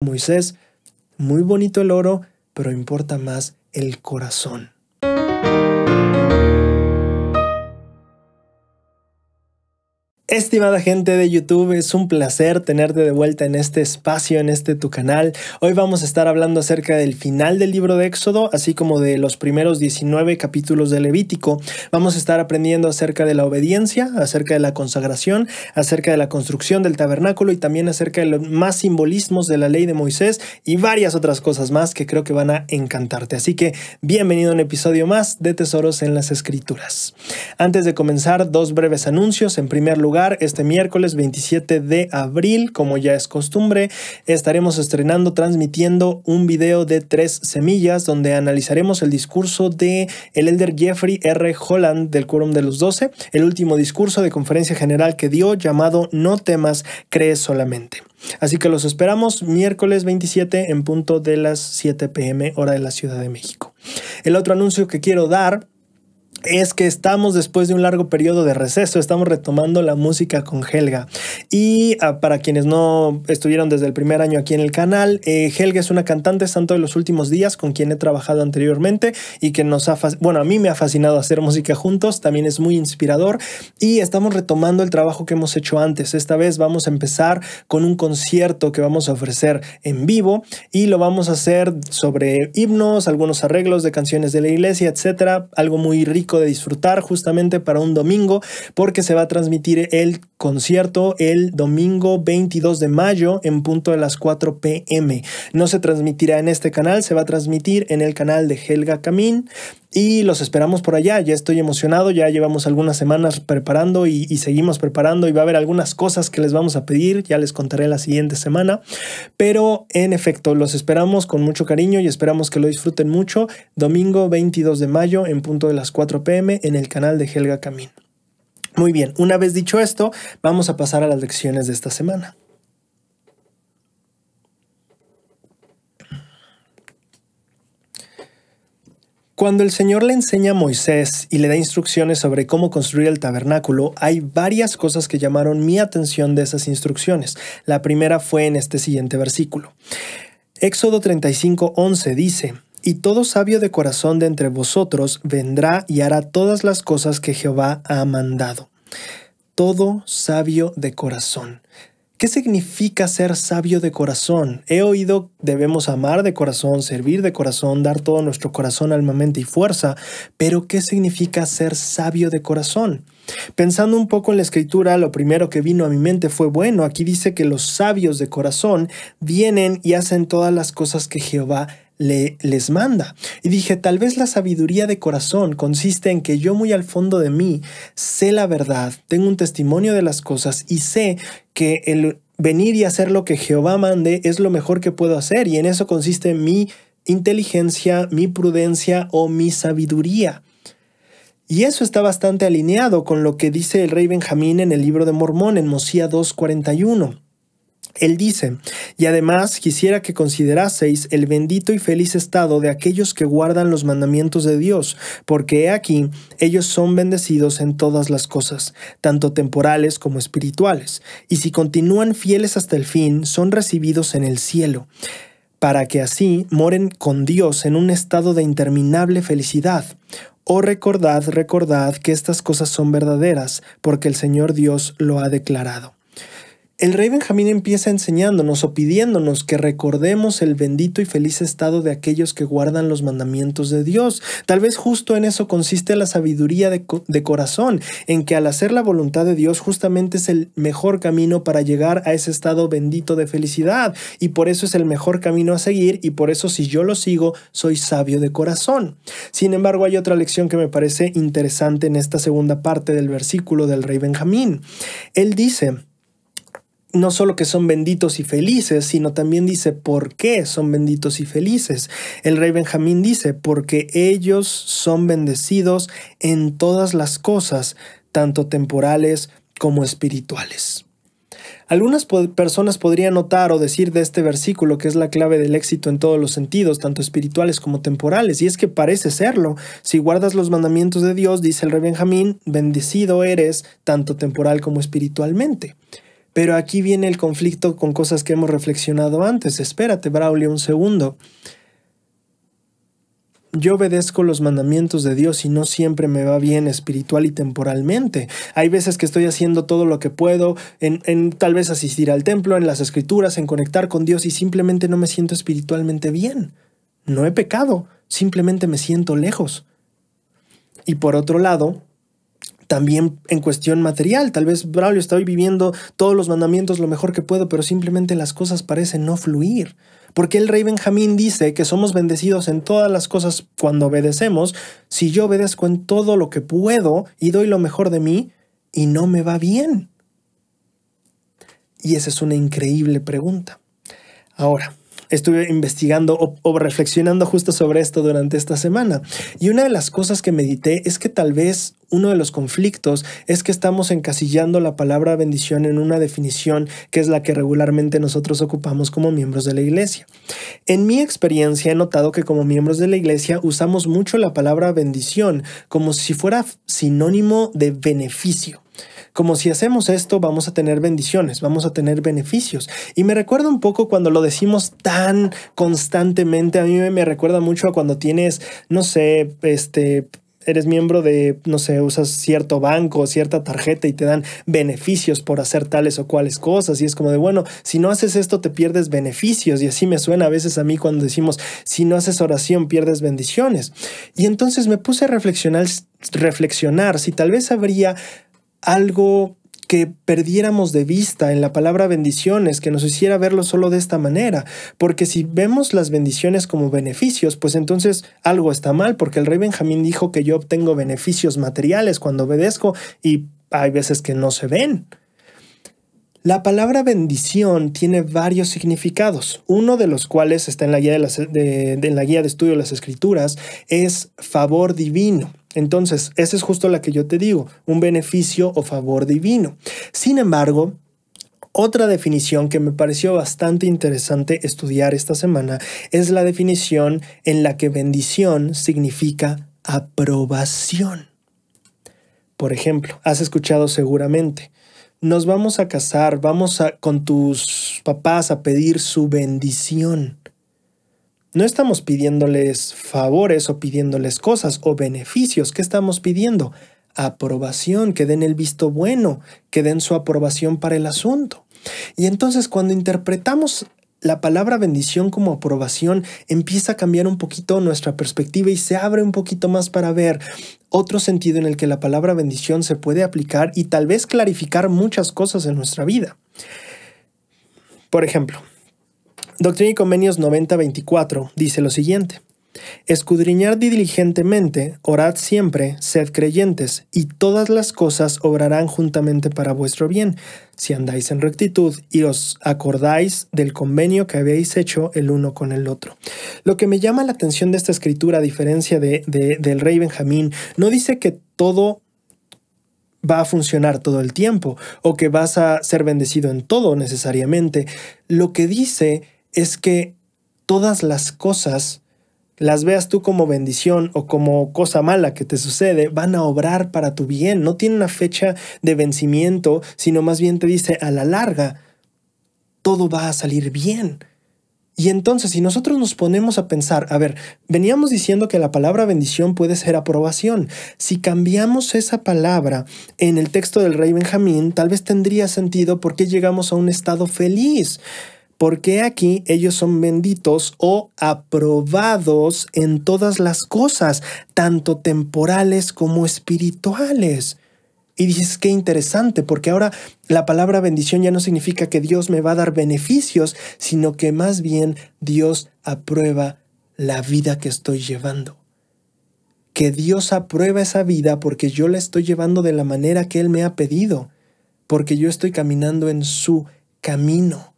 Moisés, muy bonito el oro, pero importa más el corazón. Estimada gente de YouTube, es un placer tenerte de vuelta en este espacio, en este tu canal. Hoy vamos a estar hablando acerca del final del libro de Éxodo, así como de los primeros 19 capítulos de Levítico. Vamos a estar aprendiendo acerca de la obediencia, acerca de la consagración, acerca de la construcción del tabernáculo y también acerca de los más simbolismos de la ley de Moisés y varias otras cosas más que creo que van a encantarte. Así que bienvenido a un episodio más de Tesoros en las Escrituras. Antes de comenzar, dos breves anuncios. En primer lugar, este miércoles 27 de abril, como ya es costumbre. Estaremos estrenando, transmitiendo un video de tres semillas donde analizaremos el discurso de el elder Jeffrey R. Holland del Quórum de los 12, el último discurso de conferencia general que dio llamado No temas, crees solamente. Así que los esperamos miércoles 27 en punto de las 7 pm hora de la Ciudad de México. El otro anuncio que quiero dar es que estamos después de un largo periodo de receso, estamos retomando la música con Helga. Y ah, para quienes no estuvieron desde el primer año aquí en el canal, eh, Helga es una cantante santo de los últimos días con quien he trabajado anteriormente y que nos ha, bueno, a mí me ha fascinado hacer música juntos, también es muy inspirador y estamos retomando el trabajo que hemos hecho antes. Esta vez vamos a empezar con un concierto que vamos a ofrecer en vivo y lo vamos a hacer sobre himnos, algunos arreglos de canciones de la iglesia, etcétera, algo muy rico de disfrutar justamente para un domingo porque se va a transmitir el concierto el domingo 22 de mayo en punto de las 4 pm. No se transmitirá en este canal, se va a transmitir en el canal de Helga Camín y los esperamos por allá. Ya estoy emocionado, ya llevamos algunas semanas preparando y, y, seguimos preparando y va a haber algunas cosas que les vamos a pedir, ya les contaré la siguiente semana. Pero en efecto, los esperamos con mucho cariño y esperamos que lo disfruten mucho. Domingo 22 de mayo en punto de las 4 pm en el canal de Helga Camín. Muy bien, una vez dicho esto, vamos a pasar a las lecciones de esta semana. Cuando el Señor le enseña a Moisés y le da instrucciones sobre cómo construir el tabernáculo, hay varias cosas que llamaron mi atención de esas instrucciones. La primera fue en este siguiente versículo. Éxodo 35:11 dice, y todo sabio de corazón de entre vosotros vendrá y hará todas las cosas que Jehová ha mandado. Todo sabio de corazón. ¿Qué significa ser sabio de corazón? He oído debemos amar de corazón, servir de corazón, dar todo nuestro corazón, alma, mente y fuerza, pero ¿qué significa ser sabio de corazón? Pensando un poco en la escritura, lo primero que vino a mi mente fue, bueno, aquí dice que los sabios de corazón vienen y hacen todas las cosas que Jehová les manda. Y dije, tal vez la sabiduría de corazón consiste en que yo muy al fondo de mí sé la verdad, tengo un testimonio de las cosas y sé que el venir y hacer lo que Jehová mande es lo mejor que puedo hacer y en eso consiste mi inteligencia, mi prudencia o mi sabiduría. Y eso está bastante alineado con lo que dice el rey Benjamín en el libro de Mormón en Mosía 2.41. Él dice, y además quisiera que consideraseis el bendito y feliz estado de aquellos que guardan los mandamientos de Dios, porque he aquí, ellos son bendecidos en todas las cosas, tanto temporales como espirituales, y si continúan fieles hasta el fin, son recibidos en el cielo para que así moren con Dios en un estado de interminable felicidad. Oh recordad, recordad que estas cosas son verdaderas, porque el Señor Dios lo ha declarado. El rey Benjamín empieza enseñándonos o pidiéndonos que recordemos el bendito y feliz estado de aquellos que guardan los mandamientos de Dios. Tal vez justo en eso consiste la sabiduría de, corazón, en que al hacer la voluntad de Dios justamente es el mejor camino para llegar a ese estado bendito de felicidad y por eso es el mejor camino a seguir y por eso si yo lo sigo soy sabio de corazón. Sin embargo hay otra lección que me parece interesante en esta segunda parte del versículo del rey Benjamín. Él dice, no solo que son benditos y felices, sino también dice por qué son benditos y felices. El rey Benjamín dice, porque ellos son bendecidos en todas las cosas, tanto temporales como espirituales. Algunas personas podrían notar o decir de este versículo que es la clave del éxito en todos los sentidos, tanto espirituales como temporales, y es que parece serlo. Si guardas los mandamientos de Dios, dice el rey Benjamín, bendecido eres tanto temporal como espiritualmente. Pero aquí viene el conflicto con cosas que hemos reflexionado antes. Espérate, Braulio, un segundo. Yo obedezco los mandamientos de Dios y no siempre me va bien espiritual y temporalmente. Hay veces que estoy haciendo todo lo que puedo, en, en, tal vez asistir al templo, en las escrituras, en conectar con Dios y simplemente no me siento espiritualmente bien. No he pecado, simplemente me siento lejos. Y por otro lado, también en cuestión material. Tal vez Braulio está hoy viviendo todos los mandamientos lo mejor que puedo, pero simplemente las cosas parecen no fluir. Porque el rey Benjamín dice que somos bendecidos en todas las cosas cuando obedecemos. Si yo obedezco en todo lo que puedo y doy lo mejor de mí y no me va bien. Y esa es una increíble pregunta. Ahora, estuve investigando o, reflexionando justo sobre esto durante esta semana. Y una de las cosas que medité es que tal vez uno de los conflictos es que estamos encasillando la palabra bendición en una definición que es la que regularmente nosotros ocupamos como miembros de la iglesia. En mi experiencia he notado que como miembros de la iglesia usamos mucho la palabra bendición como si fuera sinónimo de beneficio como si hacemos esto vamos a tener bendiciones, vamos a tener beneficios. Y me recuerda un poco cuando lo decimos tan constantemente, a mí me recuerda mucho a cuando tienes, no sé, este eres miembro de, no sé, usas cierto banco, cierta tarjeta y te dan beneficios por hacer tales o cuales cosas. Y es como de, bueno, si no haces esto te pierdes beneficios. Y así me suena a veces a mí cuando decimos, si no haces oración pierdes bendiciones. Y entonces me puse a reflexionar, reflexionar si tal vez habría algo que perdiéramos de vista en la palabra bendiciones, que nos hiciera verlo solo de esta manera, porque si vemos las bendiciones como beneficios, pues entonces algo está mal, porque el rey Benjamín dijo que yo obtengo beneficios materiales cuando obedezco y hay veces que no se ven. La palabra bendición tiene varios significados, uno de los cuales está en la guía de, en la guía de estudio de las escrituras, es favor divino. Entonces, esa es justo la que yo te digo, un beneficio o favor divino. Sin embargo, otra definición que me pareció bastante interesante estudiar esta semana es la definición en la que bendición significa aprobación. Por ejemplo, has escuchado seguramente, nos vamos a casar, vamos con tus papás a pedir su bendición. No estamos pidiéndoles favores o pidiéndoles cosas o beneficios. ¿Qué estamos pidiendo? Aprobación, que den el visto bueno, que den su aprobación para el asunto. Y entonces cuando interpretamos la palabra bendición como aprobación empieza a cambiar un poquito nuestra perspectiva y se abre un poquito más para ver otro sentido en el que la palabra bendición se puede aplicar y tal vez clarificar muchas cosas en nuestra vida. Por ejemplo, Doctrina y Convenios 90-24 dice lo siguiente. Escudriñar diligentemente, orad siempre, sed creyentes, y todas las cosas obrarán juntamente para vuestro bien, si andáis en rectitud y os acordáis del convenio que habéis hecho el uno con el otro. Lo que me llama la atención de esta escritura, a diferencia de, del rey Benjamín, no dice que todo va a funcionar todo el tiempo o que vas a ser bendecido en todo necesariamente. Lo que dice es que todas las cosas, las veas tú como bendición o como cosa mala que te sucede, van a obrar para tu bien. No tiene una fecha de vencimiento, sino más bien te dice a la larga, todo va a salir bien. Y entonces, si nosotros nos ponemos a pensar, a ver, veníamos diciendo que la palabra bendición puede ser aprobación. Si cambiamos esa palabra en el texto del rey Benjamín, tal vez tendría sentido porque llegamos a un estado feliz porque aquí ellos son benditos o aprobados en todas las cosas, tanto temporales como espirituales. Y dices, qué interesante, porque ahora la palabra bendición ya no significa que Dios me va a dar beneficios, sino que más bien Dios aprueba la vida que estoy llevando. Que Dios aprueba esa vida porque yo la estoy llevando de la manera que Él me ha pedido, porque yo estoy caminando en su camino.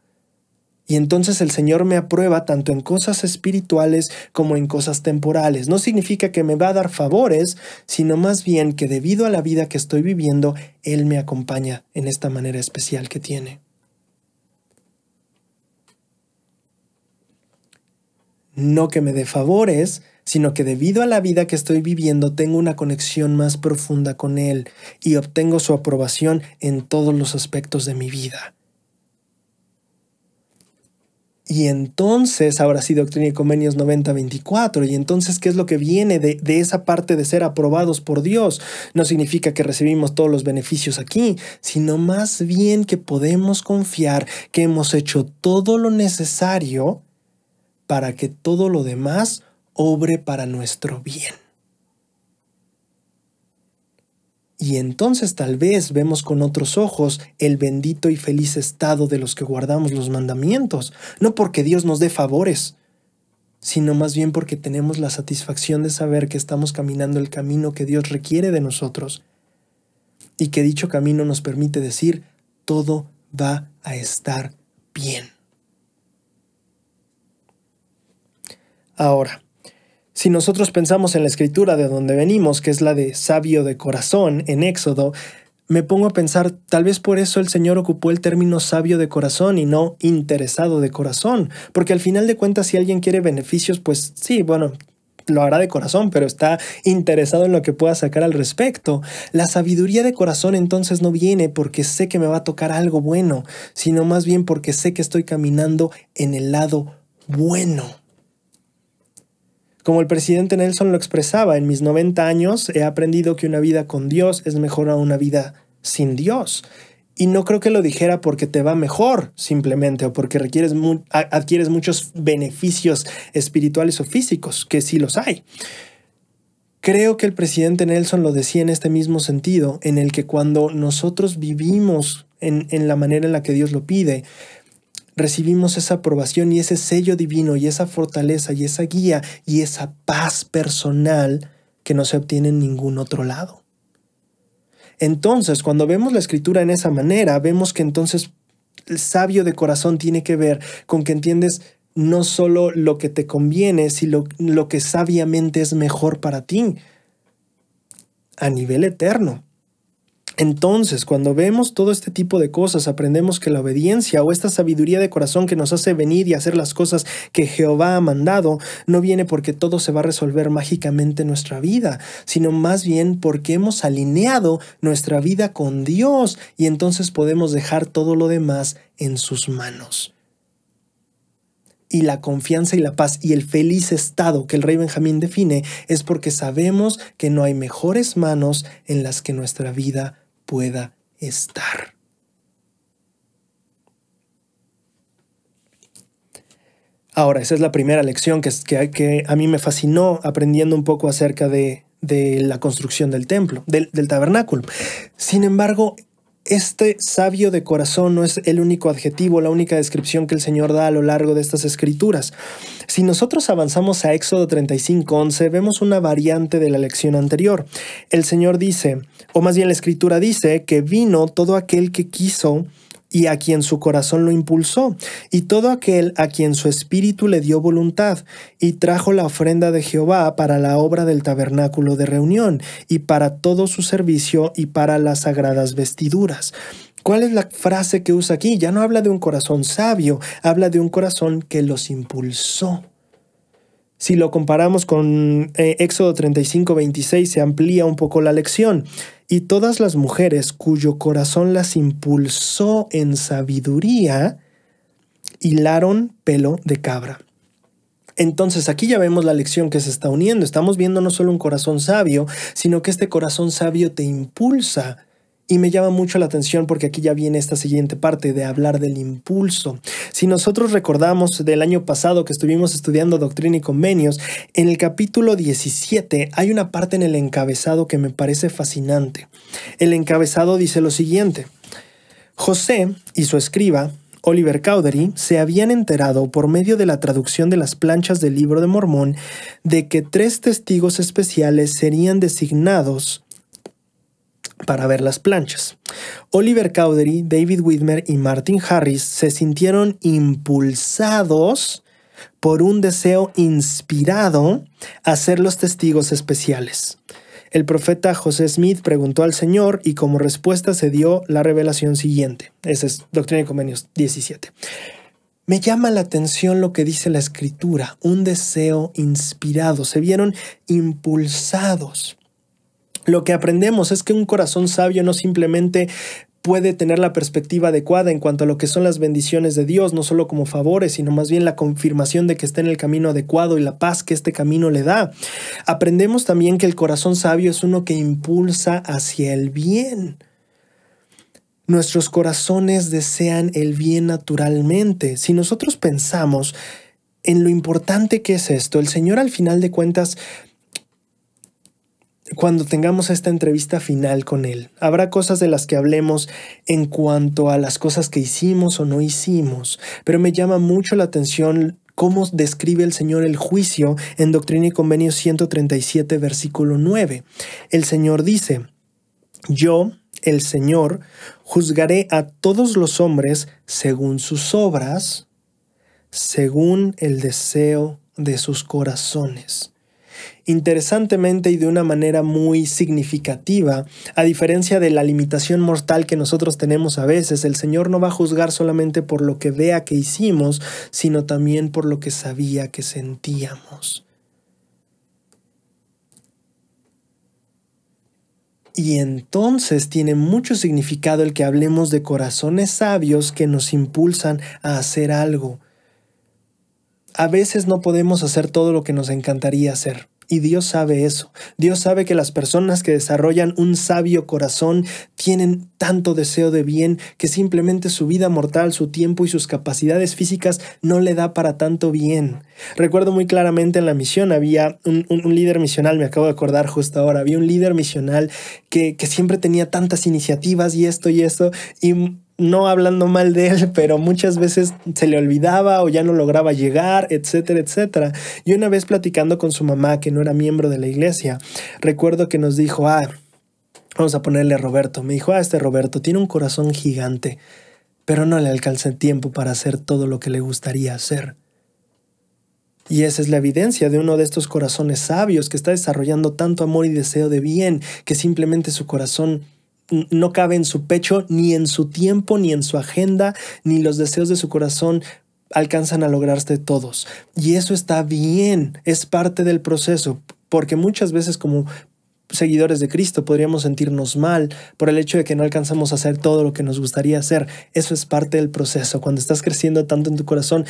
Y entonces el Señor me aprueba tanto en cosas espirituales como en cosas temporales. No significa que me va a dar favores, sino más bien que debido a la vida que estoy viviendo, Él me acompaña en esta manera especial que tiene. No que me dé favores, sino que debido a la vida que estoy viviendo tengo una conexión más profunda con Él y obtengo su aprobación en todos los aspectos de mi vida. Y entonces, ahora sí, Doctrina y Convenios 90-24. Y entonces, ¿qué es lo que viene de, de, esa parte de ser aprobados por Dios? No significa que recibimos todos los beneficios aquí, sino más bien que podemos confiar que hemos hecho todo lo necesario para que todo lo demás obre para nuestro bien. y entonces tal vez vemos con otros ojos el bendito y feliz estado de los que guardamos los mandamientos, no porque Dios nos dé favores, sino más bien porque tenemos la satisfacción de saber que estamos caminando el camino que Dios requiere de nosotros y que dicho camino nos permite decir, todo va a estar bien. Ahora, si nosotros pensamos en la escritura de donde venimos, que es la de sabio de corazón en Éxodo, me pongo a pensar, tal vez por eso el Señor ocupó el término sabio de corazón y no interesado de corazón, porque al final de cuentas si alguien quiere beneficios, pues sí, bueno, lo hará de corazón, pero está interesado en lo que pueda sacar al respecto. La sabiduría de corazón entonces no viene porque sé que me va a tocar algo bueno, sino más bien porque sé que estoy caminando en el lado bueno. Como el presidente Nelson lo expresaba, en mis 90 años he aprendido que una vida con Dios es mejor a una vida sin Dios. Y no creo que lo dijera porque te va mejor simplemente o porque requieres adquieres muchos beneficios espirituales o físicos, que sí los hay. Creo que el presidente Nelson lo decía en este mismo sentido, en el que cuando nosotros vivimos en, en la manera en la que Dios lo pide, recibimos esa aprobación y ese sello divino y esa fortaleza y esa guía y esa paz personal que no se obtiene en ningún otro lado. Entonces, cuando vemos la escritura en esa manera, vemos que entonces el sabio de corazón tiene que ver con que entiendes no solo lo que te conviene, sino lo, que sabiamente es mejor para ti a nivel eterno. Entonces, cuando vemos todo este tipo de cosas, aprendemos que la obediencia o esta sabiduría de corazón que nos hace venir y hacer las cosas que Jehová ha mandado, no viene porque todo se va a resolver mágicamente en nuestra vida, sino más bien porque hemos alineado nuestra vida con Dios y entonces podemos dejar todo lo demás en sus manos y la confianza y la paz y el feliz estado que el rey Benjamín define es porque sabemos que no hay mejores manos en las que nuestra vida pueda estar. Ahora, esa es la primera lección que, a mí me fascinó aprendiendo un poco acerca de, la construcción del templo, del tabernáculo. Sin embargo, este sabio de corazón no es el único adjetivo, la única descripción que el Señor da a lo largo de estas escrituras. Si nosotros avanzamos a Éxodo 35:11, vemos una variante de la lección anterior. El Señor dice, o más bien la escritura dice, que vino todo aquel que quiso y a quien su corazón lo impulsó, y todo aquel a quien su espíritu le dio voluntad, y trajo la ofrenda de Jehová para la obra del tabernáculo de reunión, y para todo su servicio, y para las sagradas vestiduras. ¿Cuál es la frase que usa aquí? Ya no habla de un corazón sabio, habla de un corazón que los impulsó. Si lo comparamos con eh, Éxodo 35, 26, se amplía un poco la lección. Y todas las mujeres cuyo corazón las impulsó en sabiduría, hilaron pelo de cabra. Entonces aquí ya vemos la lección que se está uniendo. Estamos viendo no solo un corazón sabio, sino que este corazón sabio te impulsa y me llama mucho la atención porque aquí ya viene esta siguiente parte de hablar del impulso. Si nosotros recordamos del año pasado que estuvimos estudiando doctrina y convenios, en el capítulo 17 hay una parte en el encabezado que me parece fascinante. El encabezado dice lo siguiente. José y su escriba, Oliver Cowdery, se habían enterado por medio de la traducción de las planchas del libro de Mormón de que tres testigos especiales serían designados para ver las planchas. Oliver Cowdery, David Whitmer y Martin Harris se sintieron impulsados por un deseo inspirado a ser los testigos especiales. El profeta José Smith preguntó al Señor y como respuesta se dio la revelación siguiente. Esa es Doctrina y Convenios 17. Me llama la atención lo que dice la escritura, un deseo inspirado. Se vieron impulsados. Lo que aprendemos es que un corazón sabio no simplemente puede tener la perspectiva adecuada en cuanto a lo que son las bendiciones de Dios, no solo como favores, sino más bien la confirmación de que está en el camino adecuado y la paz que este camino le da. Aprendemos también que el corazón sabio es uno que impulsa hacia el bien. Nuestros corazones desean el bien naturalmente. Si nosotros pensamos en lo importante que es esto, el Señor al final de cuentas cuando tengamos esta entrevista final con Él. Habrá cosas de las que hablemos en cuanto a las cosas que hicimos o no hicimos, pero me llama mucho la atención cómo describe el Señor el juicio en Doctrina y Convenios 137, versículo 9. El Señor dice, yo, el Señor, juzgaré a todos los hombres según sus obras, según el deseo de sus corazones. Interesantemente y de una manera muy significativa, a diferencia de la limitación mortal que nosotros tenemos a veces, el Señor no va a juzgar solamente por lo que vea que hicimos, sino también por lo que sabía que sentíamos. Y entonces tiene mucho significado el que hablemos de corazones sabios que nos impulsan a hacer algo, a veces no podemos hacer todo lo que nos encantaría hacer. Y Dios sabe eso. Dios sabe que las personas que desarrollan un sabio corazón tienen tanto deseo de bien que simplemente su vida mortal, su tiempo y sus capacidades físicas no le da para tanto bien. Recuerdo muy claramente en la misión había un, líder misional, me acabo de acordar justo ahora, había un líder misional que, siempre tenía tantas iniciativas y esto y esto y no hablando mal de él, pero muchas veces se le olvidaba o ya no lograba llegar, etcétera, etcétera. Y una vez platicando con su mamá, que no era miembro de la iglesia, recuerdo que nos dijo, ah, vamos a ponerle Roberto. Me dijo, ah, este Roberto tiene un corazón gigante, pero no le alcanza tiempo para hacer todo lo que le gustaría hacer. Y esa es la evidencia de uno de estos corazones sabios que está desarrollando tanto amor y deseo de bien que simplemente su corazón no cabe en su pecho, ni en su tiempo, ni en su agenda, ni los deseos de su corazón alcanzan a lograrse todos. Y eso está bien, es parte del proceso, porque muchas veces como seguidores de Cristo podríamos sentirnos mal por el hecho de que no alcanzamos a hacer todo lo que nos gustaría hacer. Eso es parte del proceso. Cuando estás creciendo tanto en tu corazón,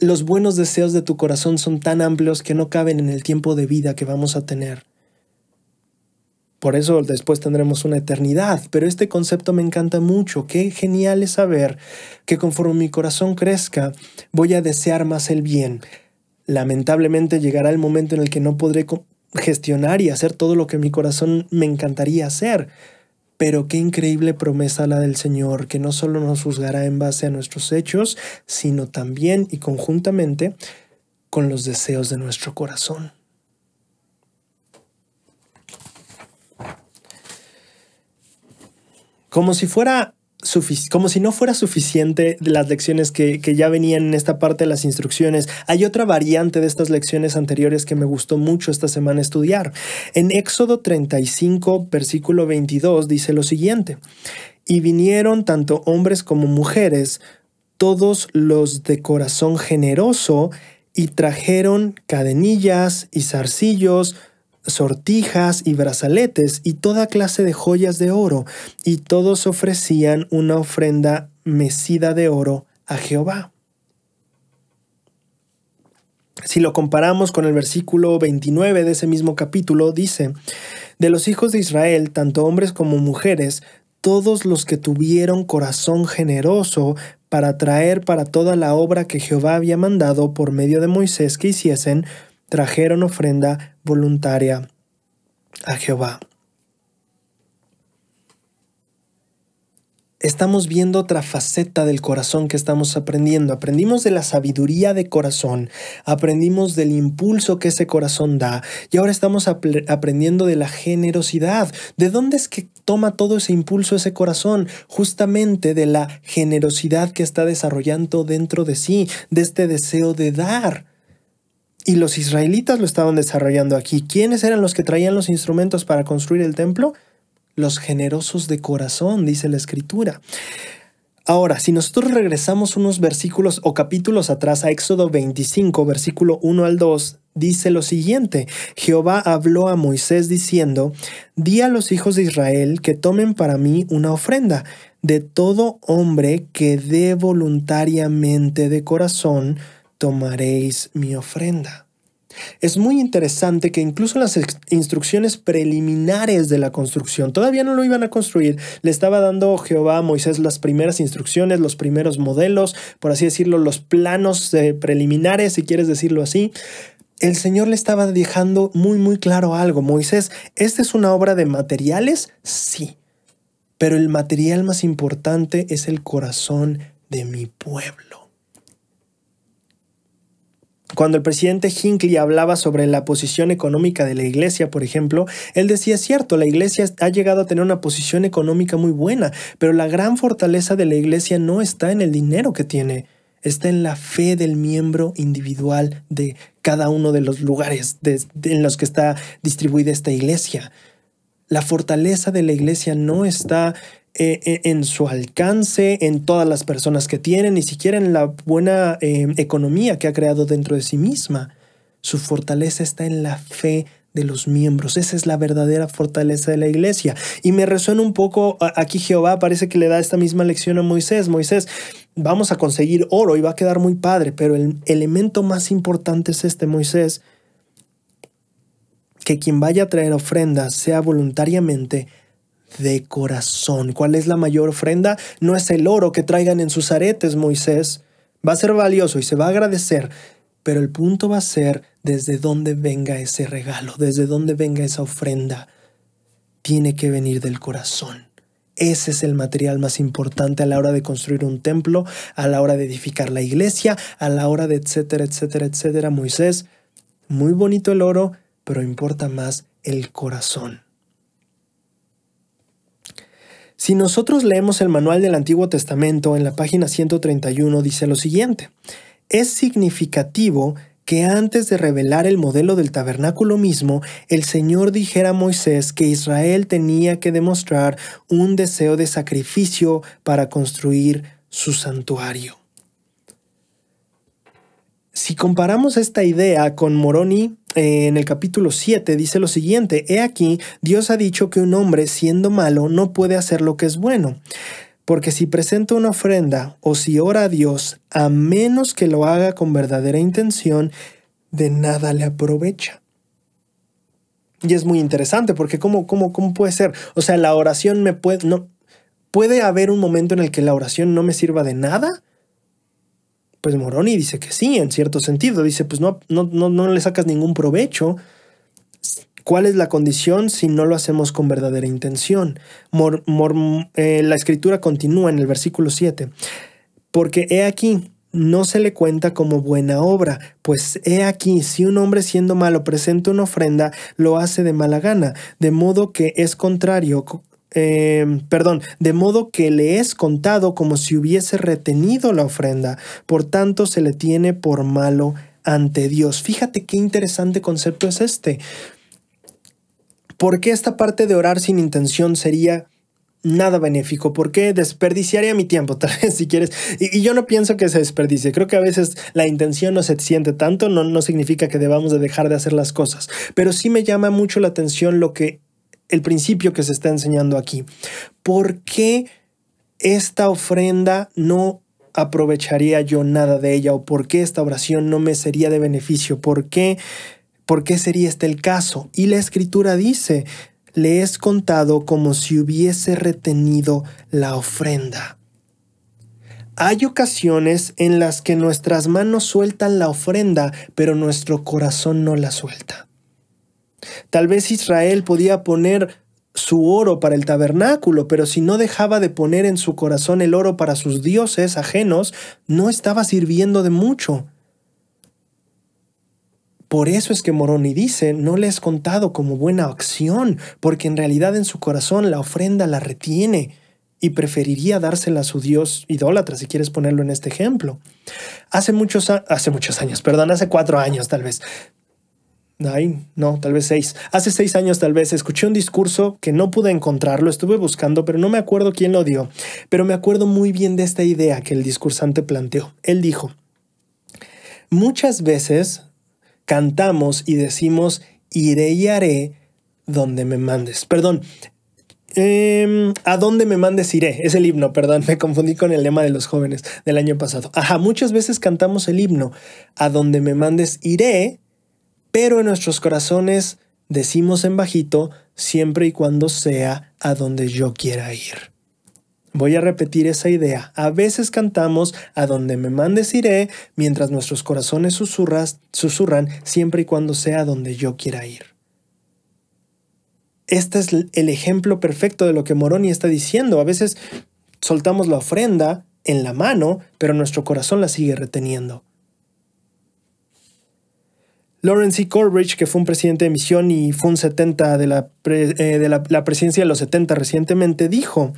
los buenos deseos de tu corazón son tan amplios que no caben en el tiempo de vida que vamos a tener. Por eso después tendremos una eternidad, pero este concepto me encanta mucho. Qué genial es saber que conforme mi corazón crezca, voy a desear más el bien. Lamentablemente llegará el momento en el que no podré gestionar y hacer todo lo que mi corazón me encantaría hacer. Pero qué increíble promesa la del Señor, que no solo nos juzgará en base a nuestros hechos, sino también y conjuntamente con los deseos de nuestro corazón. como si fuera como si no fuera suficiente las lecciones que, que, ya venían en esta parte de las instrucciones, hay otra variante de estas lecciones anteriores que me gustó mucho esta semana estudiar. En Éxodo 35, versículo 22, dice lo siguiente, y vinieron tanto hombres como mujeres, todos los de corazón generoso, y trajeron cadenillas y zarcillos, sortijas y brazaletes y toda clase de joyas de oro, y todos ofrecían una ofrenda mecida de oro a Jehová. Si lo comparamos con el versículo 29 de ese mismo capítulo, dice, De los hijos de Israel, tanto hombres como mujeres, todos los que tuvieron corazón generoso para traer para toda la obra que Jehová había mandado por medio de Moisés que hiciesen, trajeron ofrenda voluntaria a Jehová. Estamos viendo otra faceta del corazón que estamos aprendiendo. Aprendimos de la sabiduría de corazón, aprendimos del impulso que ese corazón da y ahora estamos aprendiendo de la generosidad. ¿De dónde es que toma todo ese impulso ese corazón? Justamente de la generosidad que está desarrollando dentro de sí, de este deseo de dar y los israelitas lo estaban desarrollando aquí. ¿Quiénes eran los que traían los instrumentos para construir el templo? Los generosos de corazón, dice la escritura. Ahora, si nosotros regresamos unos versículos o capítulos atrás a Éxodo 25, versículo 1 al 2, dice lo siguiente, Jehová habló a Moisés diciendo, Di a los hijos de Israel que tomen para mí una ofrenda de todo hombre que dé voluntariamente de corazón tomaréis mi ofrenda. Es muy interesante que incluso las instrucciones preliminares de la construcción, todavía no lo iban a construir, le estaba dando Jehová a Moisés las primeras instrucciones, los primeros modelos, por así decirlo, los planos eh, preliminares, si quieres decirlo así. El Señor le estaba dejando muy, muy claro algo. Moisés, ¿esta es una obra de materiales? Sí, pero el material más importante es el corazón de mi pueblo. Cuando el presidente Hinckley hablaba sobre la posición económica de la iglesia, por ejemplo, él decía, cierto, la iglesia ha llegado a tener una posición económica muy buena, pero la gran fortaleza de la iglesia no está en el dinero que tiene, está en la fe del miembro individual de cada uno de los lugares en los que está distribuida esta iglesia. La fortaleza de la iglesia no está e, e, en su alcance, en todas las personas que tienen, ni siquiera en la buena eh, economía que ha creado dentro de sí misma. Su fortaleza está en la fe de los miembros. Esa es la verdadera fortaleza de la iglesia. Y me resuena un poco, aquí Jehová parece que le da esta misma lección a Moisés. Moisés, vamos a conseguir oro y va a quedar muy padre, pero el elemento más importante es este, Moisés, que quien vaya a traer ofrendas sea voluntariamente de corazón. ¿Cuál es la mayor ofrenda? No es el oro que traigan en sus aretes, Moisés. Va a ser valioso y se va a agradecer, pero el punto va a ser desde dónde venga ese regalo, desde dónde venga esa ofrenda. Tiene que venir del corazón. Ese es el material más importante a la hora de construir un templo, a la hora de edificar la iglesia, a la hora de etcétera, etcétera, etcétera. Moisés, muy bonito el oro, pero importa más el corazón. Si nosotros leemos el manual del Antiguo Testamento, en la página 131 dice lo siguiente, es significativo que antes de revelar el modelo del tabernáculo mismo, el Señor dijera a Moisés que Israel tenía que demostrar un deseo de sacrificio para construir su santuario. Si comparamos esta idea con Moroni eh, en el capítulo 7 dice lo siguiente, he aquí, Dios ha dicho que un hombre siendo malo no puede hacer lo que es bueno. Porque si presenta una ofrenda o si ora a Dios, a menos que lo haga con verdadera intención, de nada le aprovecha. Y es muy interesante porque ¿cómo, cómo, cómo puede ser? O sea, la oración me puede... No, ¿Puede haber un momento en el que la oración no me sirva de nada? Pues Moroni dice que sí, en cierto sentido. Dice, pues no, no, no, no le sacas ningún provecho. ¿Cuál es la condición si no lo hacemos con verdadera intención? Eh, la escritura continúa en el versículo 7. Porque he aquí, no se le cuenta como buena obra, pues he aquí, si un hombre siendo malo presenta una ofrenda, lo hace de mala gana, de modo que es contrario Em, perdón, de modo que le es contado como si hubiese retenido la ofrenda, por tanto se le tiene por malo ante Dios. Fíjate qué interesante concepto es este. ¿Por qué esta parte de orar sin intención sería nada benéfico? ¿Por qué desperdiciaría mi tiempo? Tal vez si quieres. Y, yo no pienso que se desperdicie. Creo que a veces la intención no se siente tanto, no, no significa que debamos de dejar de hacer las cosas. Pero sí me llama mucho la atención lo que el principio que se está enseñando aquí. ¿Por qué esta ofrenda no aprovecharía yo nada de ella? ¿O por qué esta oración no me sería de beneficio? ¿Por qué, por qué sería este el caso? Y la escritura dice, le es contado como si hubiese retenido la ofrenda. Hay ocasiones en las que nuestras manos sueltan la ofrenda, pero nuestro corazón no la suelta. Tal vez Israel podía poner su oro para el tabernáculo, pero si no dejaba de poner en su corazón el oro para sus dioses ajenos, no estaba sirviendo de mucho. Por eso es que Moroni dice, no le has contado como buena acción, porque en realidad en su corazón la ofrenda la retiene y preferiría dársela a su Dios idólatra, si quieres ponerlo en este ejemplo. Hace muchos, hace muchos años, perdón, hace cuatro años tal vez, no, tal vez seis. Hace seis años tal vez escuché un discurso que no pude encontrarlo, estuve buscando, pero no me acuerdo quién lo dio. Pero me acuerdo muy bien de esta idea que el discursante planteó. Él dijo, muchas veces cantamos y decimos, iré y haré donde me mandes. Perdón, em, ¿A dónde me mandes iré? Es el himno, perdón, me confundí con el lema de los jóvenes del año pasado. Ajá, muchas veces cantamos el himno. A donde me mandes iré, pero en nuestros corazones decimos en bajito siempre y cuando sea a donde yo quiera ir. Voy a repetir esa idea. A veces cantamos a donde me mandes iré, mientras nuestros corazones susurran siempre y cuando sea a donde yo quiera ir. Este es el ejemplo perfecto de lo que Moroni está diciendo. A veces soltamos la ofrenda en la mano, pero nuestro corazón la sigue reteniendo. Lawrence E. Corbridge, que fue un presidente de misión y fue un 70 de la, eh, de la presidencia de los 70 recientemente, dijo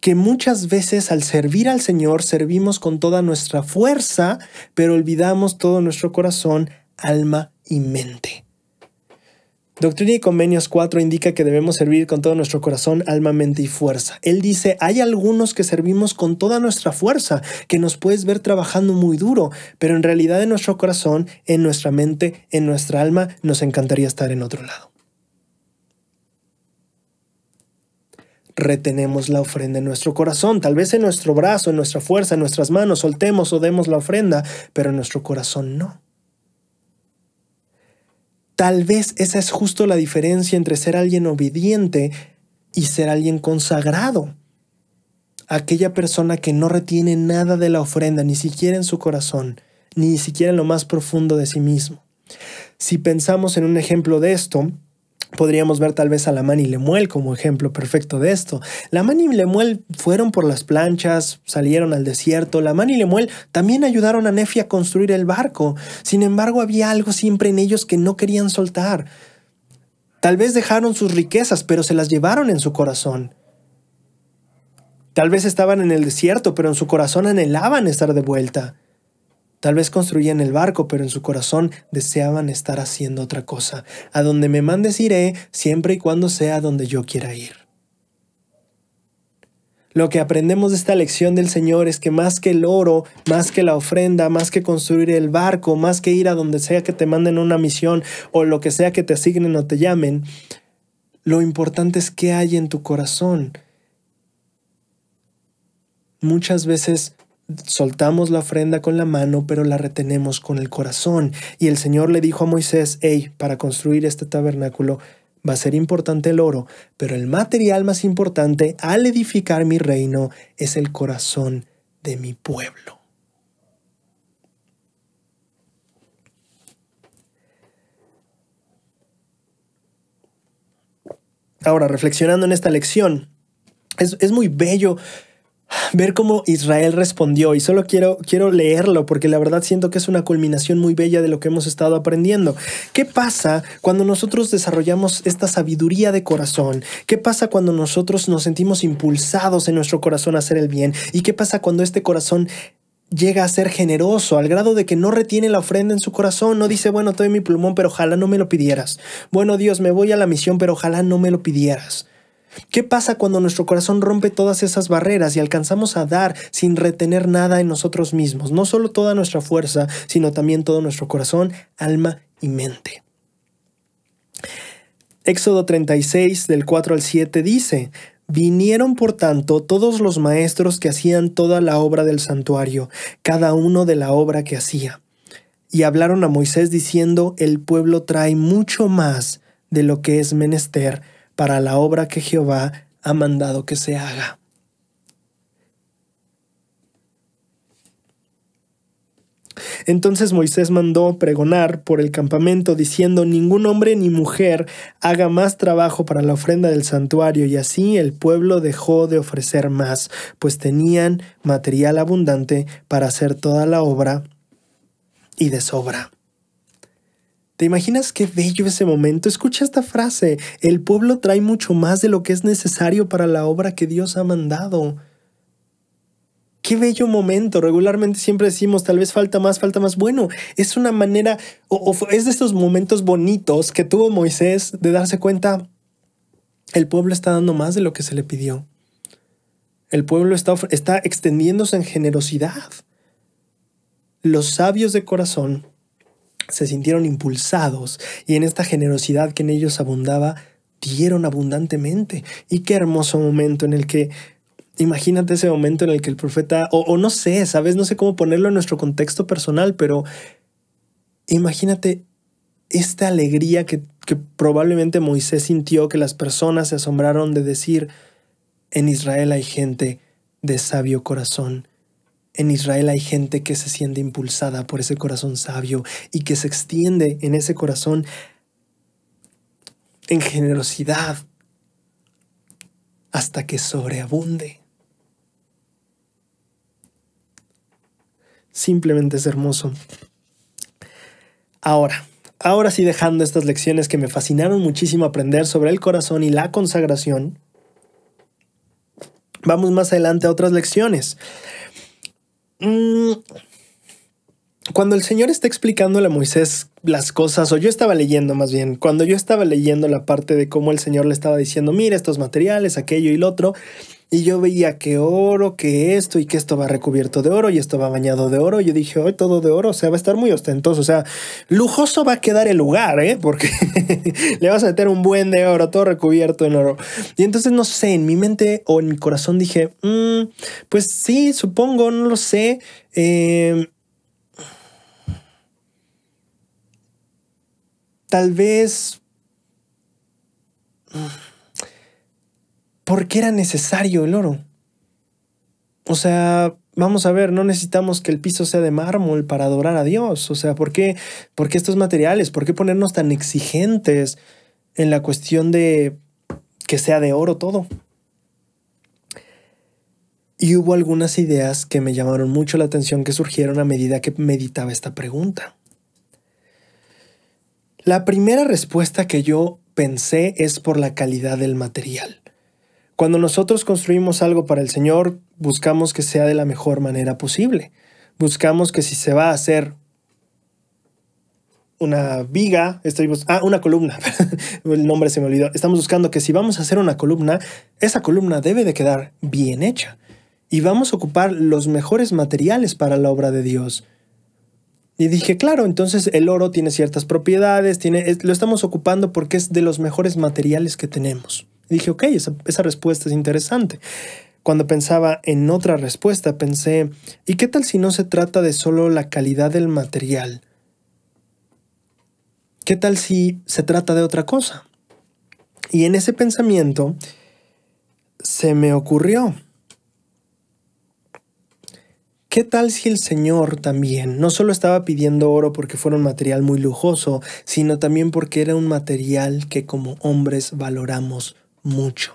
que muchas veces al servir al Señor servimos con toda nuestra fuerza, pero olvidamos todo nuestro corazón, alma y mente. Doctrina y Convenios 4 indica que debemos servir con todo nuestro corazón, alma, mente y fuerza. Él dice, hay algunos que servimos con toda nuestra fuerza, que nos puedes ver trabajando muy duro, pero en realidad en nuestro corazón, en nuestra mente, en nuestra alma, nos encantaría estar en otro lado. retenemos la ofrenda en nuestro corazón, tal vez en nuestro brazo, en nuestra fuerza, en nuestras manos, soltemos o demos la ofrenda, pero en nuestro corazón no. Tal vez esa es justo la diferencia entre ser alguien obediente y ser alguien consagrado. Aquella persona que no retiene nada de la ofrenda, ni siquiera en su corazón, ni siquiera en lo más profundo de sí mismo. Si pensamos en un ejemplo de esto, Podríamos ver tal vez a Lamán y Lemuel como ejemplo perfecto de esto. Lamán y Lemuel fueron por las planchas, salieron al desierto. Lamán y Lemuel también ayudaron a Nefi a construir el barco. Sin embargo, había algo siempre en ellos que no querían soltar. Tal vez dejaron sus riquezas, pero se las llevaron en su corazón. Tal vez estaban en el desierto, pero en su corazón anhelaban estar de vuelta. Tal vez construían el barco, pero en su corazón deseaban estar haciendo otra cosa. A donde me mandes iré, siempre y cuando sea donde yo quiera ir. Lo que aprendemos de esta lección del Señor es que más que el oro, más que la ofrenda, más que construir el barco, más que ir a donde sea que te manden una misión o lo que sea que te asignen o te llamen, lo importante es qué hay en tu corazón. Muchas veces soltamos la ofrenda con la mano, pero la retenemos con el corazón. Y el Señor le dijo a Moisés, hey, para construir este tabernáculo va a ser importante el oro, pero el material más importante al edificar mi reino es el corazón de mi pueblo. Ahora, reflexionando en esta lección, es, es muy bello ver cómo Israel respondió y solo quiero, leerlo porque la verdad siento que es una culminación muy bella de lo que hemos estado aprendiendo. ¿Qué pasa cuando nosotros desarrollamos esta sabiduría de corazón? ¿Qué pasa cuando nosotros nos sentimos impulsados en nuestro corazón a hacer el bien? ¿Y qué pasa cuando este corazón llega a ser generoso al grado de que no retiene la ofrenda en su corazón, no dice, bueno, te doy mi plumón, pero ojalá no me lo pidieras. Bueno, Dios, me voy a la misión, pero ojalá no me lo pidieras. ¿Qué pasa cuando nuestro corazón rompe todas esas barreras y alcanzamos a dar sin retener nada en nosotros mismos? No solo toda nuestra fuerza, sino también todo nuestro corazón, alma y mente. Éxodo 36 del 4 al 7 dice, Vinieron por tanto todos los maestros que hacían toda la obra del santuario, cada uno de la obra que hacía. Y hablaron a Moisés diciendo, El pueblo trae mucho más de lo que es menester para la obra que Jehová ha mandado que se haga. Entonces Moisés mandó pregonar por el campamento diciendo, ningún hombre ni mujer haga más trabajo para la ofrenda del santuario, y así el pueblo dejó de ofrecer más, pues tenían material abundante para hacer toda la obra y de sobra. ¿Te imaginas qué bello ese momento? Escucha esta frase. El pueblo trae mucho más de lo que es necesario para la obra que Dios ha mandado. Qué bello momento. Regularmente siempre decimos, tal vez falta más, falta más. Bueno, es una manera, o, es de estos momentos bonitos que tuvo Moisés de darse cuenta, el pueblo está dando más de lo que se le pidió. El pueblo está, está extendiéndose en generosidad. Los sabios de corazón se sintieron impulsados y en esta generosidad que en ellos abundaba, dieron abundantemente. Y qué hermoso momento en el que, imagínate ese momento en el que el profeta, o, no sé, sabes, no sé cómo ponerlo en nuestro contexto personal, pero imagínate esta alegría que, que probablemente Moisés sintió, que las personas se asombraron de decir, en Israel hay gente de sabio corazón en Israel hay gente que se siente impulsada por ese corazón sabio y que se extiende en ese corazón en generosidad hasta que sobreabunde. Simplemente es hermoso. Ahora, ahora sí dejando estas lecciones que me fascinaron muchísimo aprender sobre el corazón y la consagración, vamos más adelante a otras lecciones. Mm, cuando el Señor está explicándole a Moisés las cosas, o yo estaba leyendo más bien, cuando yo estaba leyendo la parte de cómo el Señor le estaba diciendo, mira estos materiales, aquello y lo otro, y yo veía que oro, que esto y que esto va recubierto de oro y esto va bañado de oro. Y yo dije, hoy todo de oro, o sea, va a estar muy ostentoso. O sea, lujoso va a quedar el lugar, ¿eh? Porque le vas a meter un buen de oro, todo recubierto en oro. Y entonces, no sé, en mi mente o en mi corazón dije, mm, pues sí, supongo, no lo sé. Em, tal vez... ¿por qué era necesario el oro? O sea, vamos a ver, no necesitamos que el piso sea de mármol para adorar a Dios. O sea, ¿por qué, ¿por qué estos materiales? ¿Por qué ponernos tan exigentes en la cuestión de que sea de oro todo? Y hubo algunas ideas que me llamaron mucho la atención que surgieron a medida que meditaba esta pregunta. La primera respuesta que yo pensé es por la calidad del material. Cuando nosotros construimos algo para el Señor, buscamos que sea de la mejor manera posible. Buscamos que si se va a hacer una viga, ah, una columna, el nombre se me olvidó. Estamos buscando que si vamos a hacer una columna, esa columna debe de quedar bien hecha y vamos a ocupar los mejores materiales para la obra de Dios. Y dije, claro, entonces el oro tiene ciertas propiedades, tiene, lo estamos ocupando porque es de los mejores materiales que tenemos dije, ok, esa, esa respuesta es interesante. Cuando pensaba en otra respuesta, pensé, ¿y qué tal si no se trata de solo la calidad del material? ¿Qué tal si se trata de otra cosa? Y en ese pensamiento se me ocurrió, ¿Qué tal si el Señor también no solo estaba pidiendo oro porque fuera un material muy lujoso, sino también porque era un material que como hombres valoramos mucho.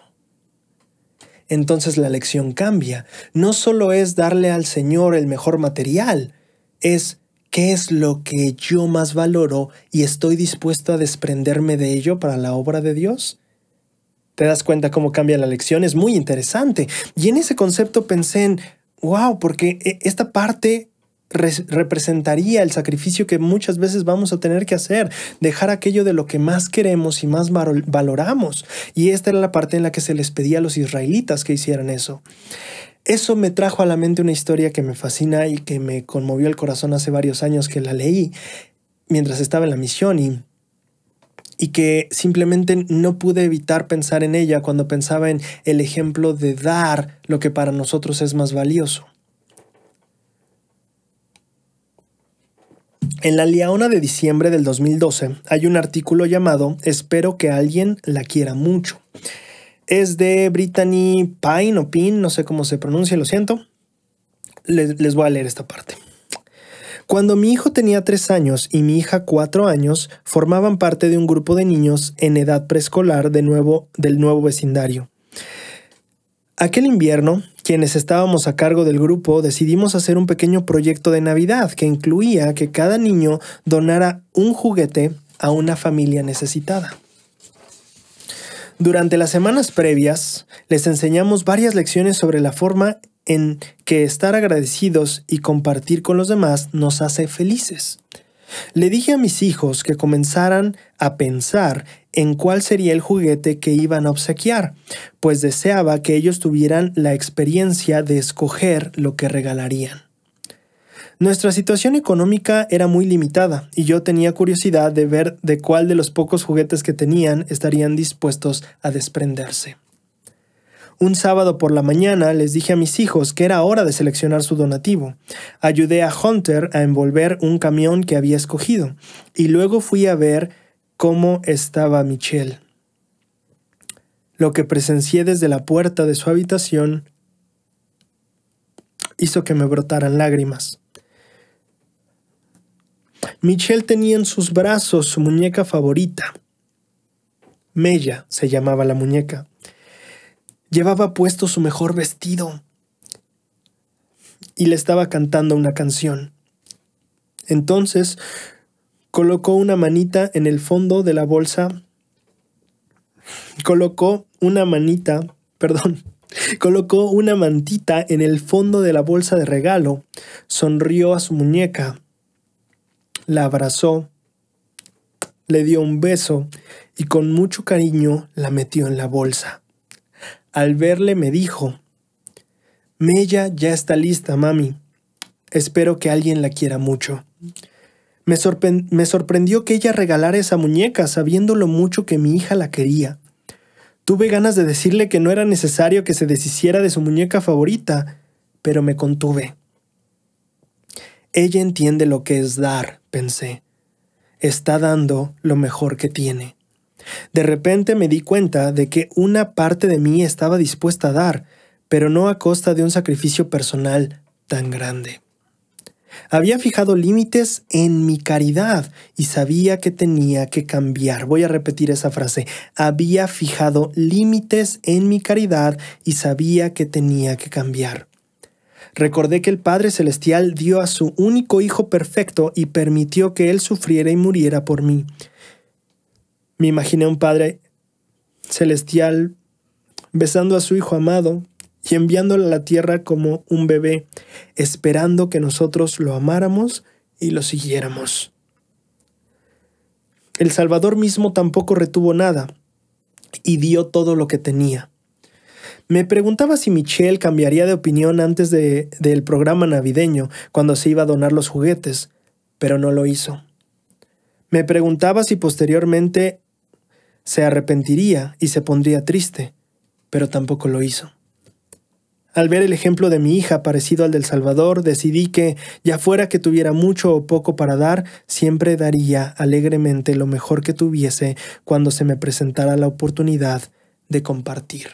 Entonces la lección cambia. No solo es darle al Señor el mejor material, es qué es lo que yo más valoro y estoy dispuesto a desprenderme de ello para la obra de Dios. ¿Te das cuenta cómo cambia la lección? Es muy interesante. Y en ese concepto pensé en, wow, porque e, esta parte representaría el sacrificio que muchas veces vamos a tener que hacer, dejar aquello de lo que más queremos y más valoramos. Y esta era la parte en la que se les pedía a los israelitas que hicieran eso. Eso me trajo a la mente una historia que me fascina y que me conmovió el corazón hace varios años que la leí mientras estaba en la misión y que simplemente no pude evitar pensar en ella cuando pensaba en el ejemplo de dar lo que para nosotros es más valioso. En la Liaona de diciembre del 2012 hay un artículo llamado Espero que alguien la quiera mucho. Es de Brittany Pine o Pin, no sé cómo se pronuncia, lo siento. Les, voy a leer esta parte. Cuando mi hijo tenía tres años y mi hija cuatro años, formaban parte de un grupo de niños en edad preescolar de nuevo, del nuevo vecindario. Aquel invierno, quienes estábamos a cargo del grupo, decidimos hacer un pequeño proyecto de Navidad que incluía que cada niño donara un juguete a una familia necesitada. Durante las semanas previas, les enseñamos varias lecciones sobre la forma en que estar agradecidos y compartir con los demás nos hace felices. Le dije a mis hijos que comenzaran a pensar en cuál sería el juguete que iban a obsequiar, pues deseaba que ellos tuvieran la experiencia de escoger lo que regalarían. Nuestra situación económica era muy limitada y yo tenía curiosidad de ver de cuál de los pocos juguetes que tenían estarían dispuestos a desprenderse. Un sábado por la mañana les dije a mis hijos que era hora de seleccionar su donativo. Ayudé a Hunter a envolver un camión que había escogido y luego fui a ver cómo estaba Michelle. Lo que presencié desde la puerta de su habitación hizo que me brotaran lágrimas. Michelle tenía en sus brazos su muñeca favorita. Mella se llamaba la muñeca. Llevaba puesto su mejor vestido y le estaba cantando una canción. Entonces colocó una manita en el fondo de la bolsa. Colocó una manita, perdón, colocó una mantita en el fondo de la bolsa de regalo, sonrió a su muñeca, la abrazó, le dio un beso y con mucho cariño la metió en la bolsa. Al verle me dijo, Mella ya está lista, mami. Espero que alguien la quiera mucho. Me, sorprendió que ella regalara esa muñeca sabiendo lo mucho que mi hija la quería. Tuve ganas de decirle que no era necesario que se deshiciera de su muñeca favorita, pero me contuve. Ella entiende lo que es dar, pensé. Está dando lo mejor que tiene. De repente me di cuenta de que una parte de mí estaba dispuesta a dar, pero no a costa de un sacrificio personal tan grande. Había fijado límites en mi caridad y sabía que tenía que cambiar. Voy a repetir esa frase. Había fijado límites en mi caridad y sabía que tenía que cambiar. Recordé que el Padre Celestial dio a su único Hijo perfecto y permitió que Él sufriera y muriera por mí. Me imaginé un Padre Celestial besando a su Hijo amado, y enviándola a la tierra como un bebé, esperando que nosotros lo amáramos y lo siguiéramos. El Salvador mismo tampoco retuvo nada y dio todo lo que tenía. Me preguntaba si Michelle cambiaría de opinión antes del programa navideño, cuando se iba a donar los juguetes, pero no lo hizo. Me preguntaba si posteriormente se arrepentiría y se pondría triste, pero tampoco lo hizo. Al ver el ejemplo de mi hija parecido al del Salvador, decidí que, ya fuera que tuviera mucho o poco para dar, siempre daría alegremente lo mejor que tuviese cuando se me presentara la oportunidad de compartir.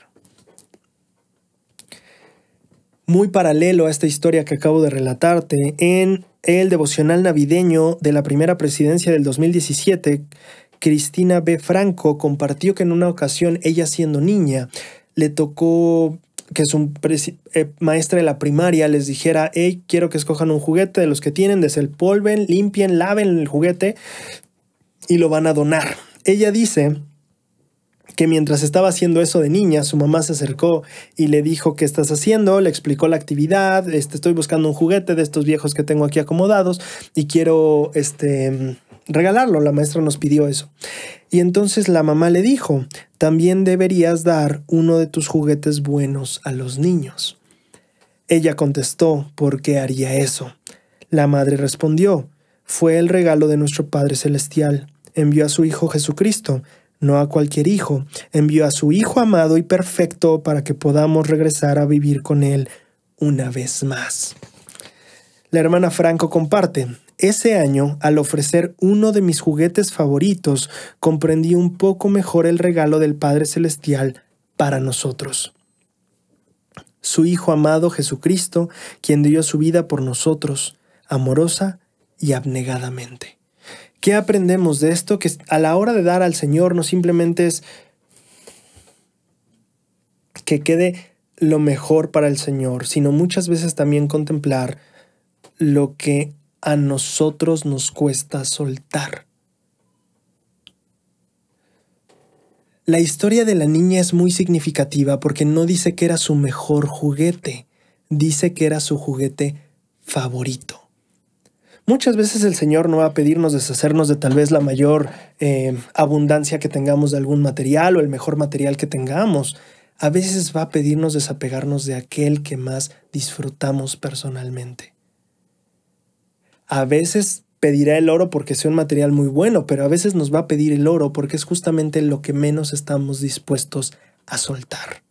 Muy paralelo a esta historia que acabo de relatarte, en el devocional navideño de la primera presidencia del 2017, Cristina B. Franco compartió que en una ocasión, ella siendo niña, le tocó que es un eh, maestra de la primaria, les dijera, hey, quiero que escojan un juguete de los que tienen, polven limpien, laven el juguete y lo van a donar. Ella dice que mientras estaba haciendo eso de niña, su mamá se acercó y le dijo, ¿qué estás haciendo? Le explicó la actividad, este, estoy buscando un juguete de estos viejos que tengo aquí acomodados y quiero, este, regalarlo, la maestra nos pidió eso. Y entonces la mamá le dijo, también deberías dar uno de tus juguetes buenos a los niños. Ella contestó, ¿por qué haría eso? La madre respondió, fue el regalo de nuestro Padre Celestial. Envió a su Hijo Jesucristo, no a cualquier hijo, envió a su Hijo amado y perfecto para que podamos regresar a vivir con Él una vez más. La hermana Franco comparte, ese año, al ofrecer uno de mis juguetes favoritos, comprendí un poco mejor el regalo del Padre Celestial para nosotros. Su Hijo amado Jesucristo, quien dio su vida por nosotros, amorosa y abnegadamente. ¿Qué aprendemos de esto? Que a la hora de dar al Señor no simplemente es que quede lo mejor para el Señor, sino muchas veces también contemplar lo que a nosotros nos cuesta soltar. La historia de la niña es muy significativa porque no dice que era su mejor juguete, dice que era su juguete favorito. Muchas veces el Señor no va a pedirnos deshacernos de tal vez la mayor eh, abundancia que tengamos de algún material o el mejor material que tengamos. A veces va a pedirnos desapegarnos de aquel que más disfrutamos personalmente a veces pedirá el oro porque sea un material muy bueno, pero a veces nos va a pedir el oro porque es justamente lo que menos estamos dispuestos a soltar.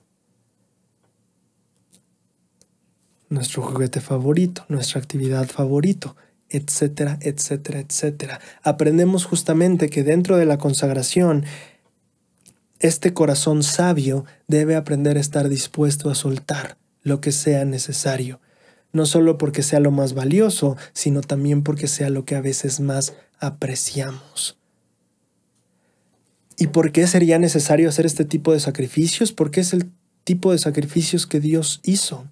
Nuestro juguete favorito, nuestra actividad favorito, etcétera, etcétera, etcétera. Aprendemos justamente que dentro de la consagración, este corazón sabio debe aprender a estar dispuesto a soltar lo que sea necesario no solo porque sea lo más valioso, sino también porque sea lo que a veces más apreciamos. ¿Y por qué sería necesario hacer este tipo de sacrificios? Porque es el tipo de sacrificios que Dios hizo.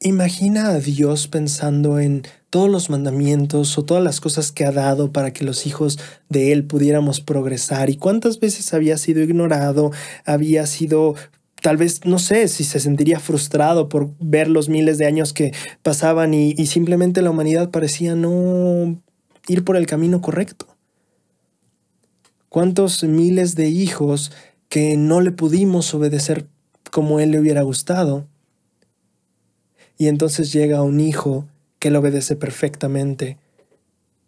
Imagina a Dios pensando en todos los mandamientos o todas las cosas que ha dado para que los hijos de Él pudiéramos progresar y cuántas veces había sido ignorado, había sido... Tal vez, no sé, si se sentiría frustrado por ver los miles de años que pasaban y, y simplemente la humanidad parecía no ir por el camino correcto. ¿Cuántos miles de hijos que no le pudimos obedecer como Él le hubiera gustado? Y entonces llega un hijo que Él obedece perfectamente,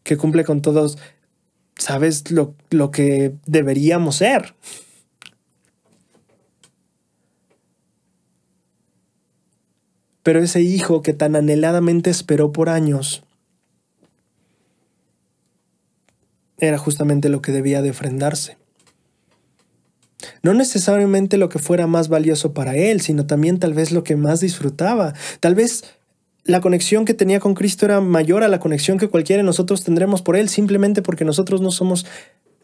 que cumple con todos, ¿sabes lo, lo que deberíamos ser? Pero ese hijo que tan anheladamente esperó por años era justamente lo que debía de ofrendarse. No necesariamente lo que fuera más valioso para él, sino también tal vez lo que más disfrutaba. Tal vez la conexión que tenía con Cristo era mayor a la conexión que cualquiera de nosotros tendremos por Él, simplemente porque nosotros no somos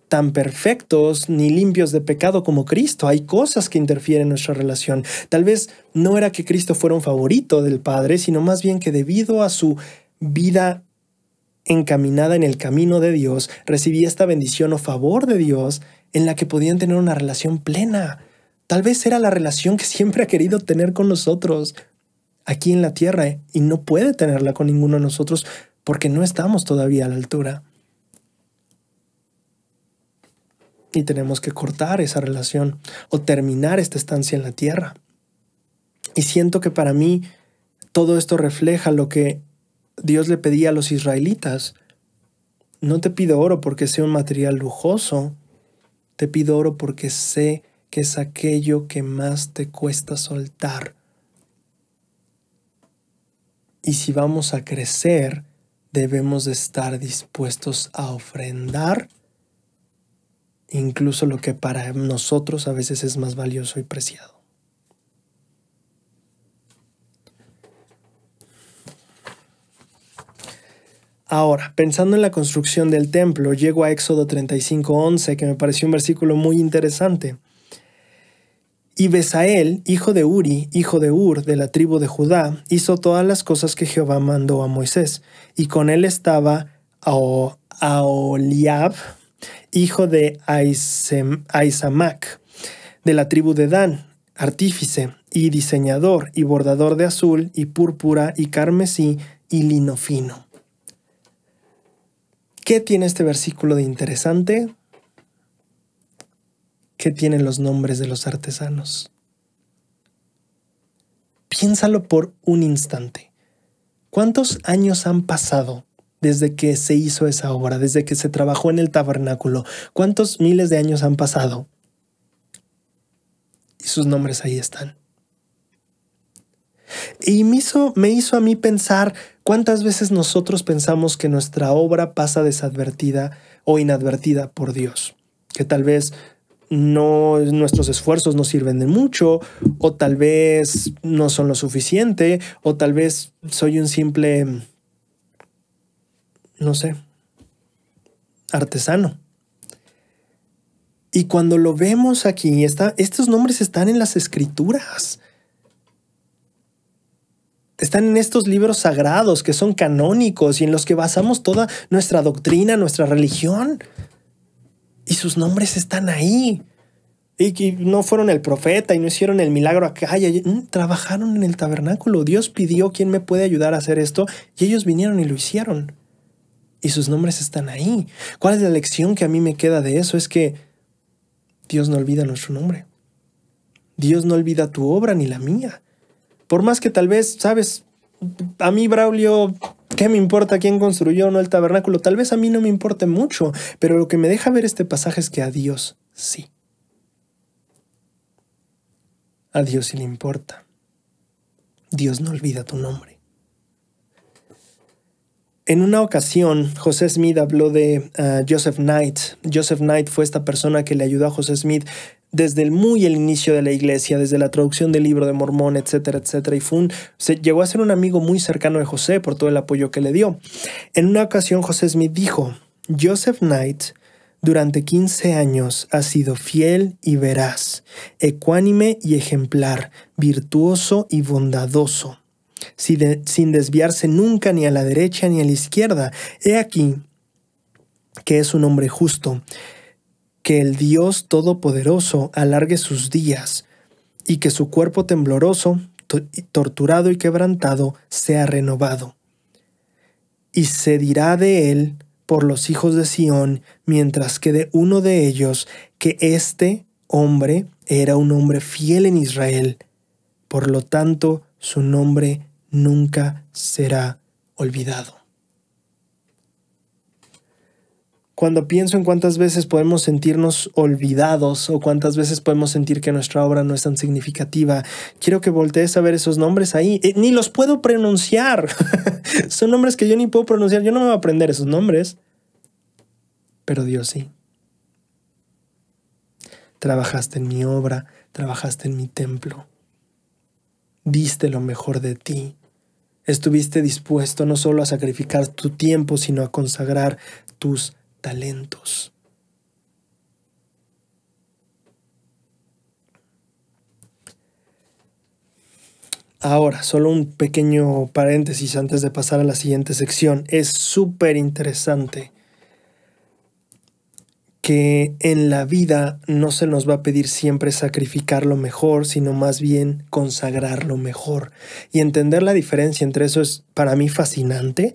tan perfectos ni limpios de pecado como Cristo. Hay cosas que interfieren en nuestra relación. Tal vez no era que Cristo fuera un favorito del Padre, sino más bien que debido a su vida encaminada en el camino de Dios, recibía esta bendición o favor de Dios en la que podían tener una relación plena. Tal vez era la relación que siempre ha querido tener con nosotros, aquí en la tierra ¿eh? y no puede tenerla con ninguno de nosotros porque no estamos todavía a la altura. Y tenemos que cortar esa relación o terminar esta estancia en la tierra. Y siento que para mí todo esto refleja lo que Dios le pedía a los israelitas. No te pido oro porque sea un material lujoso, te pido oro porque sé que es aquello que más te cuesta soltar y si vamos a crecer, debemos estar dispuestos a ofrendar incluso lo que para nosotros a veces es más valioso y preciado. Ahora, pensando en la construcción del templo, llego a Éxodo 35:11, que me pareció un versículo muy interesante. Y Besael, hijo de Uri, hijo de Ur, de la tribu de Judá, hizo todas las cosas que Jehová mandó a Moisés, y con él estaba Aholiab, hijo de Aisamac, de la tribu de Dan, artífice y diseñador y bordador de azul y púrpura y carmesí y lino fino. ¿Qué tiene este versículo de interesante? que tienen los nombres de los artesanos. Piénsalo por un instante. ¿Cuántos años han pasado desde que se hizo esa obra, desde que se trabajó en el tabernáculo? ¿Cuántos miles de años han pasado? Y sus nombres ahí están. Y me hizo, me hizo a mí pensar cuántas veces nosotros pensamos que nuestra obra pasa desadvertida o inadvertida por Dios, que tal vez no nuestros esfuerzos no sirven de mucho o tal vez no son lo suficiente o tal vez soy un simple no sé artesano. Y cuando lo vemos aquí, estos nombres están en las escrituras. Están en estos libros sagrados que son canónicos y en los que basamos toda nuestra doctrina, nuestra religión y sus nombres están ahí. Y, que no fueron el profeta y no hicieron el milagro acá. Mm, trabajaron en el tabernáculo. Dios pidió quién me puede ayudar a hacer esto y ellos vinieron y lo hicieron. Y sus nombres están ahí. ¿Cuál es la lección que a mí me queda de eso? Es que Dios no olvida nuestro nombre. Dios no olvida tu obra ni la mía. Por más que tal vez, sabes, a mí Braulio ¿Qué me importa quién construyó o no el tabernáculo? Tal vez a mí no me importe mucho, pero lo que me deja ver este pasaje es que a Dios sí. A Dios sí le importa. Dios no olvida tu nombre. En una ocasión, José Smith habló de ah, Joseph Knight. Joseph Knight fue esta persona que le ayudó a José Smith desde el muy el inicio de la iglesia, desde la traducción del libro de Mormón, etcétera, etcétera. Y fue se, llegó a ser un amigo muy cercano de José por todo el apoyo que le dio. En una ocasión, José Smith dijo, Joseph Knight durante 15 años ha sido fiel y veraz, ecuánime y ejemplar, virtuoso y bondadoso, sin desviarse nunca ni a la derecha ni a la izquierda. He aquí que es un hombre justo que el Dios Todopoderoso alargue sus días, y que su cuerpo tembloroso, torturado y quebrantado, sea renovado. Y se dirá de él por los hijos de Sión, mientras que de uno de ellos, que este hombre era un hombre fiel en Israel. Por lo tanto, su nombre nunca será olvidado. cuando pienso en cuántas veces podemos sentirnos olvidados o cuántas veces podemos sentir que nuestra obra no es tan significativa, quiero que voltees a ver esos nombres ahí. Eh, ni los puedo pronunciar. Son nombres que yo ni puedo pronunciar. Yo no me voy a aprender esos nombres. Pero Dios sí. Trabajaste en mi obra, trabajaste en mi templo. Diste lo mejor de ti. Estuviste dispuesto no solo a sacrificar tu tiempo, sino a consagrar tus talentos. Ahora, solo un pequeño paréntesis antes de pasar a la siguiente sección. Es súper interesante que en la vida no se nos va a pedir siempre sacrificar lo mejor, sino más bien consagrar lo mejor. Y entender la diferencia entre eso es para mí fascinante,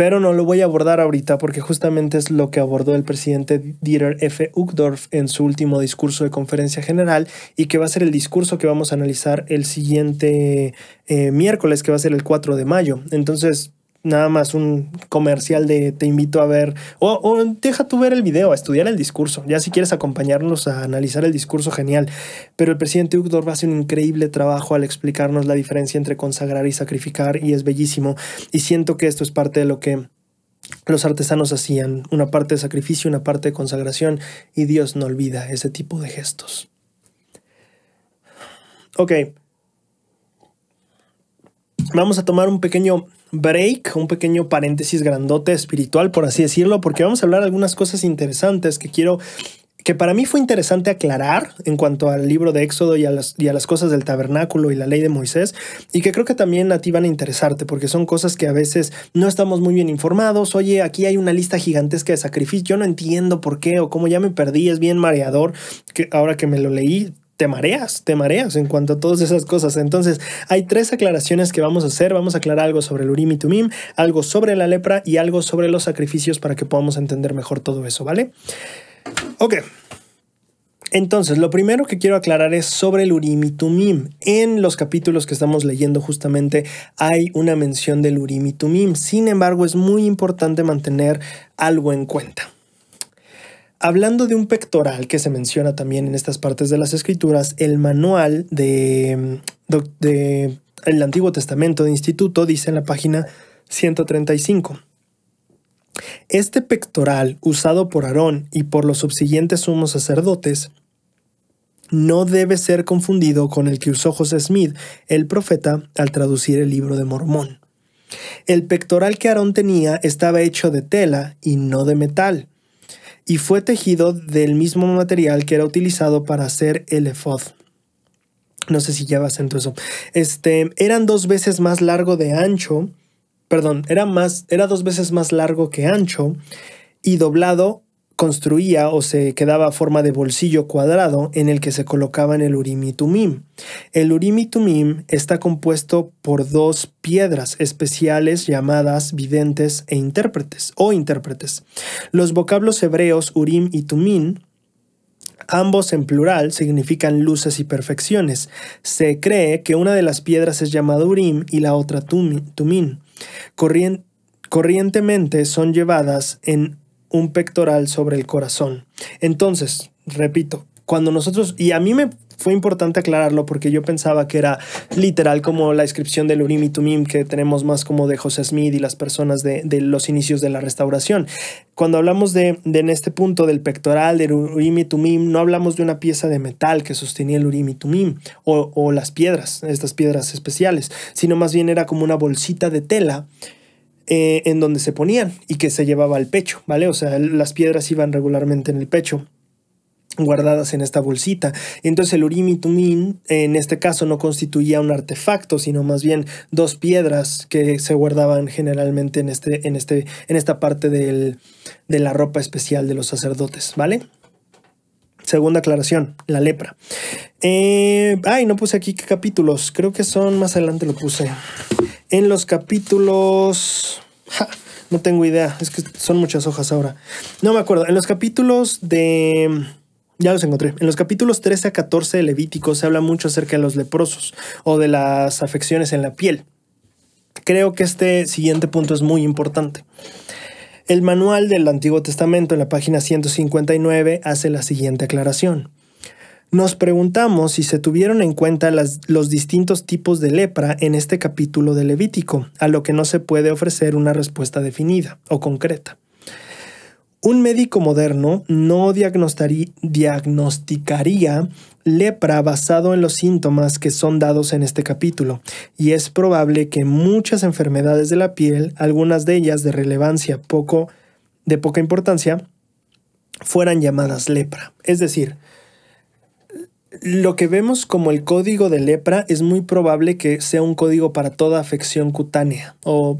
pero no lo voy a abordar ahorita porque justamente es lo que abordó el presidente Dieter F. Uchtdorf en su último discurso de conferencia general y que va a ser el discurso que vamos a analizar el siguiente eh, miércoles, que va a ser el 4 de mayo. Entonces, nada más un comercial de te invito a ver, o, deja tú ver el video, a estudiar el discurso, ya si quieres acompañarnos a analizar el discurso, genial. Pero el presidente Ugdorf hace un increíble trabajo al explicarnos la diferencia entre consagrar y sacrificar, y es bellísimo, y siento que esto es parte de lo que los artesanos hacían, una parte de sacrificio, una parte de consagración, y Dios no olvida ese tipo de gestos. Ok. Vamos a tomar un pequeño break, un pequeño paréntesis grandote espiritual, por así decirlo, porque vamos a hablar algunas cosas interesantes que quiero que para mí fue interesante aclarar en cuanto al libro de Éxodo y a, las, y a, las, cosas del tabernáculo y la ley de Moisés, y que creo que también a ti van a interesarte, porque son cosas que a veces no estamos muy bien informados. Oye, aquí hay una lista gigantesca de sacrificios, yo no entiendo por qué o cómo ya me perdí, es bien mareador, que ahora que me lo leí, te mareas, te mareas en cuanto a todas esas cosas. Entonces, hay tres aclaraciones que vamos a hacer. Vamos a aclarar algo sobre el Urim y Tumim, algo sobre la lepra y algo sobre los sacrificios para que podamos entender mejor todo eso, ¿vale? Ok. Entonces, lo primero que quiero aclarar es sobre el Urim y Tumim. En los capítulos que estamos leyendo justamente hay una mención del Urim y Tumim. Sin embargo, es muy importante mantener algo en cuenta. Hablando de un pectoral que se menciona también en estas partes de las escrituras, el manual del mm, el Antiguo Testamento de Instituto dice en la página 135. Este pectoral usado por Aarón y por los subsiguientes sumos sacerdotes no debe ser confundido con el que usó José Smith, el profeta, al traducir el libro de Mormón. El pectoral que Aarón tenía estaba hecho de tela y no de metal y fue tejido del mismo material que era utilizado para hacer el efod. No sé si llevas en eso. Este, eran dos veces más largo de ancho, perdón, era, más, era dos veces más largo que ancho y doblado construía o se quedaba a forma de bolsillo cuadrado en el que se colocaban el Urim y Tumim. El Urim y Tumim está compuesto por dos piedras especiales llamadas videntes e intérpretes o intérpretes. Los vocablos hebreos Urim y Tumim Ambos en plural significan luces y perfecciones. Se cree que una de las piedras es llamada Urim y la otra Tumim. Corrientemente son llevadas en un pectoral sobre el corazón. Entonces, repito, cuando nosotros, y a mí me fue importante aclararlo porque yo pensaba que era literal como la inscripción del Urim y Tumim que tenemos más como de José Smith y las personas de, los inicios de la restauración. Cuando hablamos de, en este punto del pectoral del Urim y Tumim, no hablamos de una pieza de metal que sostenía el Urim y Tumim o las piedras, estas piedras especiales, sino más bien era como una bolsita de tela eh, en donde se ponían y que se llevaba al pecho, ¿vale? O sea, las piedras iban regularmente en el pecho guardadas en esta bolsita. Entonces el Urim y en este caso no constituía un artefacto, sino más bien dos piedras que se guardaban generalmente en, este, en, este, en esta parte del, de la ropa especial de los sacerdotes, ¿vale? Segunda aclaración, la lepra. Eh, ay, no puse aquí qué capítulos. Creo que son, más adelante lo puse. En los capítulos... no tengo idea, es que son muchas hojas ahora. No me acuerdo. En los capítulos de... Ya los encontré. En los capítulos 13 a 14 de Levítico se habla mucho acerca de los leprosos o de las afecciones en la piel. Creo que este siguiente punto es muy importante. El manual del Antiguo Testamento en la página 159 hace la siguiente aclaración. Nos preguntamos si se tuvieron en cuenta los distintos tipos de lepra en este capítulo de Levítico, a lo que no se puede ofrecer una respuesta definida o concreta. Un médico moderno no diagnosticaría lepra basado en los síntomas que son dados en este capítulo, y es probable que muchas enfermedades de la piel, algunas de ellas de relevancia poco de poca importancia, fueran llamadas lepra. Es decir, lo que vemos como el código de lepra es muy probable que sea un código para toda afección cutánea o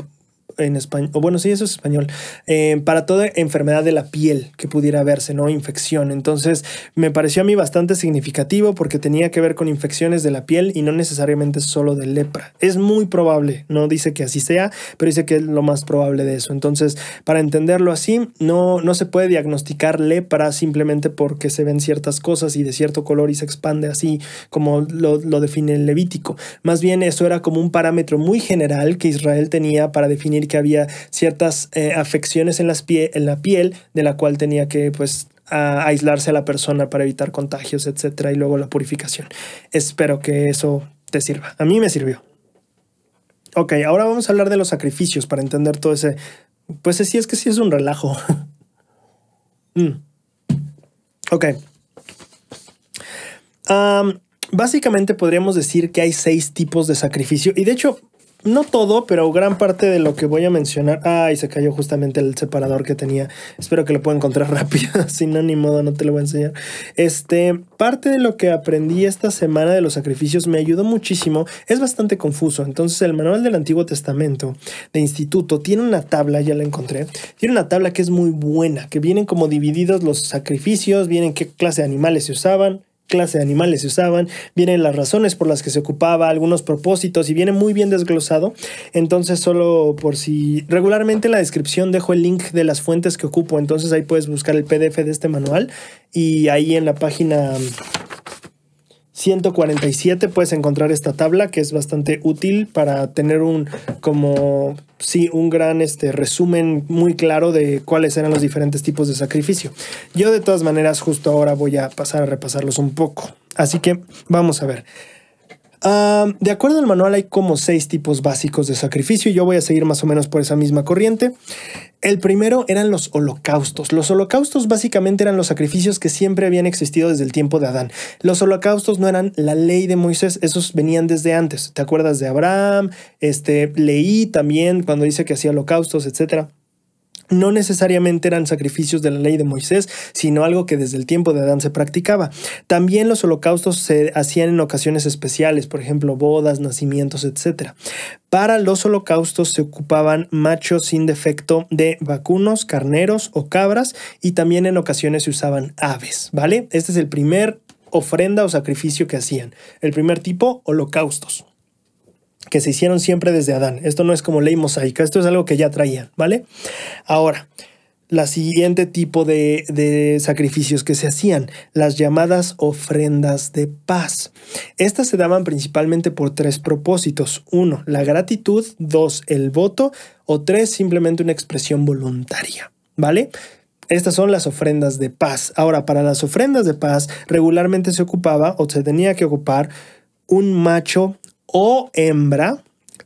en español, o bueno, sí, eso es español, eh, para toda enfermedad de la piel que pudiera verse, ¿no? Infección. Entonces, me pareció a mí bastante significativo porque tenía que ver con infecciones de la piel y no necesariamente solo de lepra. Es muy probable, no dice que así sea, pero dice que es lo más probable de eso. Entonces, para entenderlo así, no, no se puede diagnosticar lepra simplemente porque se ven ciertas cosas y de cierto color y se expande así como lo, lo define el Levítico. Más bien, eso era como un parámetro muy general que Israel tenía para definir que había ciertas eh, afecciones en, en la piel de la cual tenía que pues aislarse a la persona para evitar contagios, etcétera, y luego la purificación. Espero que eso te sirva. A mí me sirvió. Ok, ahora vamos a hablar de los sacrificios para entender todo ese. Pues sí, es que sí es un relajo. Mm. Ok. básicamente podríamos decir que hay seis tipos de sacrificio. Y de hecho, no todo, pero gran parte de lo que voy a mencionar. Ay, se cayó justamente el separador que tenía. Espero que lo pueda encontrar rápido. si no, ni modo, no te lo voy a enseñar. Este, parte de lo que aprendí esta semana de los sacrificios me ayudó muchísimo. Es bastante confuso. Entonces, el manual del Antiguo Testamento de instituto tiene una tabla, ya la encontré. Tiene una tabla que es muy buena, que vienen como divididos los sacrificios, vienen qué clase de animales se usaban clase de animales se usaban, vienen las razones por las que se ocupaba, algunos propósitos y viene muy bien desglosado. Entonces solo por si regularmente en la descripción dejo el link de las fuentes que ocupo, entonces ahí puedes buscar el PDF de este manual y ahí en la página 147 puedes encontrar esta tabla que es bastante útil para tener un como sí un gran este resumen muy claro de cuáles eran los diferentes tipos de sacrificio. Yo de todas maneras justo ahora voy a pasar a repasarlos un poco. Así que vamos a ver de acuerdo al manual hay como seis tipos básicos de sacrificio y yo voy a seguir más o menos por esa misma corriente. El primero eran los holocaustos. Los holocaustos básicamente eran los sacrificios que siempre habían existido desde el tiempo de Adán. Los holocaustos no eran la ley de Moisés, esos venían desde antes. ¿Te acuerdas de Abraham? Este, leí también cuando dice que hacía holocaustos, etcétera no necesariamente eran sacrificios de la ley de Moisés, sino algo que desde el tiempo de Adán se practicaba. También los holocaustos se hacían en ocasiones especiales, por ejemplo, bodas, nacimientos, etc. Para los holocaustos se ocupaban machos sin defecto de vacunos, carneros o cabras y también en ocasiones se usaban aves, ¿vale? Este es el primer ofrenda o sacrificio que hacían. El primer tipo, holocaustos que se hicieron siempre desde Adán. Esto no es como ley mosaica, esto es algo que ya traían, ¿vale? Ahora, la siguiente tipo de, de, sacrificios que se hacían, las llamadas ofrendas de paz. Estas se daban principalmente por tres propósitos. Uno, la gratitud. Dos, el voto. O tres, simplemente una expresión voluntaria. ¿Vale? Estas son las ofrendas de paz. Ahora, para las ofrendas de paz, regularmente se ocupaba o se tenía que ocupar un macho o hembra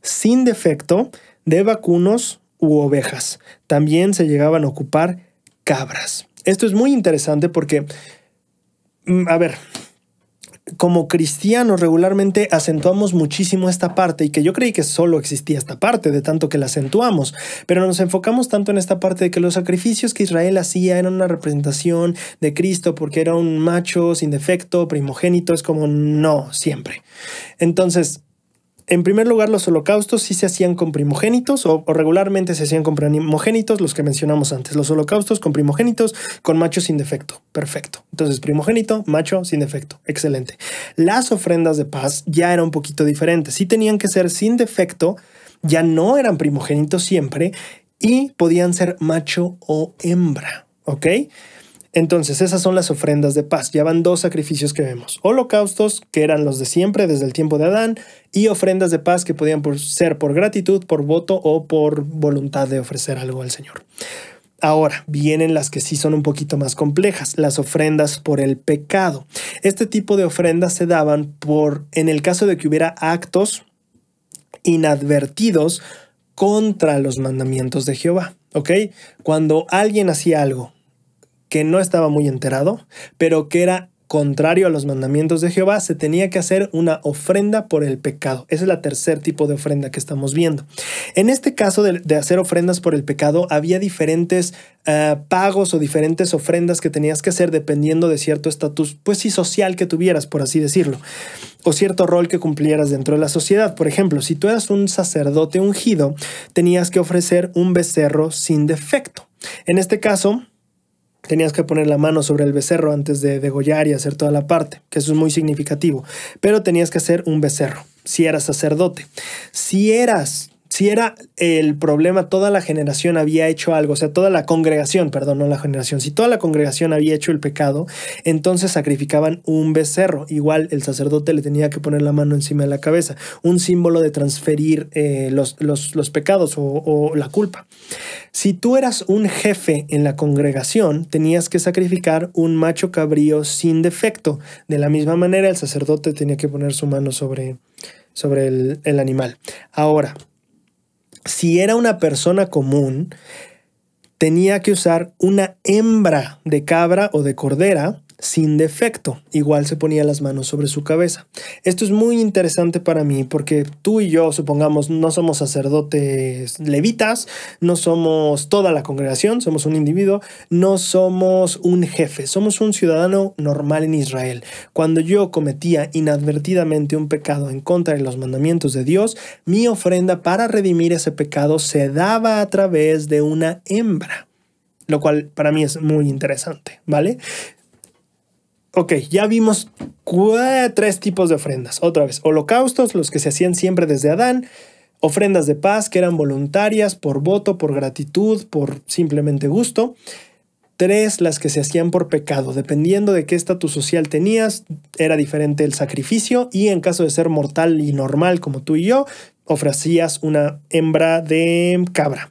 sin defecto de vacunos u ovejas. También se llegaban a ocupar cabras. Esto es muy interesante porque, mm, a ver, como cristianos regularmente acentuamos muchísimo esta parte y que yo creí que solo existía esta parte de tanto que la acentuamos, pero nos enfocamos tanto en esta parte de que los sacrificios que Israel hacía eran una representación de Cristo porque era un macho sin defecto, primogénito, es como no siempre. Entonces, en primer lugar, los holocaustos sí se hacían con primogénitos o, regularmente se hacían con primogénitos, los que mencionamos antes. Los holocaustos con primogénitos, con macho sin defecto. Perfecto. Entonces, primogénito, macho sin defecto. Excelente. Las ofrendas de paz ya eran un poquito diferentes. Sí tenían que ser sin defecto, ya no eran primogénitos siempre y podían ser macho o hembra. ¿Ok? Entonces, esas son las ofrendas de paz. Ya van dos sacrificios que vemos. Holocaustos, que eran los de siempre desde el tiempo de Adán, y ofrendas de paz que podían ser por gratitud, por voto o por voluntad de ofrecer algo al Señor. Ahora, vienen las que sí son un poquito más complejas, las ofrendas por el pecado. Este tipo de ofrendas se daban por, en el caso de que hubiera actos inadvertidos contra los mandamientos de Jehová. ¿Ok? Cuando alguien hacía algo que no estaba muy enterado, pero que era contrario a los mandamientos de Jehová, se tenía que hacer una ofrenda por el pecado. Esa es el tercer tipo de ofrenda que estamos viendo. En este caso de, hacer ofrendas por el pecado, había diferentes eh, pagos o diferentes ofrendas que tenías que hacer dependiendo de cierto estatus, pues sí, social que tuvieras, por así decirlo, o cierto rol que cumplieras dentro de la sociedad. Por ejemplo, si tú eras un sacerdote ungido, tenías que ofrecer un becerro sin defecto. En este caso, tenías que poner la mano sobre el becerro antes de degollar y hacer toda la parte, que eso es muy significativo, pero tenías que hacer un becerro si eras sacerdote. Si eras si era el problema, toda la generación había hecho algo, o sea, toda la congregación, perdón, no la generación, si toda la congregación había hecho el pecado, entonces sacrificaban un becerro. Igual el sacerdote le tenía que poner la mano encima de la cabeza, un símbolo de transferir eh, los, pecados o, la culpa. Si tú eras un jefe en la congregación, tenías que sacrificar un macho cabrío sin defecto. De la misma manera, el sacerdote tenía que poner su mano sobre, sobre el, el animal. Ahora, si era una persona común, tenía que usar una hembra de cabra o de cordera sin defecto. Igual se ponía las manos sobre su cabeza. Esto es muy interesante para mí porque tú y yo, supongamos, no somos sacerdotes levitas, no somos toda la congregación, somos un individuo, no somos un jefe, somos un ciudadano normal en Israel. Cuando yo cometía inadvertidamente un pecado en contra de los mandamientos de Dios, mi ofrenda para redimir ese pecado se daba a través de una hembra lo cual para mí es muy interesante, ¿vale? Ok, ya vimos tres tipos de ofrendas. Otra vez, holocaustos, los que se hacían siempre desde Adán, ofrendas de paz que eran voluntarias por voto, por gratitud, por simplemente gusto. Tres, las que se hacían por pecado. Dependiendo de qué estatus social tenías, era diferente el sacrificio y en caso de ser mortal y normal como tú y yo, ofrecías una hembra de cabra.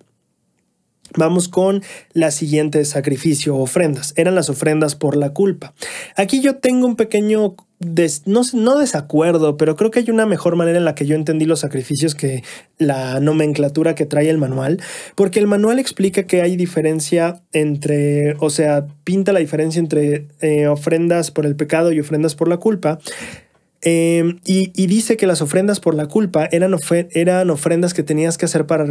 Vamos con la siguiente sacrificio, ofrendas. Eran las ofrendas por la culpa. Aquí yo tengo un pequeño, no, desacuerdo, pero creo que hay una mejor manera en la que yo entendí los sacrificios que la nomenclatura que trae el manual, porque el manual explica que hay diferencia entre, o sea, pinta la diferencia entre eh, ofrendas por el pecado y ofrendas por la culpa, Em, y, dice que las ofrendas por la culpa eran, eran ofrendas que tenías que hacer para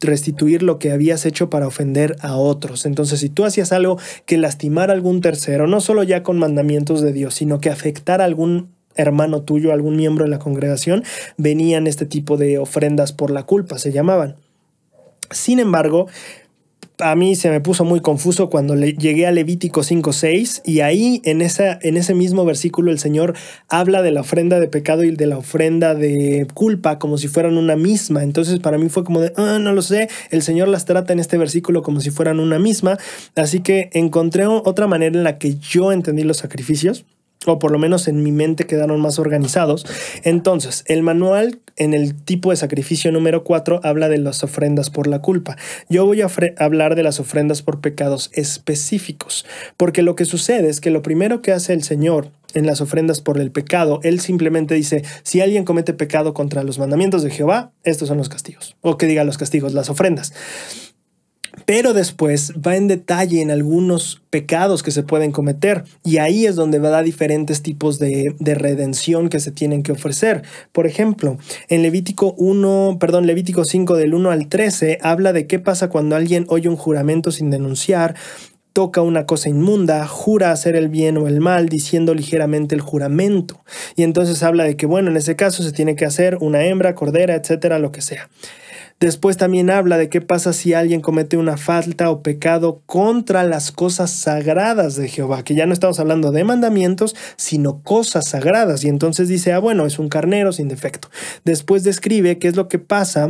restituir lo que habías hecho para ofender a otros. Entonces, si tú hacías algo que lastimara a algún tercero, no solo ya con mandamientos de Dios, sino que afectara a algún hermano tuyo, algún miembro de la congregación, venían este tipo de ofrendas por la culpa, se llamaban. Sin embargo, a mí se me puso muy confuso cuando llegué a Levítico 5.6 y ahí en, en ese mismo versículo el Señor habla de la ofrenda de pecado y de la ofrenda de culpa como si fueran una misma. Entonces para mí fue como de, ah, no lo sé, el Señor las trata en este versículo como si fueran una misma. Así que encontré otra manera en la que yo entendí los sacrificios o por lo menos en mi mente quedaron más organizados. Entonces, el manual en el tipo de sacrificio número 4 habla de las ofrendas por la culpa. Yo voy a hablar de las ofrendas por pecados específicos, porque lo que sucede es que lo primero que hace el Señor en las ofrendas por el pecado, él simplemente dice, si alguien comete pecado contra los mandamientos de Jehová, estos son los castigos. O que diga los castigos, las ofrendas pero después va en detalle en algunos pecados que se pueden cometer y ahí es donde va a dar diferentes tipos de, de, redención que se tienen que ofrecer. Por ejemplo, en Levítico 1, perdón, Levítico 5 del 1 al 13 habla de qué pasa cuando alguien oye un juramento sin denunciar, toca una cosa inmunda, jura hacer el bien o el mal, diciendo ligeramente el juramento. Y entonces habla de que, bueno, en ese caso se tiene que hacer una hembra, cordera, etcétera, lo que sea. Después también habla de qué pasa si alguien comete una falta o pecado contra las cosas sagradas de Jehová, que ya no estamos hablando de mandamientos, sino cosas sagradas. Y entonces dice, ah, bueno, es un carnero sin defecto. Después describe qué es lo que pasa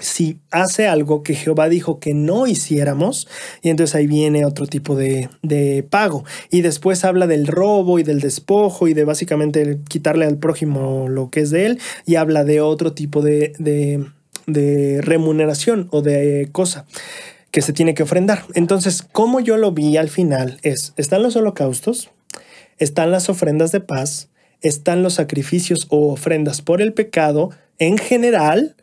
si hace algo que Jehová dijo que no hiciéramos, y entonces ahí viene otro tipo de, de, pago. Y después habla del robo y del despojo y de básicamente quitarle al prójimo lo que es de él, y habla de otro tipo de, de de remuneración o de eh, cosa que se tiene que ofrendar. Entonces, como yo lo vi al final, es, están los holocaustos, están las ofrendas de paz, están los sacrificios o ofrendas por el pecado en general,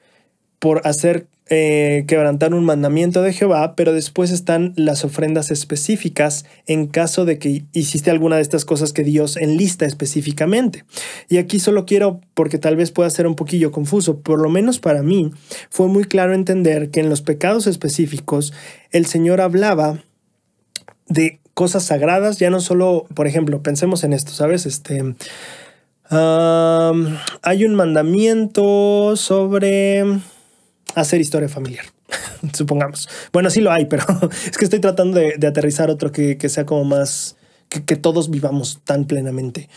por hacer eh, quebrantar un mandamiento de Jehová, pero después están las ofrendas específicas en caso de que hiciste alguna de estas cosas que Dios enlista específicamente. Y aquí solo quiero, porque tal vez pueda ser un poquillo confuso, por lo menos para mí fue muy claro entender que en los pecados específicos el Señor hablaba de cosas sagradas, ya no solo, por ejemplo, pensemos en esto, ¿sabes? Este, hay un mandamiento sobre hacer historia familiar, supongamos. Bueno, sí lo hay, pero es que estoy tratando de, aterrizar otro que, sea como más, que, todos vivamos tan plenamente.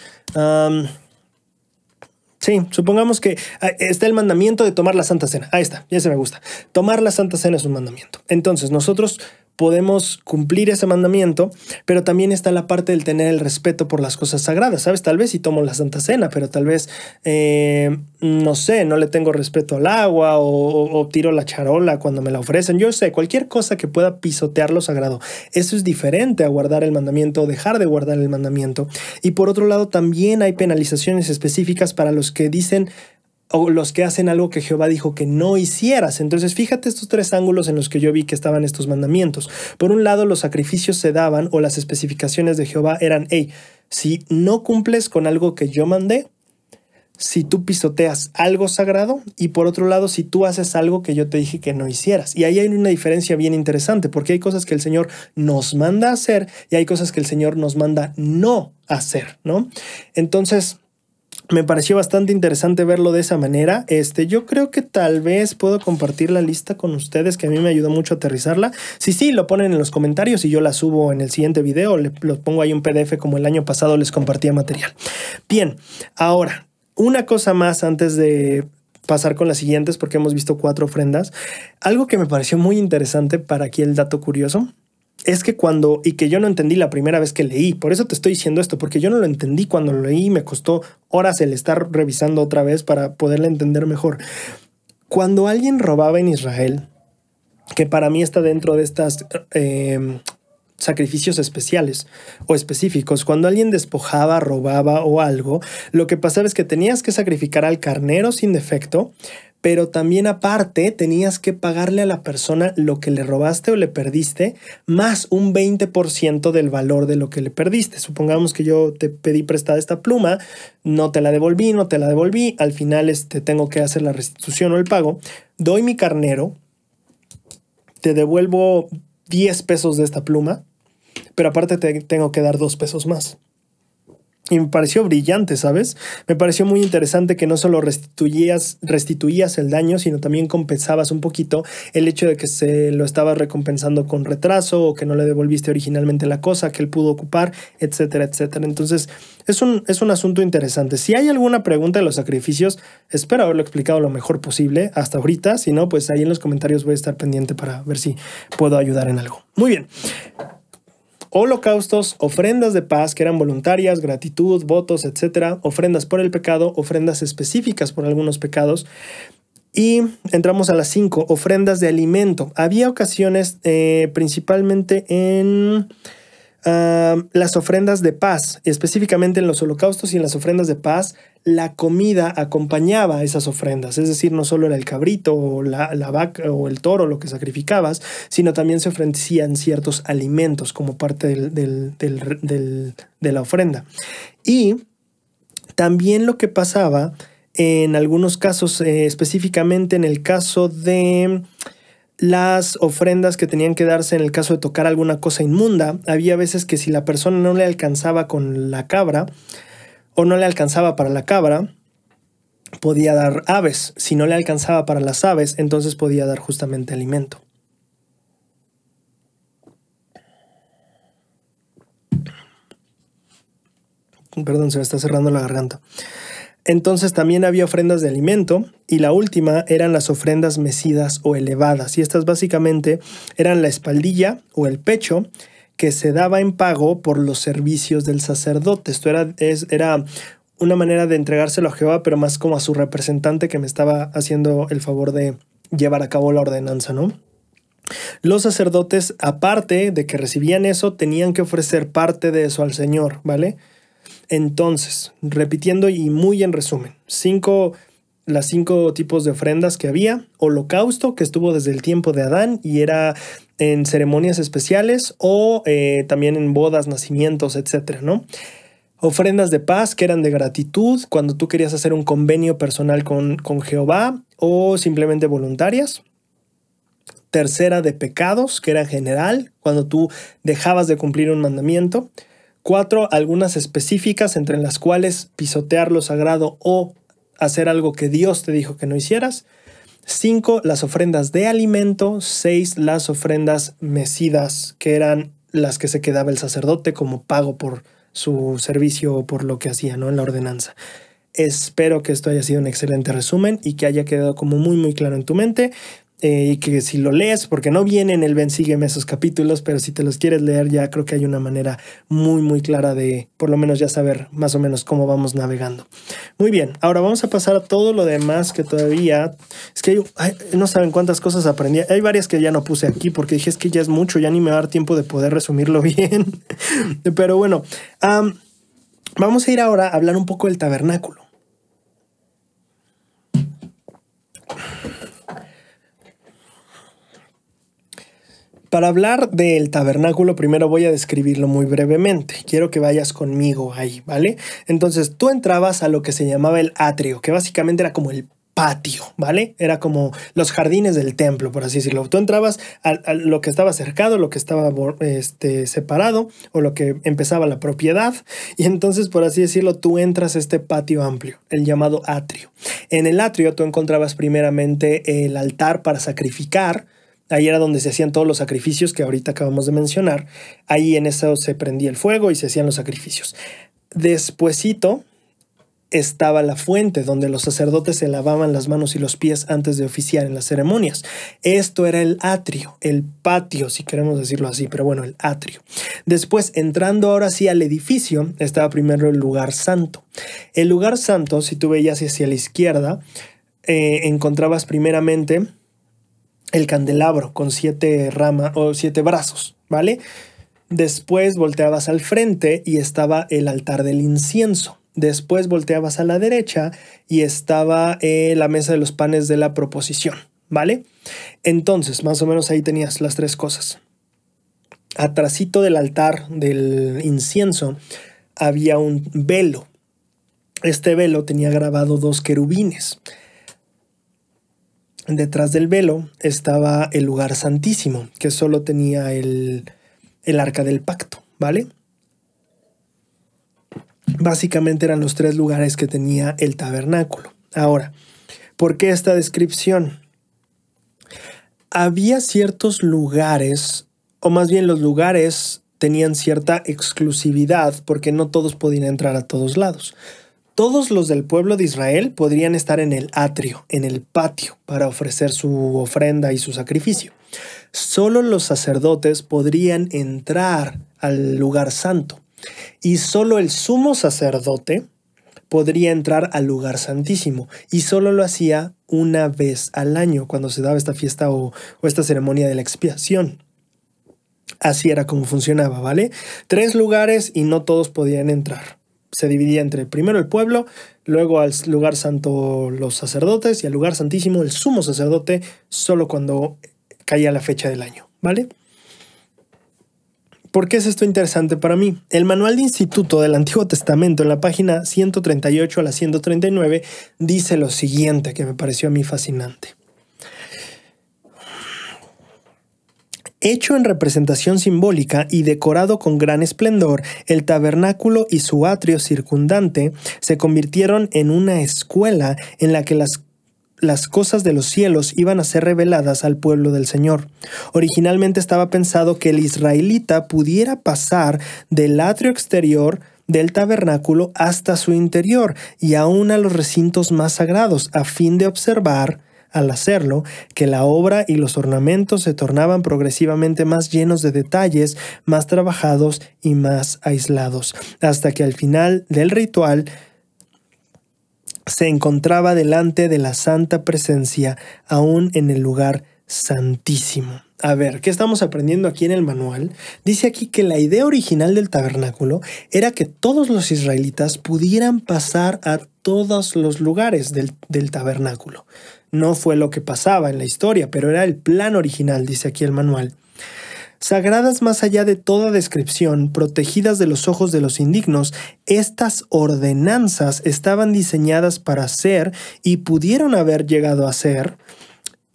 Sí, supongamos que ah, está el mandamiento de tomar la Santa Cena. Ahí está, ya se me gusta. Tomar la Santa Cena es un mandamiento. Entonces, nosotros podemos cumplir ese mandamiento, pero también está la parte del tener el respeto por las cosas sagradas, ¿sabes? Tal vez si tomo la Santa Cena, pero tal vez, eh, no sé, no le tengo respeto al agua o, tiro la charola cuando me la ofrecen, yo sé, cualquier cosa que pueda pisotear lo sagrado. Eso es diferente a guardar el mandamiento o dejar de guardar el mandamiento. Y por otro lado, también hay penalizaciones específicas para los que dicen o los que hacen algo que Jehová dijo que no hicieras. Entonces fíjate estos tres ángulos en los que yo vi que estaban estos mandamientos. Por un lado, los sacrificios se daban o las especificaciones de Jehová eran, hey, si no cumples con algo que yo mandé, si tú pisoteas algo sagrado y por otro lado si tú haces algo que yo te dije que no hicieras. Y ahí hay una diferencia bien interesante porque hay cosas que el Señor nos manda hacer y hay cosas que el Señor nos manda no hacer, ¿no? Entonces, me pareció bastante interesante verlo de esa manera. Este, yo creo que tal vez puedo compartir la lista con ustedes, que a mí me ayudó mucho a aterrizarla. Si sí, lo ponen en los comentarios y yo la subo en el siguiente video. Le, pongo ahí un PDF como el año pasado les compartía material. Bien, ahora, una cosa más antes de pasar con las siguientes, porque hemos visto cuatro ofrendas. Algo que me pareció muy interesante para aquí el dato curioso es que cuando, y que yo no entendí la primera vez que leí, por eso te estoy diciendo esto, porque yo no lo entendí cuando lo leí y me costó horas el estar revisando otra vez para poderle entender mejor. Cuando alguien robaba en Israel, que para mí está dentro de estas em, sacrificios especiales o específicos. Cuando alguien despojaba, robaba o algo, lo que pasaba es que tenías que sacrificar al carnero sin defecto, pero también aparte tenías que pagarle a la persona lo que le robaste o le perdiste, más un 20% del valor de lo que le perdiste. Supongamos que yo te pedí prestada esta pluma, no te la devolví, no te la devolví, al final este, tengo que hacer la restitución o el pago, doy mi carnero, te devuelvo 10 pesos de esta pluma, pero aparte te tengo que dar 2 pesos más. Y me pareció brillante, ¿sabes? Me pareció muy interesante que no solo restituías, el daño, sino también compensabas un poquito el hecho de que se lo estabas recompensando con retraso o que no le devolviste originalmente la cosa que él pudo ocupar, etcétera, etcétera. Entonces, es un, es un asunto interesante. Si hay alguna pregunta de los sacrificios, espero haberlo explicado lo mejor posible hasta ahorita. Si no, pues ahí en los comentarios voy a estar pendiente para ver si puedo ayudar en algo. Muy bien holocaustos, ofrendas de paz que eran voluntarias, gratitud, votos, etcétera, ofrendas por el pecado, ofrendas específicas por algunos pecados. Y entramos a las cinco, ofrendas de alimento. Había ocasiones eh, principalmente en las ofrendas de paz, específicamente en los holocaustos y en las ofrendas de paz, la comida acompañaba esas ofrendas, es decir, no solo era el cabrito o la, vaca o el toro lo que sacrificabas, sino también se ofrecían ciertos alimentos como parte de la ofrenda. Y también lo que pasaba en algunos casos, eh, específicamente en el caso de las ofrendas que tenían que darse en el caso de tocar alguna cosa inmunda. Había veces que si la persona no le alcanzaba con la cabra o no le alcanzaba para la cabra, podía dar aves. Si no le alcanzaba para las aves, entonces podía dar justamente alimento. Perdón, se me está cerrando la garganta. Entonces también había ofrendas de alimento y la última eran las ofrendas mecidas o elevadas. Y estas básicamente eran la espaldilla o el pecho que se daba en pago por los servicios del sacerdote. Esto era, era una manera de entregárselo a Jehová, pero más como a su representante que me estaba haciendo el favor de llevar a cabo la ordenanza, ¿no? Los sacerdotes, aparte de que recibían eso, tenían que ofrecer parte de eso al Señor, ¿vale? Entonces, repitiendo y muy en resumen, cinco, las cinco tipos de ofrendas que había, holocausto, que estuvo desde el tiempo de Adán y era en ceremonias especiales o eh, también en bodas, nacimientos, etcétera, ¿no? Ofrendas de paz que eran de gratitud cuando tú querías hacer un convenio personal con, con Jehová o simplemente voluntarias tercera de pecados, que era general, cuando tú dejabas de cumplir un mandamiento. Cuatro, algunas específicas entre las cuales pisotear lo sagrado o hacer algo que Dios te dijo que no hicieras. cinco Las ofrendas de alimento. seis Las ofrendas mecidas, que eran las que se quedaba el sacerdote como pago por su servicio o por lo que hacía ¿no? en la ordenanza. Espero que esto haya sido un excelente resumen y que haya quedado como muy muy claro en tu mente. Eh, y que si lo lees, porque no vienen el Ben Sígueme esos capítulos, pero si te los quieres leer, ya creo que hay una manera muy, muy clara de por lo menos ya saber más o menos cómo vamos navegando. Muy bien, ahora vamos a pasar a todo lo demás que todavía. Es que no saben cuántas cosas aprendí. Hay varias que ya no puse aquí porque dije es que ya es mucho, ya ni me va a dar tiempo de poder resumirlo bien. pero bueno, vamos a ir ahora a hablar un poco del tabernáculo. Para hablar del tabernáculo, primero voy a describirlo muy brevemente. Quiero que vayas conmigo ahí, ¿vale? Entonces tú entrabas a lo que se llamaba el atrio, que básicamente era como el patio, ¿vale? Era como los jardines del templo, por así decirlo. Tú entrabas a, lo que estaba cercado, lo que estaba este, separado o lo que empezaba la propiedad y entonces, por así decirlo, tú entras a este patio amplio, el llamado atrio. En el atrio tú encontrabas primeramente el altar para sacrificar, Ahí era donde se hacían todos los sacrificios que ahorita acabamos de mencionar. Ahí en eso se prendía el fuego y se hacían los sacrificios. Despuésito estaba la fuente donde los sacerdotes se lavaban las manos y los pies antes de oficiar en las ceremonias. Esto era el atrio, el patio, si queremos decirlo así, pero bueno, el atrio. Después, entrando ahora sí al edificio, estaba primero el lugar santo. El lugar santo, si tú veías hacia la izquierda, eh, encontrabas primeramente el candelabro con siete ramas o siete brazos, ¿vale? Después volteabas al frente y estaba el altar del incienso. Después volteabas a la derecha y estaba eh, la mesa de los panes de la proposición, ¿vale? Entonces, más o menos ahí tenías las tres cosas. Atrasito del altar del incienso había un velo. Este velo tenía grabado dos querubines detrás del velo estaba el lugar santísimo, que solo tenía el, arca del pacto, ¿vale? Básicamente eran los tres lugares que tenía el tabernáculo. Ahora, ¿por qué esta descripción? Había ciertos lugares, o más bien los lugares tenían cierta exclusividad porque no todos podían entrar a todos lados. Todos los del pueblo de Israel podrían estar en el atrio, en el patio, para ofrecer su ofrenda y su sacrificio. Solo los sacerdotes podrían entrar al lugar santo y solo el sumo sacerdote podría entrar al lugar santísimo y solo lo hacía una vez al año cuando se daba esta fiesta o, esta ceremonia de la expiación. Así era como funcionaba, ¿vale? Tres lugares y no todos podían entrar se dividía entre primero el pueblo, luego al lugar santo los sacerdotes y al lugar santísimo el sumo sacerdote solo cuando caía la fecha del año, ¿vale? ¿Por qué es esto interesante para mí? El manual de instituto del Antiguo Testamento en la página 138 a la 139 dice lo siguiente que me pareció a mí fascinante. Hecho en representación simbólica y decorado con gran esplendor, el tabernáculo y su atrio circundante se convirtieron en una escuela en la que las cosas de los cielos iban a ser reveladas al pueblo del Señor. Originalmente estaba pensado que el israelita pudiera pasar del atrio exterior del tabernáculo hasta su interior y aún a los recintos más sagrados a fin de observar al hacerlo, que la obra y los ornamentos se tornaban progresivamente más llenos de detalles, más trabajados y más aislados, hasta que al final del ritual se encontraba delante de la santa presencia, aún en el lugar santísimo. A ver, ¿qué estamos aprendiendo aquí en el manual? Dice aquí que la idea original del tabernáculo era que todos los israelitas pudieran pasar a todos los lugares del, del tabernáculo. No fue lo que pasaba en la historia, pero era el plan original, dice aquí el manual. Sagradas más allá de toda descripción, protegidas de los ojos de los indignos, estas ordenanzas estaban diseñadas para ser y pudieron haber llegado a ser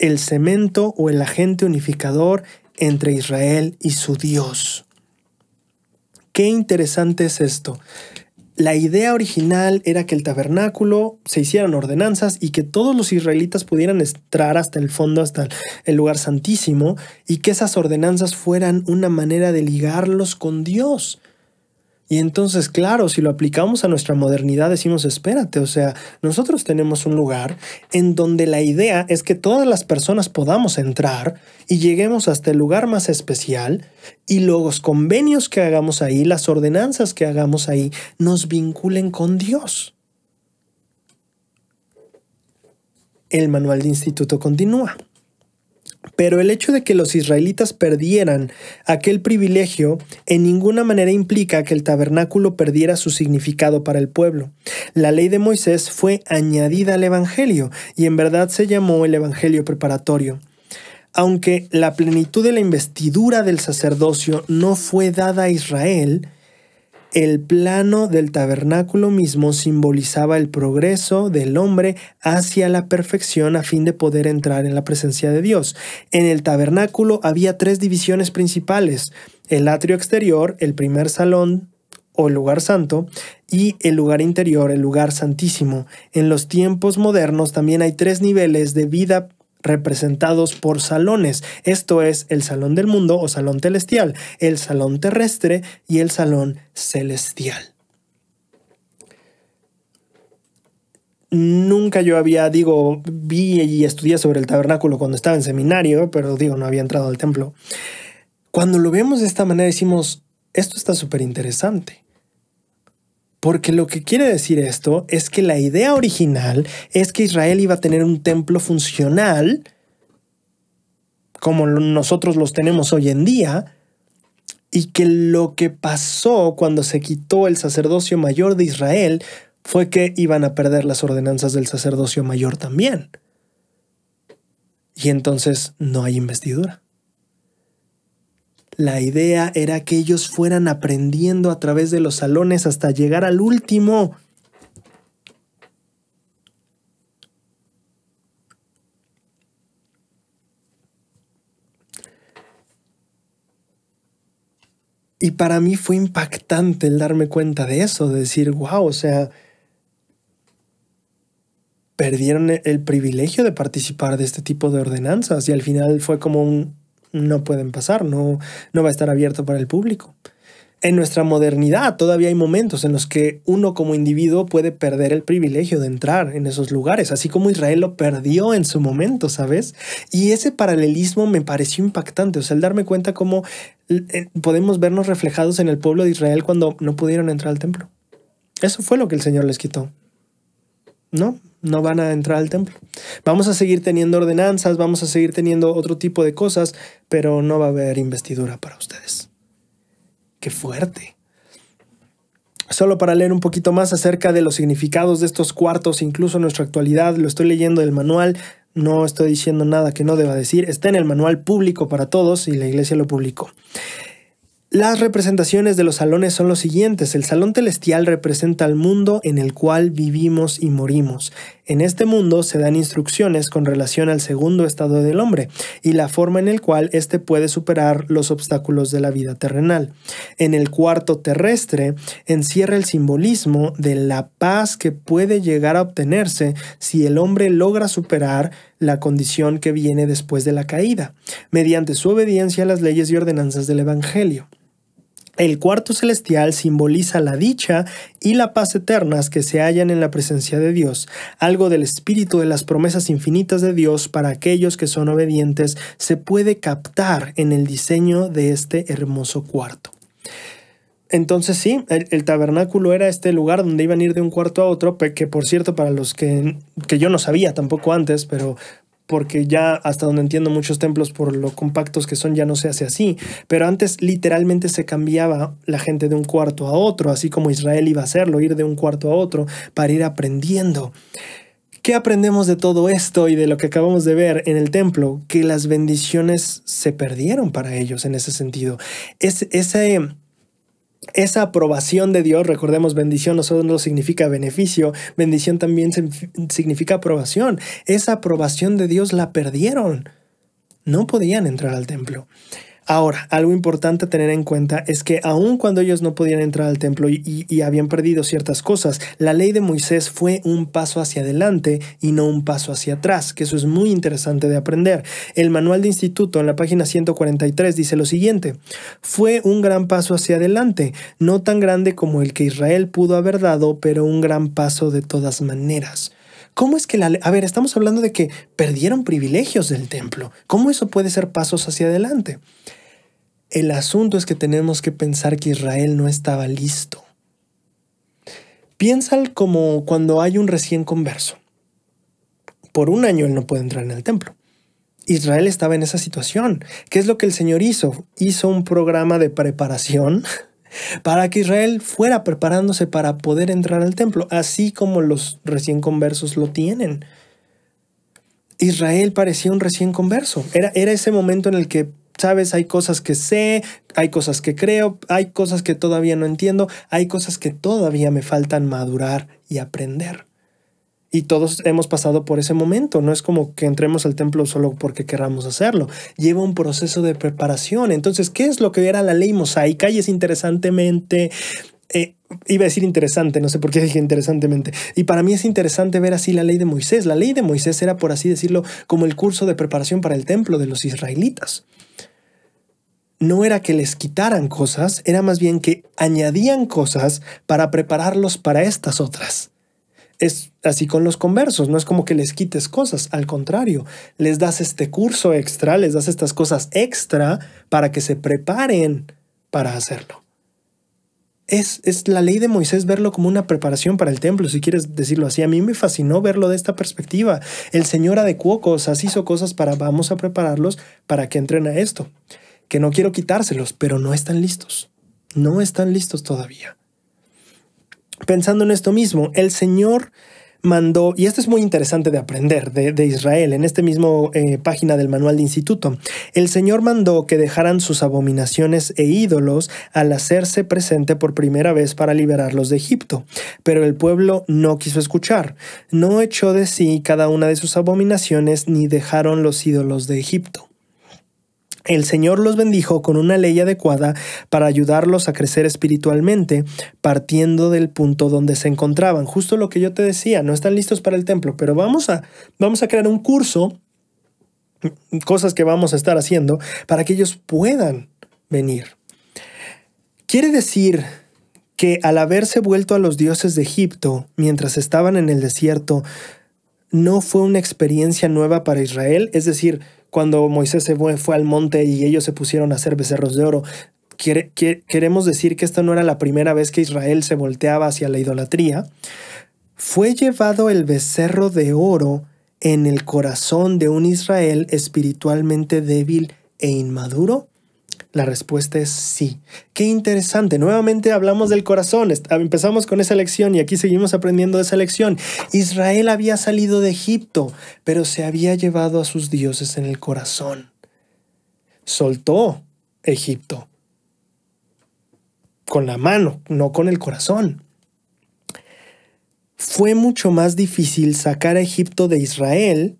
el cemento o el agente unificador entre Israel y su Dios. Qué interesante es esto. La idea original era que el tabernáculo se hicieran ordenanzas y que todos los israelitas pudieran entrar hasta el fondo, hasta el lugar santísimo, y que esas ordenanzas fueran una manera de ligarlos con Dios. Y entonces, claro, si lo aplicamos a nuestra modernidad, decimos, espérate, o sea, nosotros tenemos un lugar en donde la idea es que todas las personas podamos entrar y lleguemos hasta el lugar más especial y los convenios que hagamos ahí, las ordenanzas que hagamos ahí, nos vinculen con Dios. El manual de instituto continúa. Pero el hecho de que los israelitas perdieran aquel privilegio en ninguna manera implica que el tabernáculo perdiera su significado para el pueblo. La ley de Moisés fue añadida al Evangelio y en verdad se llamó el Evangelio preparatorio. Aunque la plenitud de la investidura del sacerdocio no fue dada a Israel, el plano del tabernáculo mismo simbolizaba el progreso del hombre hacia la perfección a fin de poder entrar en la presencia de Dios. En el tabernáculo había tres divisiones principales, el atrio exterior, el primer salón o el lugar santo, y el lugar interior, el lugar santísimo. En los tiempos modernos también hay tres niveles de vida representados por salones. Esto es el salón del mundo o salón celestial, el salón terrestre y el salón celestial. Nunca yo había, digo, vi y estudié sobre el tabernáculo cuando estaba en seminario, pero digo, no había entrado al templo. Cuando lo vemos de esta manera, decimos, esto está súper interesante. Porque lo que quiere decir esto es que la idea original es que Israel iba a tener un templo funcional, como nosotros los tenemos hoy en día, y que lo que pasó cuando se quitó el sacerdocio mayor de Israel fue que iban a perder las ordenanzas del sacerdocio mayor también. Y entonces no hay investidura. La idea era que ellos fueran aprendiendo a través de los salones hasta llegar al último. Y para mí fue impactante el darme cuenta de eso, de decir, wow, o sea, perdieron el privilegio de participar de este tipo de ordenanzas y al final fue como un, no pueden pasar, no, no va a estar abierto para el público. En nuestra modernidad todavía hay momentos en los que uno como individuo puede perder el privilegio de entrar en esos lugares, así como Israel lo perdió en su momento, ¿sabes? Y ese paralelismo me pareció impactante, o sea, el darme cuenta cómo eh, podemos vernos reflejados en el pueblo de Israel cuando no pudieron entrar al templo. Eso fue lo que el Señor les quitó. ¿No? no van a entrar al templo. Vamos a seguir teniendo ordenanzas, vamos a seguir teniendo otro tipo de cosas, pero no va a haber investidura para ustedes. Qué fuerte. Solo para leer un poquito más acerca de los significados de estos cuartos, incluso en nuestra actualidad, lo estoy leyendo del manual, no estoy diciendo nada que no deba decir, está en el manual público para todos y la iglesia lo publicó. Las representaciones de los salones son los siguientes. El salón celestial representa el mundo en el cual vivimos y morimos. En este mundo se dan instrucciones con relación al segundo estado del hombre y la forma en el cual éste puede superar los obstáculos de la vida terrenal. En el cuarto terrestre encierra el simbolismo de la paz que puede llegar a obtenerse si el hombre logra superar la condición que viene después de la caída, mediante su obediencia a las leyes y ordenanzas del Evangelio. El cuarto celestial simboliza la dicha y la paz eternas que se hallan en la presencia de Dios, algo del espíritu de las promesas infinitas de Dios para aquellos que son obedientes se puede captar en el diseño de este hermoso cuarto. Entonces sí, el, tabernáculo era este lugar donde iban a ir de un cuarto a otro, que por cierto, para los que, yo no sabía tampoco antes, pero porque ya hasta donde entiendo muchos templos por lo compactos que son ya no se hace así, pero antes literalmente se cambiaba la gente de un cuarto a otro, así como Israel iba a hacerlo, ir de un cuarto a otro para ir aprendiendo. ¿Qué aprendemos de todo esto y de lo que acabamos de ver en el templo? Que las bendiciones se perdieron para ellos en ese sentido. Es, ese esa aprobación de Dios, recordemos, bendición no solo significa beneficio, bendición también significa aprobación. Esa aprobación de Dios la perdieron. No podían entrar al templo. Ahora, algo importante a tener en cuenta es que aun cuando ellos no podían entrar al templo y, habían perdido ciertas cosas, la ley de Moisés fue un paso hacia adelante y no un paso hacia atrás, que eso es muy interesante de aprender. El manual de instituto en la página 143 dice lo siguiente, fue un gran paso hacia adelante, no tan grande como el que Israel pudo haber dado, pero un gran paso de todas maneras. ¿Cómo es que la A ver, estamos hablando de que perdieron privilegios del templo. ¿Cómo eso puede ser pasos hacia adelante? El asunto es que tenemos que pensar que Israel no estaba listo. Piensa como cuando hay un recién converso. Por un año él no puede entrar en el templo. Israel estaba en esa situación. ¿Qué es lo que el Señor hizo? Hizo un programa de preparación para que Israel fuera preparándose para poder entrar al templo, así como los recién conversos lo tienen. Israel parecía un recién converso. Era, era ese momento en el que sabes, hay cosas que sé, hay cosas que creo, hay cosas que todavía no entiendo, hay cosas que todavía me faltan madurar y aprender. Y todos hemos pasado por ese momento, no es como que entremos al templo solo porque queramos hacerlo, lleva un proceso de preparación. Entonces, ¿qué es lo que era la ley mosaica? Y es interesantemente eh, iba a decir interesante, no sé por qué dije interesantemente. Y para mí es interesante ver así la ley de Moisés. La ley de Moisés era, por así decirlo, como el curso de preparación para el templo de los israelitas no era que les quitaran cosas, era más bien que añadían cosas para prepararlos para estas otras. Es así con los conversos, no es como que les quites cosas, al contrario, les das este curso extra, les das estas cosas extra para que se preparen para hacerlo. Es, es la ley de Moisés verlo como una preparación para el templo, si quieres decirlo así. A mí me fascinó verlo de esta perspectiva. El Señor adecuó cosas, hizo cosas para vamos a prepararlos para que entren a esto que no quiero quitárselos, pero no están listos. No están listos todavía. Pensando en esto mismo, el Señor mandó, y esto es muy interesante de aprender de, Israel, en esta misma eh, página del manual de instituto, el Señor mandó que dejaran sus abominaciones e ídolos al hacerse presente por primera vez para liberarlos de Egipto, pero el pueblo no quiso escuchar, no echó de sí cada una de sus abominaciones ni dejaron los ídolos de Egipto. El Señor los bendijo con una ley adecuada para ayudarlos a crecer espiritualmente, partiendo del punto donde se encontraban. Justo lo que yo te decía, no están listos para el templo, pero vamos a, vamos a crear un curso, cosas que vamos a estar haciendo, para que ellos puedan venir. Quiere decir que al haberse vuelto a los dioses de Egipto mientras estaban en el desierto, no fue una experiencia nueva para Israel, es decir, cuando Moisés se fue, al monte y ellos se pusieron a hacer becerros de oro. queremos decir que esta no era la primera vez que Israel se volteaba hacia la idolatría. Fue llevado el becerro de oro en el corazón de un Israel espiritualmente débil e inmaduro? La respuesta es sí. Qué interesante. Nuevamente hablamos del corazón. Ah, empezamos con esa lección y aquí seguimos aprendiendo de esa lección. Israel había salido de Egipto, pero se había llevado a sus dioses en el corazón. Soltó Egipto. Con la mano, no con el corazón. Fue mucho más difícil sacar a Egipto de Israel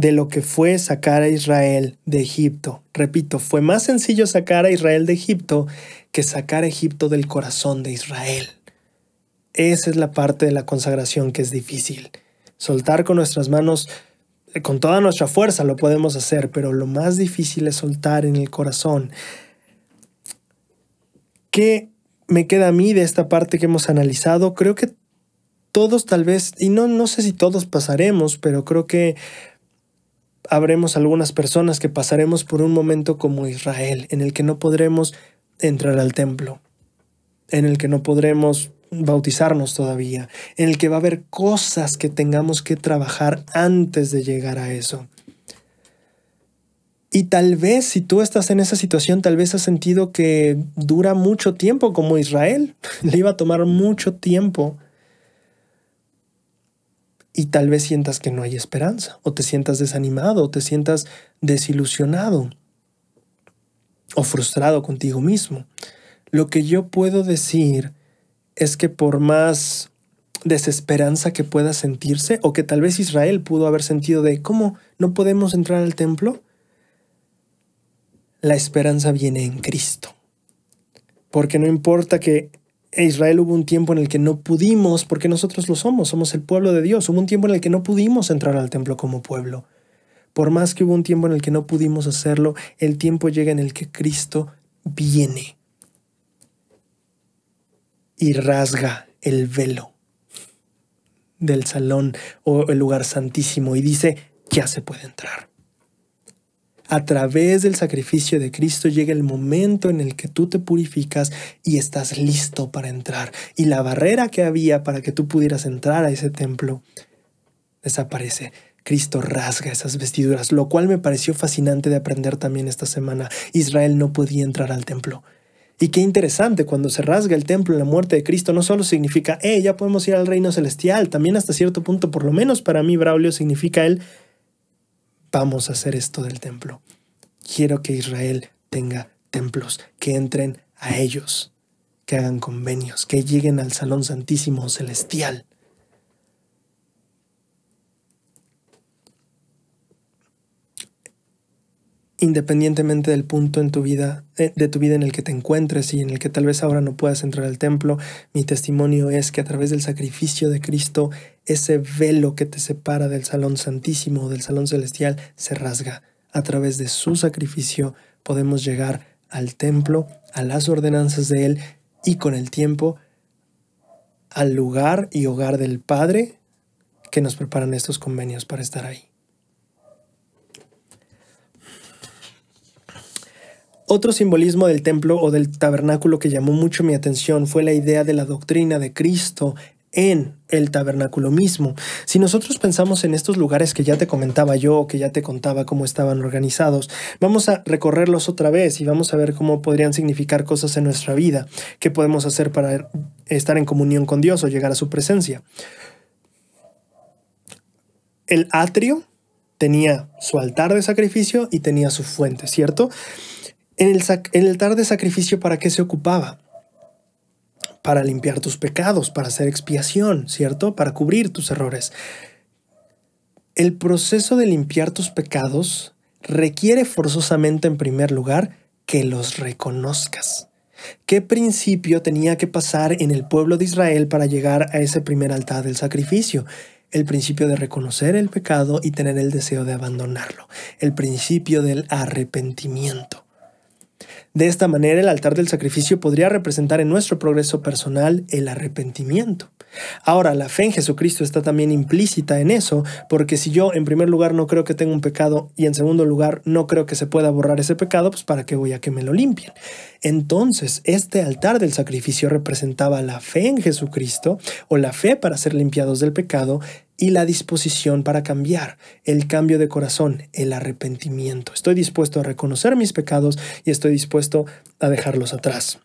de lo que fue sacar a Israel de Egipto. Repito, fue más sencillo sacar a Israel de Egipto que sacar a Egipto del corazón de Israel. Esa es la parte de la consagración que es difícil. Soltar con nuestras manos, eh, con toda nuestra fuerza lo podemos hacer, pero lo más difícil es soltar en el corazón. ¿Qué me queda a mí de esta parte que hemos analizado? Creo que todos tal vez, y no, no sé si todos pasaremos, pero creo que habremos algunas personas que pasaremos por un momento como Israel, en el que no podremos entrar al templo, en el que no podremos bautizarnos todavía, en el que va a haber cosas que tengamos que trabajar antes de llegar a eso. Y tal vez si tú estás en esa situación, tal vez has sentido que dura mucho tiempo como Israel, le iba a tomar mucho tiempo y tal vez sientas que no hay esperanza, o te sientas desanimado, o te sientas desilusionado, o frustrado contigo mismo. Lo que yo puedo decir es que por más desesperanza que pueda sentirse, o que tal vez Israel pudo haber sentido de, ¿cómo no podemos entrar al templo? La esperanza viene en Cristo. Porque no importa que e Israel hubo un tiempo en el que no pudimos, porque nosotros lo somos, somos el pueblo de Dios, hubo un tiempo en el que no pudimos entrar al templo como pueblo. Por más que hubo un tiempo en el que no pudimos hacerlo, el tiempo llega en el que Cristo viene y rasga el velo del salón o el lugar santísimo y dice, ya se puede entrar a través del sacrificio de Cristo llega el momento en el que tú te purificas y estás listo para entrar. Y la barrera que había para que tú pudieras entrar a ese templo desaparece. Cristo rasga esas vestiduras, lo cual me pareció fascinante de aprender también esta semana. Israel no podía entrar al templo. Y qué interesante, cuando se rasga el templo en la muerte de Cristo, no solo significa, eh, ya podemos ir al reino celestial, también hasta cierto punto, por lo menos para mí, Braulio, significa el, vamos a hacer esto del templo. Quiero que Israel tenga templos, que entren a ellos, que hagan convenios, que lleguen al Salón Santísimo Celestial. Independientemente del punto en tu vida, eh, de tu vida en el que te encuentres y en el que tal vez ahora no puedas entrar al templo, mi testimonio es que a través del sacrificio de Cristo ese velo que te separa del Salón Santísimo o del Salón Celestial se rasga. A través de su sacrificio podemos llegar al templo, a las ordenanzas de Él y con el tiempo al lugar y hogar del Padre que nos preparan estos convenios para estar ahí. Otro simbolismo del templo o del tabernáculo que llamó mucho mi atención fue la idea de la doctrina de Cristo en el tabernáculo mismo. Si nosotros pensamos en estos lugares que ya te comentaba yo, que ya te contaba cómo estaban organizados, vamos a recorrerlos otra vez y vamos a ver cómo podrían significar cosas en nuestra vida, qué podemos hacer para estar en comunión con Dios o llegar a su presencia. El atrio tenía su altar de sacrificio y tenía su fuente, ¿cierto? En el, altar de sacrificio, ¿para qué se ocupaba? para limpiar tus pecados, para hacer expiación, ¿cierto? Para cubrir tus errores. El proceso de limpiar tus pecados requiere forzosamente, en primer lugar, que los reconozcas. ¿Qué principio tenía que pasar en el pueblo de Israel para llegar a ese primer altar del sacrificio? El principio de reconocer el pecado y tener el deseo de abandonarlo. El principio del arrepentimiento. De esta manera, el altar del sacrificio podría representar en nuestro progreso personal el arrepentimiento. Ahora, la fe en Jesucristo está también implícita en eso, porque si yo en primer lugar no creo que tengo un pecado y en segundo lugar no creo que se pueda borrar ese pecado, pues para qué voy a que me lo limpien. Entonces, este altar del sacrificio representaba la fe en Jesucristo o la fe para ser limpiados del pecado y la disposición para cambiar, el cambio de corazón, el arrepentimiento. Estoy dispuesto a reconocer mis pecados y estoy dispuesto a dejarlos atrás.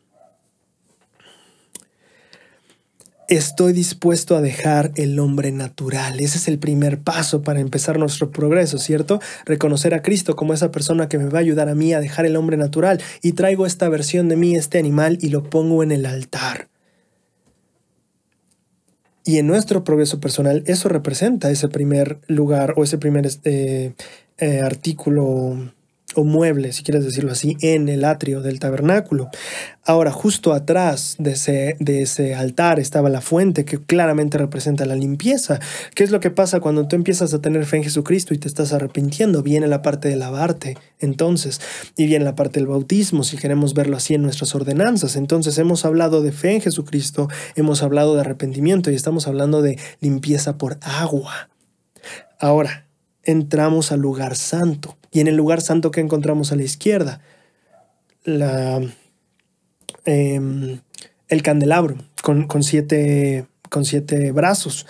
Estoy dispuesto a dejar el hombre natural. Ese es el primer paso para empezar nuestro progreso, ¿cierto? Reconocer a Cristo como esa persona que me va a ayudar a mí a dejar el hombre natural. Y traigo esta versión de mí, este animal, y lo pongo en el altar. Y en nuestro progreso personal eso representa ese primer lugar o ese primer este, eh, artículo o muebles, si quieres decirlo así, en el atrio del tabernáculo. Ahora, justo atrás de ese, de ese altar estaba la fuente que claramente representa la limpieza. ¿Qué es lo que pasa cuando tú empiezas a tener fe en Jesucristo y te estás arrepintiendo? Viene la parte de lavarte, entonces, y viene la parte del bautismo, si queremos verlo así en nuestras ordenanzas. Entonces, hemos hablado de fe en Jesucristo, hemos hablado de arrepentimiento y estamos hablando de limpieza por agua. Ahora, entramos al lugar santo. Y en el lugar santo que encontramos a la izquierda, em, el candelabro con, siete, con siete brazos.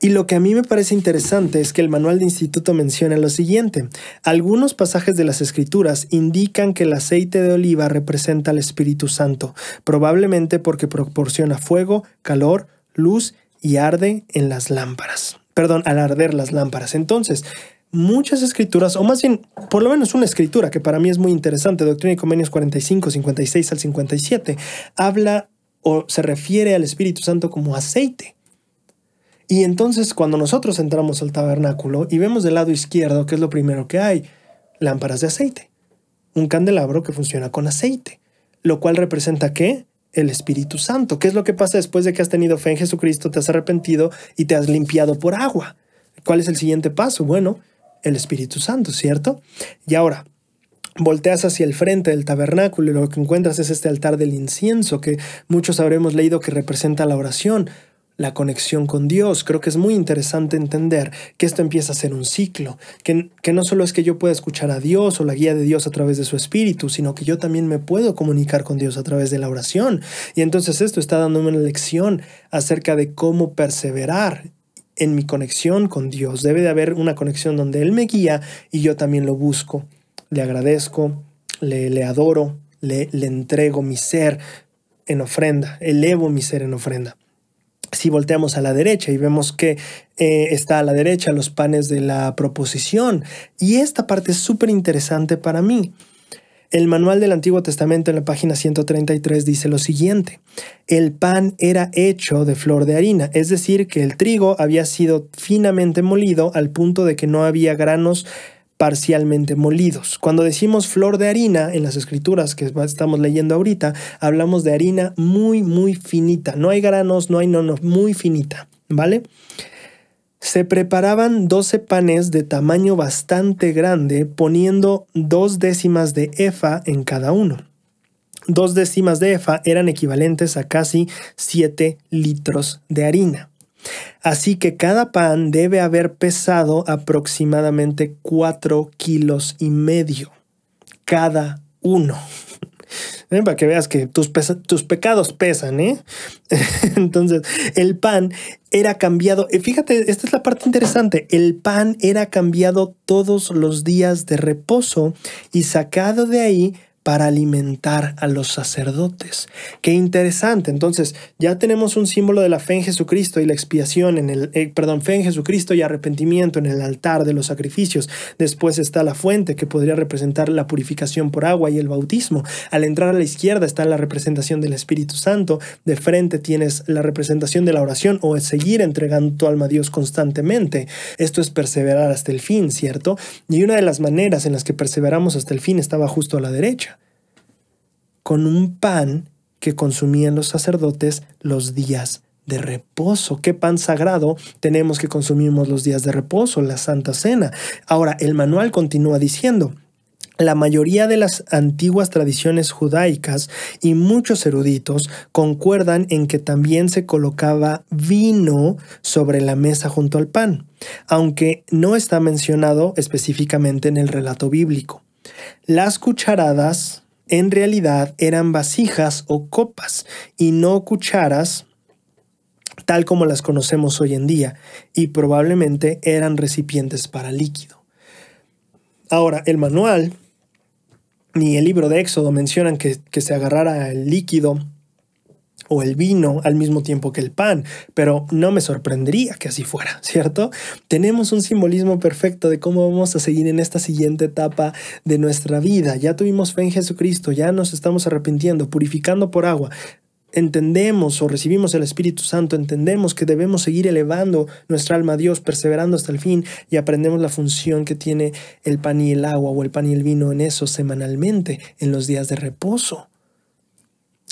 Y lo que a mí me parece interesante es que el manual de instituto menciona lo siguiente. Algunos pasajes de las escrituras indican que el aceite de oliva representa al Espíritu Santo, probablemente porque proporciona fuego, calor, luz y arde en las lámparas. Perdón, al arder las lámparas. Entonces, muchas escrituras, o más bien, por lo menos una escritura que para mí es muy interesante, Doctrina y Convenios 45, 56 al 57, habla o se refiere al Espíritu Santo como aceite. Y entonces cuando nosotros entramos al tabernáculo y vemos del lado izquierdo, ¿qué es lo primero que hay? Lámparas de aceite. Un candelabro que funciona con aceite, lo cual representa qué? El Espíritu Santo. ¿Qué es lo que pasa después de que has tenido fe en Jesucristo, te has arrepentido y te has limpiado por agua? ¿Cuál es el siguiente paso? Bueno, el Espíritu Santo, ¿cierto? Y ahora, volteas hacia el frente del tabernáculo y lo que encuentras es este altar del incienso que muchos habremos leído que representa la oración, la conexión con Dios. Creo que es muy interesante entender que esto empieza a ser un ciclo, que, no solo es que yo pueda escuchar a Dios o la guía de Dios a través de su espíritu, sino que yo también me puedo comunicar con Dios a través de la oración. Y entonces esto está dándome una lección acerca de cómo perseverar en mi conexión con Dios. Debe de haber una conexión donde Él me guía y yo también lo busco. Le agradezco, le, le adoro, le, le entrego mi ser en ofrenda, elevo mi ser en ofrenda si volteamos a la derecha y vemos que eh, está a la derecha los panes de la proposición. Y esta parte es súper interesante para mí. El manual del Antiguo Testamento en la página 133 dice lo siguiente, el pan era hecho de flor de harina, es decir, que el trigo había sido finamente molido al punto de que no había granos parcialmente molidos. Cuando decimos flor de harina en las escrituras que estamos leyendo ahorita, hablamos de harina muy, muy finita, no hay granos, no hay no, no, muy finita, ¿vale? Se preparaban 12 panes de tamaño bastante grande poniendo dos décimas de efa en cada uno. Dos décimas de efa eran equivalentes a casi 7 litros de harina. Así que cada pan debe haber pesado aproximadamente 4 kilos y medio. Cada uno para que veas que tus, tus pecados pesan. ¿eh? Entonces, el pan era cambiado. Fíjate, esta es la parte interesante. El pan era cambiado todos los días de reposo y sacado de ahí para alimentar a los sacerdotes. Qué interesante. Entonces, ya tenemos un símbolo de la fe en Jesucristo y la expiación en el eh, perdón, fe en Jesucristo y arrepentimiento en el altar de los sacrificios. Después está la fuente que podría representar la purificación por agua y el bautismo. Al entrar a la izquierda está la representación del Espíritu Santo, de frente tienes la representación de la oración o seguir entregando tu alma a Dios constantemente. Esto es perseverar hasta el fin, ¿cierto? Y una de las maneras en las que perseveramos hasta el fin estaba justo a la derecha con un pan que consumían los sacerdotes los días de reposo. ¿Qué pan sagrado tenemos que consumimos los días de reposo? La Santa Cena. Ahora, el manual continúa diciendo, la mayoría de las antiguas tradiciones judaicas y muchos eruditos concuerdan en que también se colocaba vino sobre la mesa junto al pan, aunque no está mencionado específicamente en el relato bíblico. Las cucharadas en realidad eran vasijas o copas y no cucharas tal como las conocemos hoy en día y probablemente eran recipientes para líquido. Ahora, el manual ni el libro de Éxodo mencionan que, que se agarrara el líquido o el vino al mismo tiempo que el pan, pero no me sorprendería que así fuera, ¿cierto? Tenemos un simbolismo perfecto de cómo vamos a seguir en esta siguiente etapa de nuestra vida. Ya tuvimos fe en Jesucristo, ya nos estamos arrepintiendo, purificando por agua, entendemos o recibimos el Espíritu Santo, entendemos que debemos seguir elevando nuestra alma a Dios, perseverando hasta el fin y aprendemos la función que tiene el pan y el agua o el pan y el vino en eso semanalmente, en los días de reposo.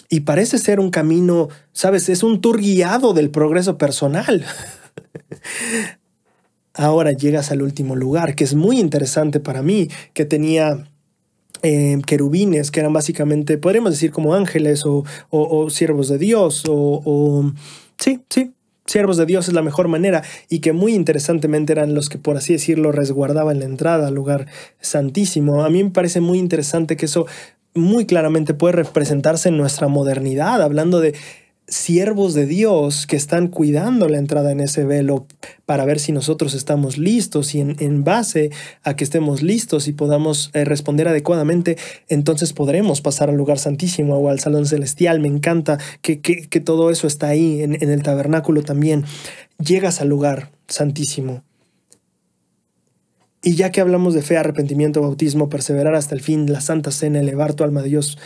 Y parece ser un camino, sabes, es un tour guiado del progreso personal. Ahora llegas al último lugar, que es muy interesante para mí, que tenía em, querubines, que eran básicamente, podríamos decir, como ángeles o, o, o siervos de Dios, o, o, sí, sí, siervos de Dios es la mejor manera, y que muy interesantemente eran los que, por así decirlo, resguardaban la entrada al lugar santísimo. A mí me parece muy interesante que eso muy claramente puede representarse en nuestra modernidad, hablando de siervos de Dios que están cuidando la entrada en ese velo para ver si nosotros estamos listos y en, base a que estemos listos y podamos eh, responder adecuadamente, entonces podremos pasar al lugar santísimo o al salón celestial. Me encanta que, todo eso está ahí en el tabernáculo también. Llegas al lugar santísimo y ya que hablamos de fe, arrepentimiento, bautismo, perseverar hasta el fin, la Santa Cena, elevar tu alma a Dios,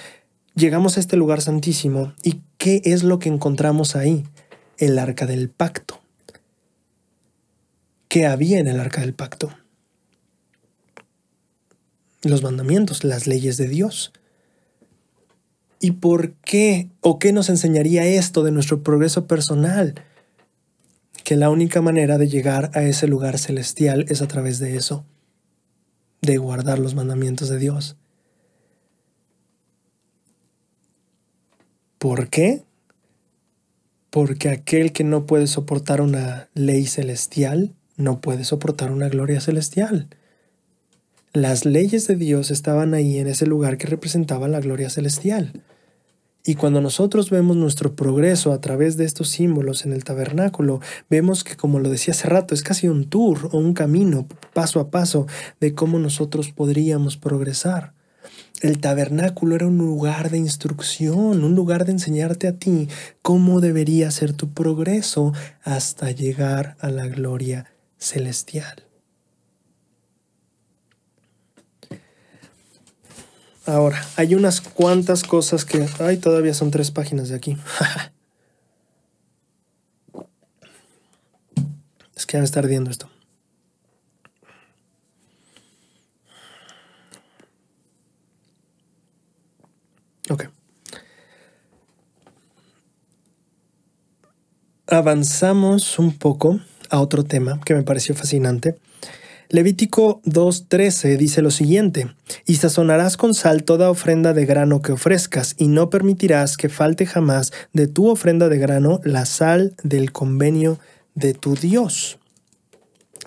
llegamos a este lugar santísimo y ¿qué es lo que encontramos ahí? El arca del pacto. ¿Qué había en el arca del pacto? Los mandamientos, las leyes de Dios. ¿Y por qué o qué nos enseñaría esto de nuestro progreso personal? que la única manera de llegar a ese lugar celestial es a través de eso, de guardar los mandamientos de Dios. ¿Por qué? Porque aquel que no puede soportar una ley celestial, no puede soportar una gloria celestial. Las leyes de Dios estaban ahí en ese lugar que representaba la gloria celestial. Y cuando nosotros vemos nuestro progreso a través de estos símbolos en el tabernáculo, vemos que, como lo decía hace rato, es casi un tour o un camino paso a paso de cómo nosotros podríamos progresar. El tabernáculo era un lugar de instrucción, un lugar de enseñarte a ti cómo debería ser tu progreso hasta llegar a la gloria celestial. Ahora, hay unas cuantas cosas que... Ay, todavía son tres páginas de aquí. es que van a estar ardiendo esto. Ok. Avanzamos un poco a otro tema que me pareció fascinante Levítico 2.13 dice lo siguiente, y sazonarás con sal toda ofrenda de grano que ofrezcas, y no permitirás que falte jamás de tu ofrenda de grano la sal del convenio de tu Dios.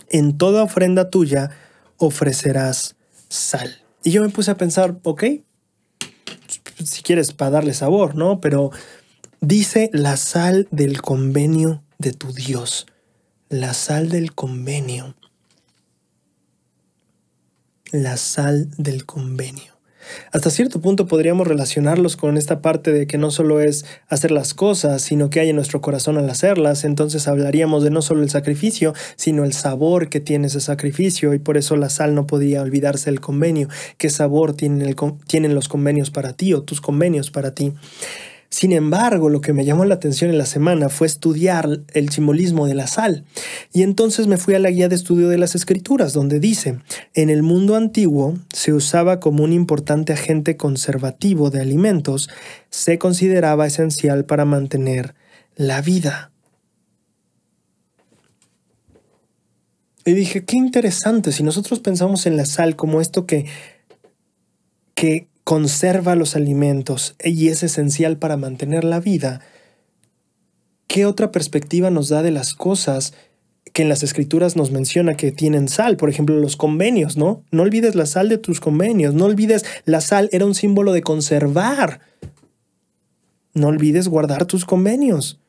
En toda ofrenda tuya ofrecerás sal. Y yo me puse a pensar, ok, si quieres para darle sabor, ¿no? Pero dice la sal del convenio de tu Dios, la sal del convenio la sal del convenio. Hasta cierto punto podríamos relacionarlos con esta parte de que no solo es hacer las cosas, sino que hay en nuestro corazón al hacerlas, entonces hablaríamos de no solo el sacrificio, sino el sabor que tiene ese sacrificio, y por eso la sal no podía olvidarse del convenio, qué sabor tienen, tienen los convenios para ti o tus convenios para ti. Sin embargo, lo que me llamó la atención en la semana fue estudiar el simbolismo de la sal. Y entonces me fui a la guía de estudio de las escrituras, donde dice, en el mundo antiguo se usaba como un importante agente conservativo de alimentos, se consideraba esencial para mantener la vida. Y dije, qué interesante, si nosotros pensamos en la sal como esto que, que, conserva los alimentos y es esencial para mantener la vida, ¿qué otra perspectiva nos da de las cosas que en las escrituras nos menciona que tienen sal? Por ejemplo, los convenios, ¿no? No olvides la sal de tus convenios, no olvides la sal era un símbolo de conservar. No olvides guardar tus convenios.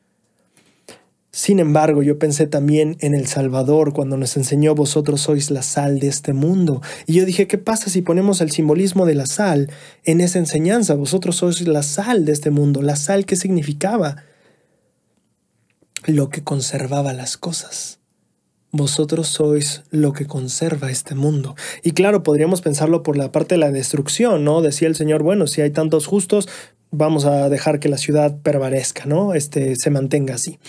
Sin embargo, yo pensé también en el Salvador cuando nos enseñó vosotros sois la sal de este mundo. Y yo dije, ¿qué pasa si ponemos el simbolismo de la sal en esa enseñanza? Vosotros sois la sal de este mundo. ¿La sal que significaba? Lo que conservaba las cosas. Vosotros sois lo que conserva este mundo. Y claro, podríamos pensarlo por la parte de la destrucción, ¿no? Decía el Señor, bueno, si hay tantos justos, vamos a dejar que la ciudad permanezca, ¿no? Este se mantenga así.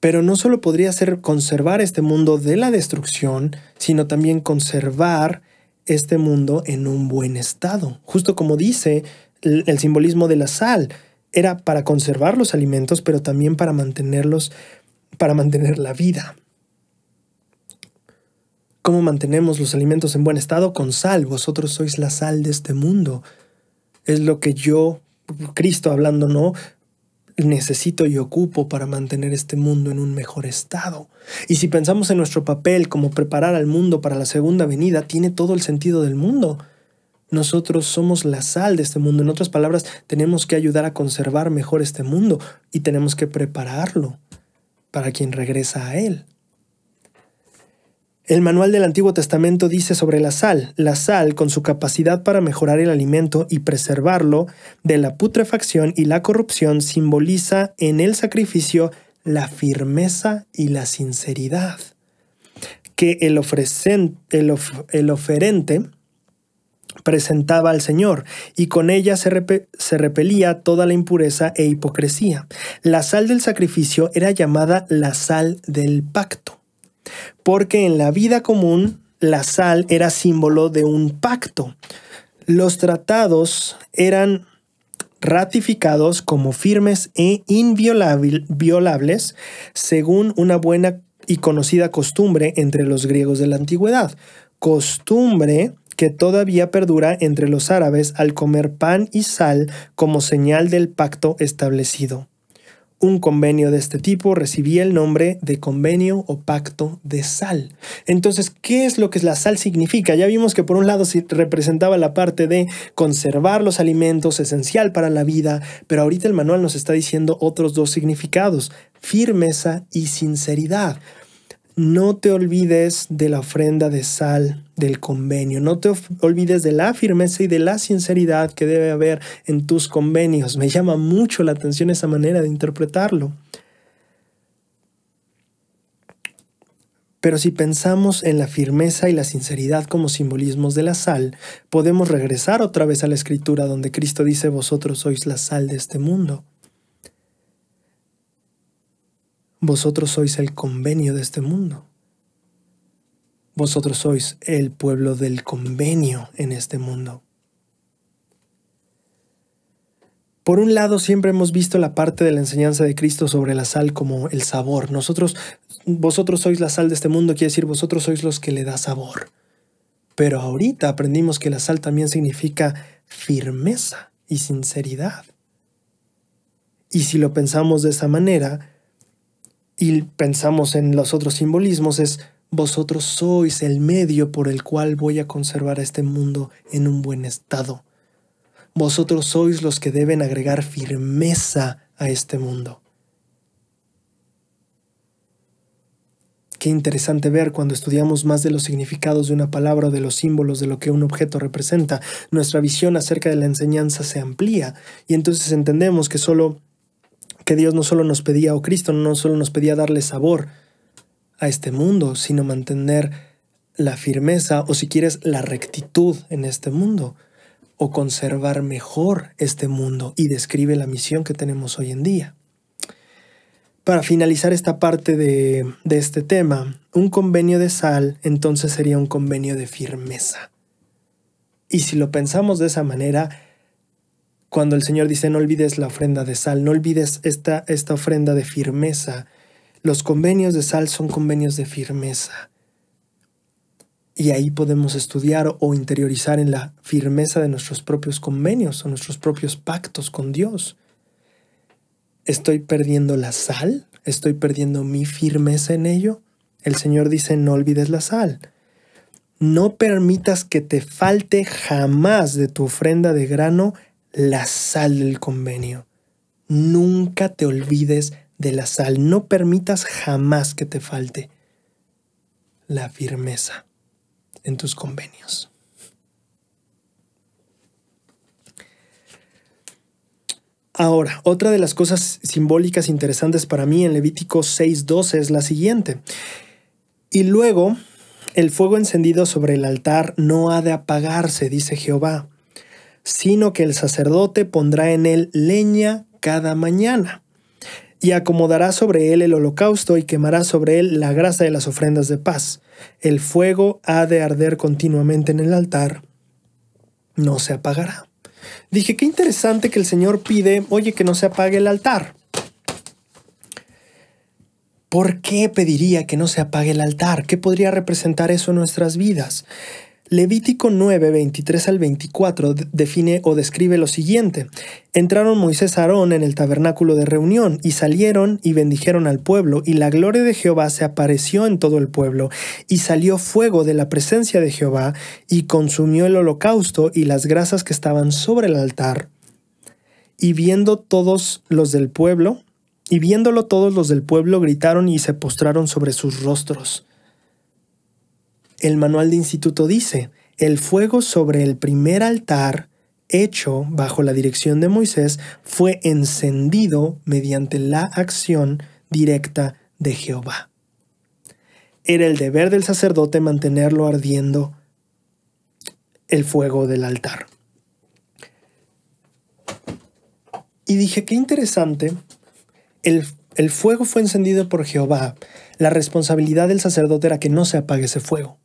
Pero no solo podría ser conservar este mundo de la destrucción, sino también conservar este mundo en un buen estado. Justo como dice el, simbolismo de la sal, era para conservar los alimentos, pero también para mantenerlos, para mantener la vida. ¿Cómo mantenemos los alimentos en buen estado? Con sal. Vosotros sois la sal de este mundo. Es lo que yo, Cristo hablando, ¿no? necesito y ocupo para mantener este mundo en un mejor estado. Y si pensamos en nuestro papel como preparar al mundo para la segunda venida, tiene todo el sentido del mundo. Nosotros somos la sal de este mundo. En otras palabras, tenemos que ayudar a conservar mejor este mundo y tenemos que prepararlo para quien regresa a él. El manual del Antiguo Testamento dice sobre la sal, la sal con su capacidad para mejorar el alimento y preservarlo de la putrefacción y la corrupción simboliza en el sacrificio la firmeza y la sinceridad. Que el, el, oferente presentaba al Señor, y con ella se, repelía toda la impureza e hipocresía. La sal del sacrificio era llamada la sal del pacto porque en la vida común la sal era símbolo de un pacto. Los tratados eran ratificados como firmes e inviolables según una buena y conocida costumbre entre los griegos de la antigüedad, costumbre que todavía perdura entre los árabes al comer pan y sal como señal del pacto establecido. Un convenio de este tipo recibía el nombre de convenio o pacto de sal. Entonces, ¿qué es lo que la sal significa? Ya vimos que por un lado se representaba la parte de conservar los alimentos, esencial para la vida, pero ahorita el manual nos está diciendo otros dos significados, firmeza y sinceridad no te olvides de la ofrenda de sal del convenio, no te olvides de la firmeza y de la sinceridad que debe haber en tus convenios. Me llama mucho la atención esa manera de interpretarlo. Pero si pensamos en la firmeza y la sinceridad como simbolismos de la sal, podemos regresar otra vez a la escritura donde Cristo dice, vosotros sois la sal de este mundo. Vosotros sois el convenio de este mundo. Vosotros sois el pueblo del convenio en este mundo. Por un lado, siempre hemos visto la parte de la enseñanza de Cristo sobre la sal como el sabor. Nosotros, vosotros sois la sal de este mundo, quiere decir vosotros sois los que le da sabor. Pero ahorita aprendimos que la sal también significa firmeza y sinceridad. Y si lo pensamos de esa manera, y pensamos en los otros simbolismos, es vosotros sois el medio por el cual voy a conservar a este mundo en un buen estado. Vosotros sois los que deben agregar firmeza a este mundo. Qué interesante ver cuando estudiamos más de los significados de una palabra o de los símbolos de lo que un objeto representa. Nuestra visión acerca de la enseñanza se amplía y entonces entendemos que solo que Dios no solo nos pedía, o Cristo no solo nos pedía darle sabor a este mundo, sino mantener la firmeza, o si quieres, la rectitud en este mundo, o conservar mejor este mundo, y describe la misión que tenemos hoy en día. Para finalizar esta parte de, de este tema, un convenio de sal entonces sería un convenio de firmeza. Y si lo pensamos de esa manera, cuando el Señor dice no olvides la ofrenda de sal, no olvides esta, esta ofrenda de firmeza. Los convenios de sal son convenios de firmeza. Y ahí podemos estudiar o interiorizar en la firmeza de nuestros propios convenios o nuestros propios pactos con Dios. ¿Estoy perdiendo la sal? ¿Estoy perdiendo mi firmeza en ello? El Señor dice, no olvides la sal. No permitas que te falte jamás de tu ofrenda de grano la sal del convenio. Nunca te olvides de la sal, no permitas jamás que te falte la firmeza en tus convenios. Ahora, otra de las cosas simbólicas interesantes para mí en Levítico 6.12 es la siguiente. Y luego, el fuego encendido sobre el altar no ha de apagarse, dice Jehová sino que el sacerdote pondrá en él leña cada mañana y acomodará sobre él el holocausto y quemará sobre él la grasa de las ofrendas de paz. El fuego ha de arder continuamente en el altar, no se apagará. Dije, qué interesante que el Señor pide, oye, que no se apague el altar. ¿Por qué pediría que no se apague el altar? ¿Qué podría representar eso en nuestras vidas? Levítico 9, 23 al 24 define o describe lo siguiente. Entraron Moisés Aarón en el tabernáculo de reunión y salieron y bendijeron al pueblo y la gloria de Jehová se apareció en todo el pueblo y salió fuego de la presencia de Jehová y consumió el holocausto y las grasas que estaban sobre el altar. Y viendo todos los del pueblo, y viéndolo todos los del pueblo gritaron y se postraron sobre sus rostros. El manual de instituto dice, el fuego sobre el primer altar hecho bajo la dirección de Moisés fue encendido mediante la acción directa de Jehová. Era el deber del sacerdote mantenerlo ardiendo el fuego del altar. Y dije, qué interesante, el, el fuego fue encendido por Jehová. La responsabilidad del sacerdote era que no se apague ese fuego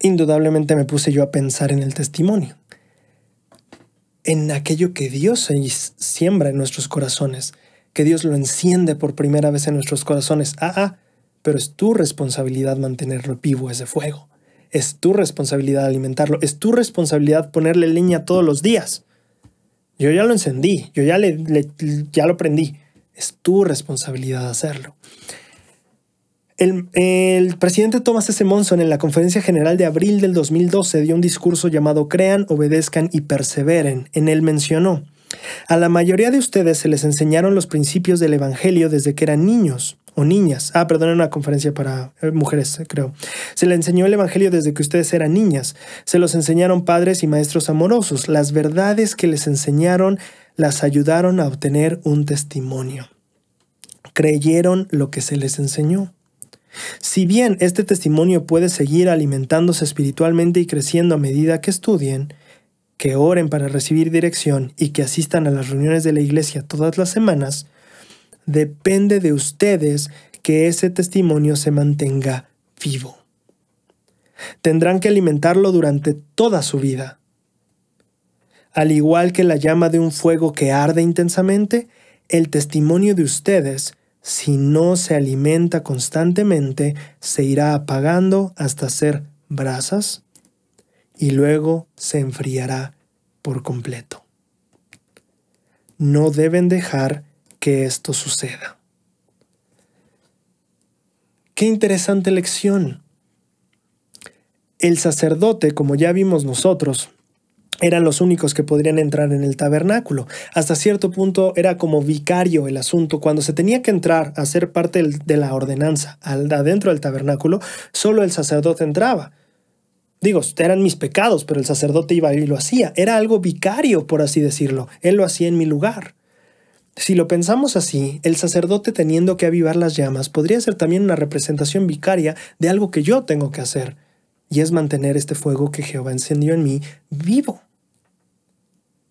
indudablemente me puse yo a pensar en el testimonio, en aquello que Dios siembra en nuestros corazones, que Dios lo enciende por primera vez en nuestros corazones. Ah, ah, pero es tu responsabilidad mantenerlo vivo ese fuego. Es tu responsabilidad alimentarlo. Es tu responsabilidad ponerle leña todos los días. Yo ya lo encendí, yo ya, ya lo prendí. Es tu responsabilidad hacerlo. El, presidente Thomas S. Monson en la conferencia general de abril del 2012 dio un discurso llamado Crean, obedezcan y perseveren. En él mencionó, a la mayoría de ustedes se les enseñaron los principios del Evangelio desde que eran niños o niñas. Ah, perdón, era una conferencia para eh, mujeres, creo. Se les enseñó el Evangelio desde que ustedes eran niñas. Se los enseñaron padres y maestros amorosos. Las verdades que les enseñaron las ayudaron a obtener un testimonio. Creyeron lo que se les enseñó. Si bien este testimonio puede seguir alimentándose espiritualmente y creciendo a medida que estudien, que oren para recibir dirección y que asistan a las reuniones de la iglesia todas las semanas, depende de ustedes que ese testimonio se mantenga vivo. Tendrán que alimentarlo durante toda su vida. Al igual que la llama de un fuego que arde intensamente, el testimonio de ustedes si no se alimenta constantemente, se irá apagando hasta ser brasas y luego se enfriará por completo. No deben dejar que esto suceda. Qué interesante lección. El sacerdote, como ya vimos nosotros, eran los únicos que podrían entrar en el tabernáculo. Hasta cierto punto era como vicario el asunto. Cuando se tenía que entrar a ser parte de la ordenanza adentro del tabernáculo, solo el sacerdote entraba. Digo, eran mis pecados, pero el sacerdote iba y lo hacía. Era algo vicario, por así decirlo. Él lo hacía en mi lugar. Si lo pensamos así, el sacerdote teniendo que avivar las llamas podría ser también una representación vicaria de algo que yo tengo que hacer y es mantener este fuego que Jehová encendió en mí vivo.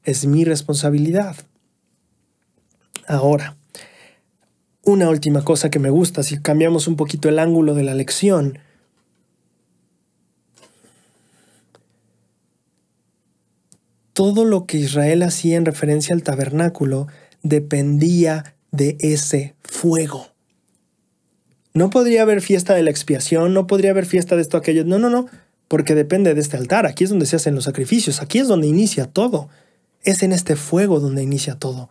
Es mi responsabilidad. Ahora, una última cosa que me gusta, si cambiamos un poquito el ángulo de la lección, todo lo que Israel hacía en referencia al tabernáculo dependía de ese fuego. No podría haber fiesta de la expiación, no podría haber fiesta de esto, aquello. No, no, no, porque depende de este altar. Aquí es donde se hacen los sacrificios, aquí es donde inicia todo. Es en este fuego donde inicia todo.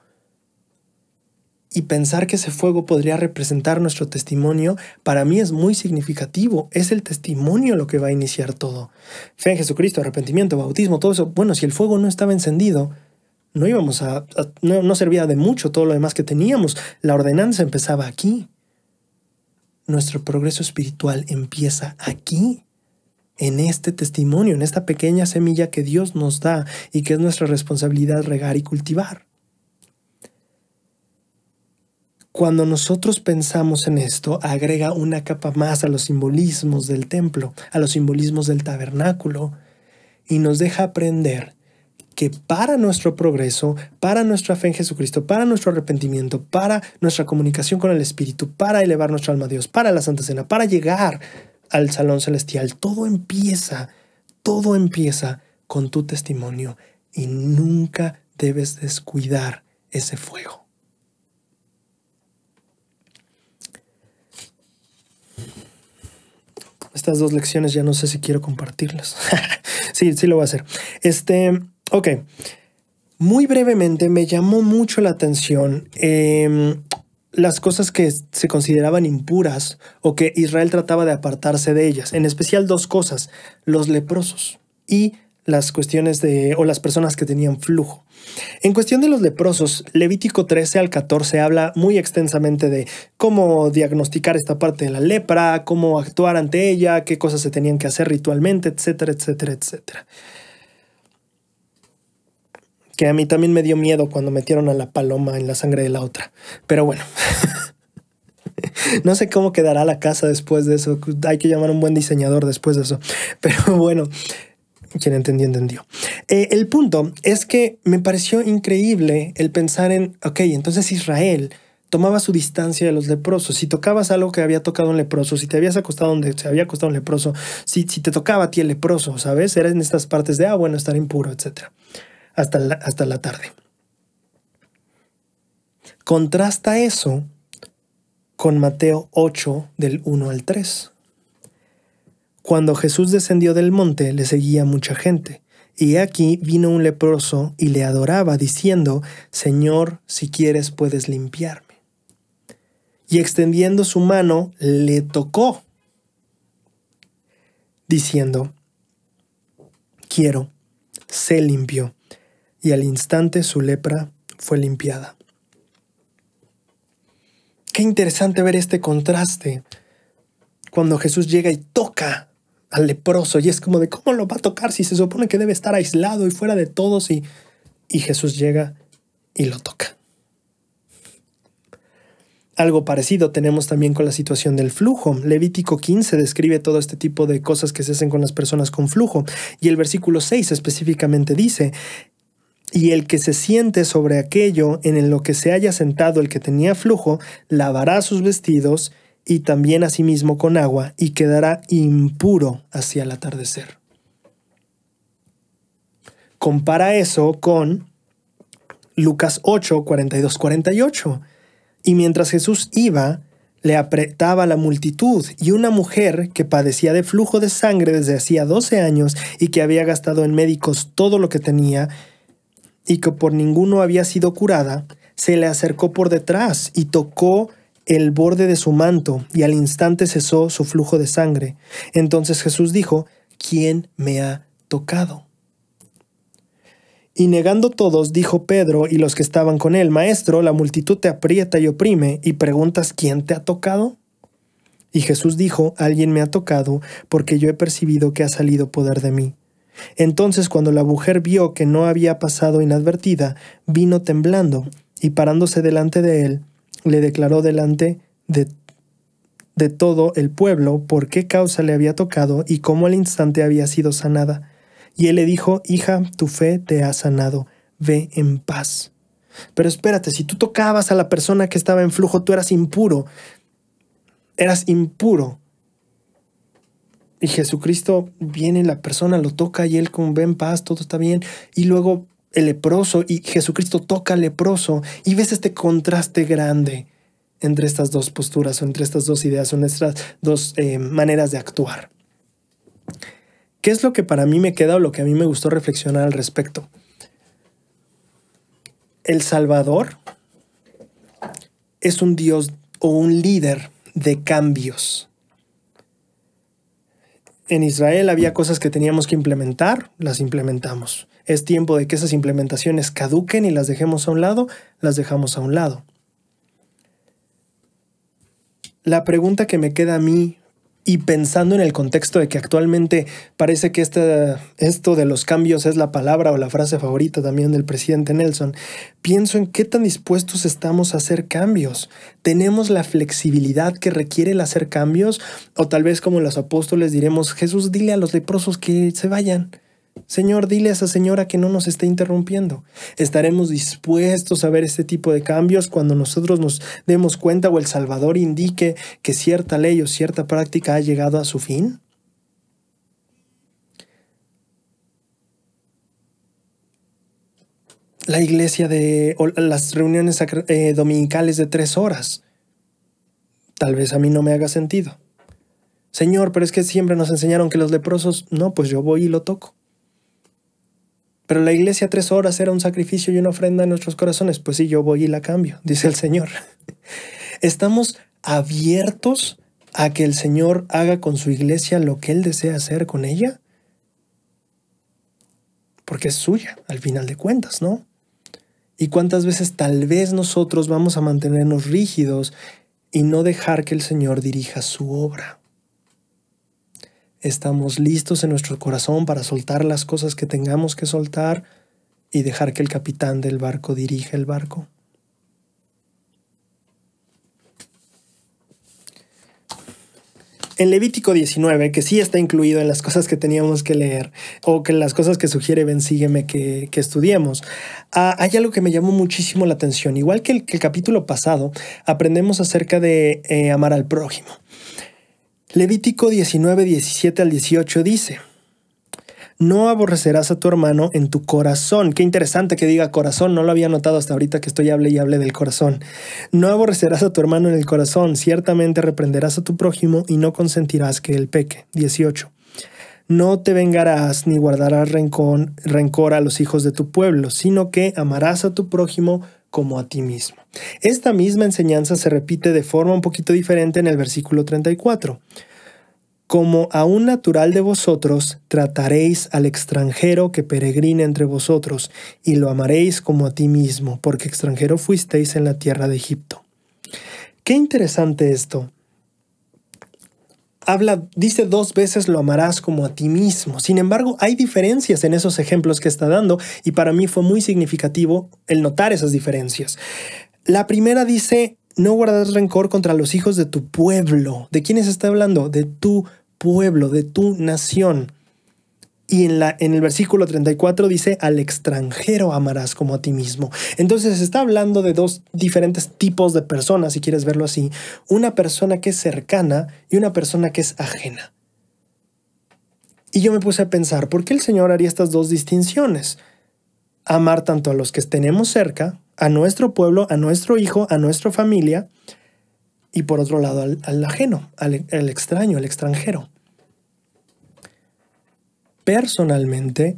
Y pensar que ese fuego podría representar nuestro testimonio, para mí es muy significativo. Es el testimonio lo que va a iniciar todo. Fe en Jesucristo, arrepentimiento, bautismo, todo eso. Bueno, si el fuego no estaba encendido, no íbamos a... no servía de mucho todo lo demás que teníamos. La ordenanza empezaba aquí nuestro progreso espiritual empieza aquí, en este testimonio, en esta pequeña semilla que Dios nos da y que es nuestra responsabilidad regar y cultivar. Cuando nosotros pensamos en esto, agrega una capa más a los simbolismos del templo, a los simbolismos del tabernáculo, y nos deja aprender que para nuestro progreso, para nuestra fe en Jesucristo, para nuestro arrepentimiento, para nuestra comunicación con el Espíritu, para elevar nuestra alma a Dios, para la Santa Cena, para llegar al Salón Celestial, todo empieza, todo empieza con tu testimonio y nunca debes descuidar ese fuego. estas dos lecciones ya no sé si quiero compartirlas. sí, sí lo voy a hacer. Este, Ok. Muy brevemente me llamó mucho la atención em, las cosas que se consideraban impuras o que Israel trataba de apartarse de ellas, en especial dos cosas, los leprosos y las cuestiones de o las personas que tenían flujo. En cuestión de los leprosos, Levítico 13 al 14 habla muy extensamente de cómo diagnosticar esta parte de la lepra, cómo actuar ante ella, qué cosas se tenían que hacer ritualmente, etcétera, etcétera, etcétera que a mí también me dio miedo cuando metieron a la paloma en la sangre de la otra. Pero bueno, no sé cómo quedará la casa después de eso. Hay que llamar a un buen diseñador después de eso. Pero bueno, quien entendió, entendió. Eh, el punto es que me pareció increíble el pensar en, ok, entonces Israel tomaba su distancia de los leprosos. Si tocabas algo que había tocado un leproso, si te habías acostado donde se había acostado un leproso, si, si te tocaba a ti el leproso, ¿sabes? en estas partes de, ah, bueno, estar impuro, etcétera hasta la, tarde. Contrasta eso con Mateo 8 del 1 al 3. Cuando Jesús descendió del monte le seguía mucha gente, y aquí vino un leproso y le adoraba, diciendo, Señor, si quieres puedes limpiarme. Y extendiendo su mano le tocó, diciendo, Quiero, se limpió y al instante su lepra fue limpiada. Qué interesante ver este contraste cuando Jesús llega y toca al leproso y es como de cómo lo va a tocar si se supone que debe estar aislado y fuera de todos y, Jesús llega y lo toca. Algo parecido tenemos también con la situación del flujo. Levítico 15 describe todo este tipo de cosas que se hacen con las personas con flujo y el versículo 6 específicamente dice, y el que se siente sobre aquello en lo que se haya sentado el que tenía flujo, lavará sus vestidos y también a sí mismo con agua, y quedará impuro hacia el atardecer. Compara eso con Lucas 8, 42, 48. Y mientras Jesús iba, le apretaba la multitud, y una mujer que padecía de flujo de sangre desde hacía 12 años y que había gastado en médicos todo lo que tenía, y que por ninguno había sido curada, se le acercó por detrás y tocó el borde de su manto, y al instante cesó su flujo de sangre. Entonces Jesús dijo, ¿quién me ha tocado? Y negando todos, dijo Pedro y los que estaban con él, Maestro, la multitud te aprieta y oprime, y preguntas, ¿quién te ha tocado? Y Jesús dijo, Alguien me ha tocado, porque yo he percibido que ha salido poder de mí. Entonces cuando la mujer vio que no había pasado inadvertida, vino temblando, y parándose delante de él, le declaró delante de, todo el pueblo por qué causa le había tocado y cómo al instante había sido sanada. Y él le dijo, Hija, tu fe te ha sanado, ve en paz. Pero espérate, si tú tocabas a la persona que estaba en flujo, tú eras impuro. Eras impuro y Jesucristo viene la persona, lo toca y él con ven paz, todo está bien. Y luego el leproso y Jesucristo toca al leproso y ves este contraste grande entre estas dos posturas o entre estas dos ideas o entre estas dos eh, maneras de actuar. ¿Qué es lo que para mí me queda o lo que a mí me gustó reflexionar al respecto? El Salvador es un Dios o un líder de cambios en Israel había cosas que teníamos que implementar, las implementamos. Es tiempo de que esas implementaciones caduquen y las dejemos a un lado, las dejamos a un lado. La pregunta que me queda a mí y pensando en el contexto de que actualmente parece que esto de los cambios es la palabra o la frase favorita también del presidente Nelson, pienso en qué tan dispuestos estamos a hacer cambios. ¿Tenemos la flexibilidad que requiere el hacer cambios? O tal vez como los apóstoles diremos, Jesús, dile a los leprosos que se vayan. Señor, dile a esa señora que no nos esté interrumpiendo. Estaremos dispuestos a ver este tipo de cambios cuando nosotros nos demos cuenta o el Salvador indique que cierta ley o cierta práctica ha llegado a su fin. La iglesia de las reuniones eh, dominicales de tres horas. Tal vez a mí no me haga sentido. Señor, pero es que siempre nos enseñaron que los leprosos, no, pues yo voy y lo toco. Pero la iglesia tres horas era un sacrificio y una ofrenda en nuestros corazones. Pues sí, yo voy y la cambio, dice el Señor. Estamos abiertos a que el Señor haga con su iglesia lo que Él desea hacer con ella? Porque es suya, al final de cuentas, ¿no? ¿Y cuántas veces tal vez nosotros vamos a mantenernos rígidos y no dejar que el Señor dirija su obra? estamos listos en nuestro corazón para soltar las cosas que tengamos que soltar y dejar que el capitán del barco dirija el barco. En Levítico 19, que sí está incluido en las cosas que teníamos que leer o que las cosas que sugiere Ben Sígueme que, estudiemos, ah, hay algo que me llamó muchísimo la atención. Igual que el, capítulo pasado, aprendemos acerca de eh, amar al prójimo. Levítico 19, 17 al 18 dice, no aborrecerás a tu hermano en tu corazón. Qué interesante que diga corazón, no lo había notado hasta ahorita que estoy hable y hable del corazón. No aborrecerás a tu hermano en el corazón, ciertamente reprenderás a tu prójimo y no consentirás que él peque. 18. No te vengarás ni guardarás rencor, rencor a los hijos de tu pueblo, sino que amarás a tu prójimo como a ti mismo. Esta misma enseñanza se repite de forma un poquito diferente en el versículo 34. Como a un natural de vosotros, trataréis al extranjero que peregrina entre vosotros, y lo amaréis como a ti mismo, porque extranjero fuisteis en la tierra de Egipto. Qué interesante esto habla, dice dos veces lo amarás como a ti mismo. Sin embargo, hay diferencias en esos ejemplos que está dando y para mí fue muy significativo el notar esas diferencias. La primera dice, no guardarás rencor contra los hijos de tu pueblo. ¿De quiénes está hablando? De tu pueblo, de tu nación. Y en, la, en el versículo 34 dice, al extranjero amarás como a ti mismo. Entonces está hablando de dos diferentes tipos de personas, si quieres verlo así. Una persona que es cercana y una persona que es ajena. Y yo me puse a pensar, ¿por qué el Señor haría estas dos distinciones? Amar tanto a los que tenemos cerca, a nuestro pueblo, a nuestro hijo, a nuestra familia, y por otro lado al, ajeno, al extraño, al extranjero personalmente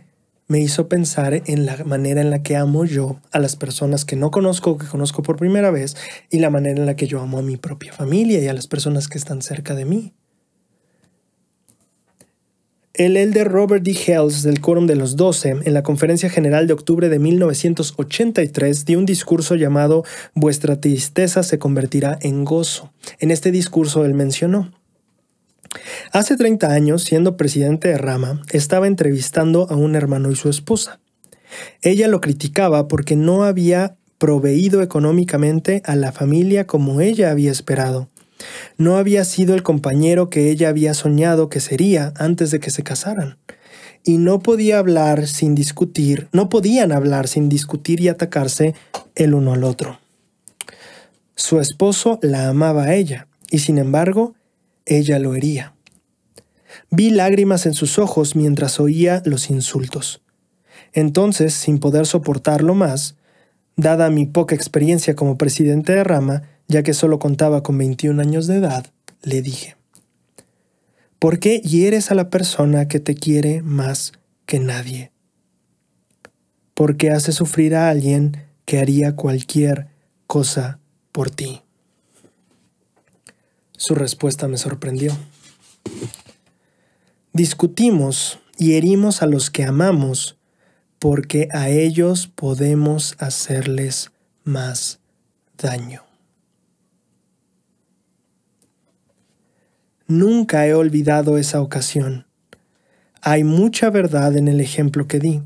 me hizo pensar en la manera en la que amo yo a las personas que no conozco, que conozco por primera vez, y la manera en la que yo amo a mi propia familia y a las personas que están cerca de mí. El elder Robert D. Hales del Quórum de los Doce, en la Conferencia General de octubre de 1983, dio un discurso llamado Vuestra tristeza se convertirá en gozo. En este discurso él mencionó, Hace 30 años, siendo presidente de Rama, estaba entrevistando a un hermano y su esposa. Ella lo criticaba porque no había proveído económicamente a la familia como ella había esperado. No había sido el compañero que ella había soñado que sería antes de que se casaran. Y no podía hablar sin discutir, no podían hablar sin discutir y atacarse el uno al otro. Su esposo la amaba a ella, y sin embargo, ella lo hería. Vi lágrimas en sus ojos mientras oía los insultos. Entonces, sin poder soportarlo más, dada mi poca experiencia como presidente de rama, ya que solo contaba con 21 años de edad, le dije, ¿por qué hieres a la persona que te quiere más que nadie? ¿Por qué haces sufrir a alguien que haría cualquier cosa por ti? Su respuesta me sorprendió. Discutimos y herimos a los que amamos porque a ellos podemos hacerles más daño. Nunca he olvidado esa ocasión. Hay mucha verdad en el ejemplo que di.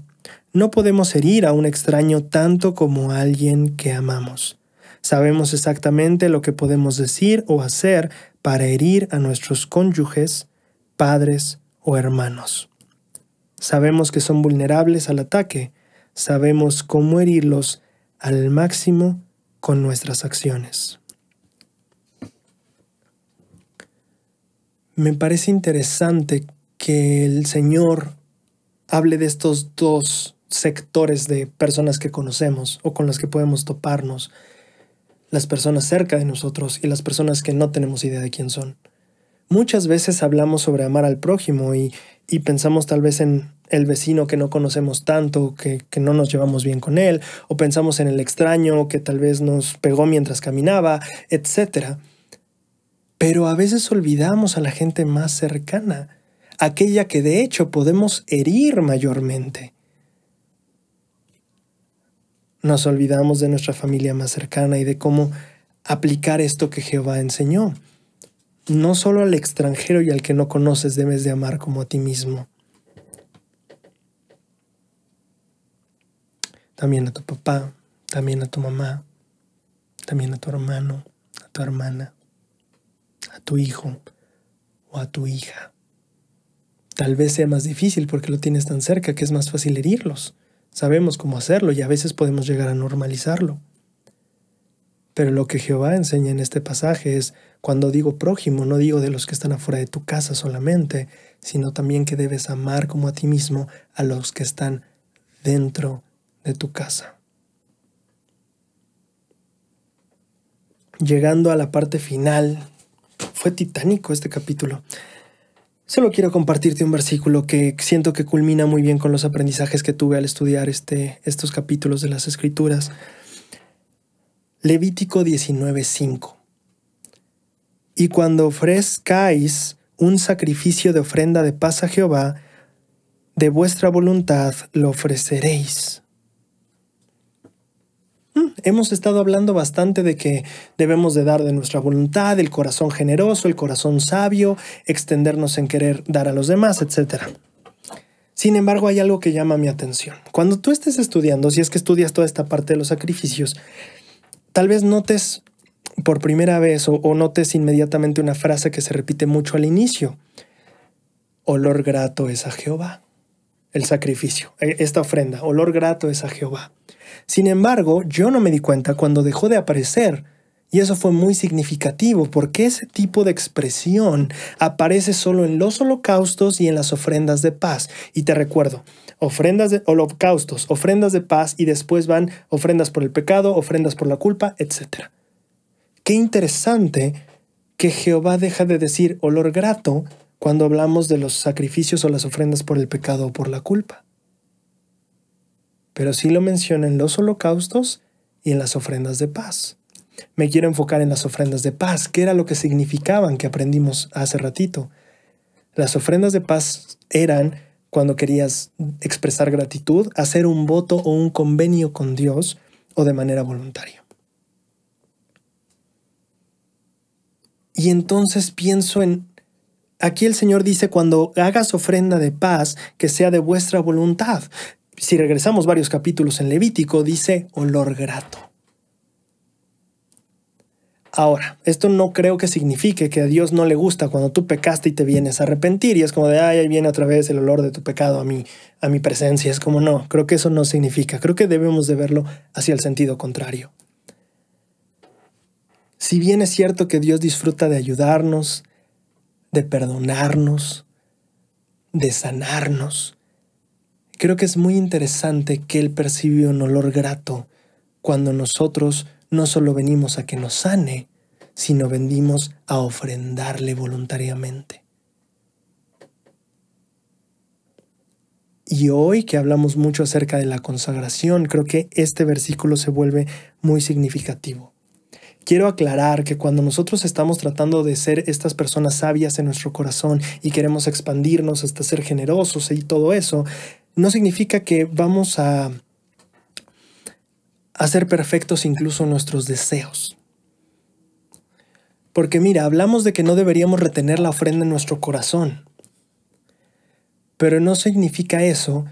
No podemos herir a un extraño tanto como a alguien que amamos. Sabemos exactamente lo que podemos decir o hacer para herir a nuestros cónyuges, padres o hermanos. Sabemos que son vulnerables al ataque. Sabemos cómo herirlos al máximo con nuestras acciones. Me parece interesante que el Señor hable de estos dos sectores de personas que conocemos o con las que podemos toparnos las personas cerca de nosotros y las personas que no tenemos idea de quién son. Muchas veces hablamos sobre amar al prójimo y, pensamos tal vez en el vecino que no conocemos tanto, que, que, no nos llevamos bien con él, o pensamos en el extraño que tal vez nos pegó mientras caminaba, etc. Pero a veces olvidamos a la gente más cercana, aquella que de hecho podemos herir mayormente nos olvidamos de nuestra familia más cercana y de cómo aplicar esto que Jehová enseñó. No solo al extranjero y al que no conoces debes de amar como a ti mismo. También a tu papá, también a tu mamá, también a tu hermano, a tu hermana, a tu hijo o a tu hija. Tal vez sea más difícil porque lo tienes tan cerca que es más fácil herirlos. Sabemos cómo hacerlo y a veces podemos llegar a normalizarlo. Pero lo que Jehová enseña en este pasaje es, cuando digo prójimo, no digo de los que están afuera de tu casa solamente, sino también que debes amar como a ti mismo a los que están dentro de tu casa. Llegando a la parte final, fue titánico este capítulo. Solo quiero compartirte un versículo que siento que culmina muy bien con los aprendizajes que tuve al estudiar este, estos capítulos de las Escrituras. Levítico 19:5. Y cuando ofrezcáis un sacrificio de ofrenda de paz a Jehová, de vuestra voluntad lo ofreceréis. Mm, hemos estado hablando bastante de que debemos de dar de nuestra voluntad, el corazón generoso, el corazón sabio, extendernos en querer dar a los demás, etc. Sin embargo, hay algo que llama mi atención. Cuando tú estés estudiando, si es que estudias toda esta parte de los sacrificios, tal vez notes por primera vez o, o notes inmediatamente una frase que se repite mucho al inicio. Olor grato es a Jehová. El sacrificio, e, esta ofrenda, olor grato es a Jehová. Sin embargo, yo no me di cuenta cuando dejó de aparecer. Y eso fue muy significativo porque ese tipo de expresión aparece solo en los holocaustos y en las ofrendas de paz. Y te recuerdo, ofrendas de holocaustos, ofrendas de paz y después van ofrendas por el pecado, ofrendas por la culpa, etc. Qué interesante que Jehová deja de decir olor grato cuando hablamos de los sacrificios o las ofrendas por el pecado o por la culpa pero sí lo menciona en los holocaustos y en las ofrendas de paz. Me quiero enfocar en las ofrendas de paz, ¿Qué era lo que significaban que aprendimos hace ratito. Las ofrendas de paz eran cuando querías expresar gratitud, hacer un voto o un convenio con Dios o de manera voluntaria. Y entonces pienso en, aquí el Señor dice, cuando hagas ofrenda de paz, que sea de vuestra voluntad si regresamos varios capítulos en Levítico, dice olor grato. Ahora, esto no creo que signifique que a Dios no le gusta cuando tú pecaste y te vienes a arrepentir y es como de, ay, ahí viene otra vez el olor de tu pecado a mi, a mi presencia. Es como, no, creo que eso no significa. Creo que debemos de verlo hacia el sentido contrario. Si bien es cierto que Dios disfruta de ayudarnos, de perdonarnos, de sanarnos, Creo que es muy interesante que Él percibe un olor grato cuando nosotros no solo venimos a que nos sane, sino vendimos a ofrendarle voluntariamente. Y hoy que hablamos mucho acerca de la consagración, creo que este versículo se vuelve muy significativo. Quiero aclarar que cuando nosotros estamos tratando de ser estas personas sabias en nuestro corazón y queremos expandirnos hasta ser generosos y todo eso, no significa que vamos a, hacer perfectos incluso nuestros deseos. Porque mira, hablamos de que no deberíamos retener la ofrenda en nuestro corazón. Pero no significa eso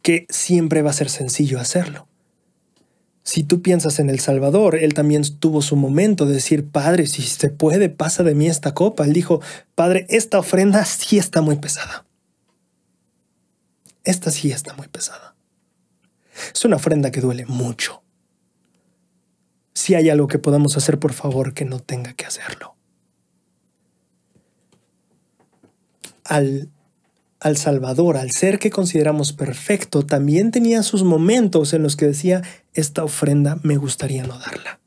que siempre va a ser sencillo hacerlo. Si tú piensas en el Salvador, él también tuvo su momento de decir, Padre, si se puede, pasa de mí esta copa. Él dijo, Padre, esta ofrenda sí está muy pesada. Esta sí está muy pesada. Es una ofrenda que duele mucho. Si hay algo que podamos hacer, por favor, que no tenga que hacerlo. Al, al Salvador, al ser que consideramos perfecto, también tenía sus momentos en los que decía, esta ofrenda me gustaría no darla.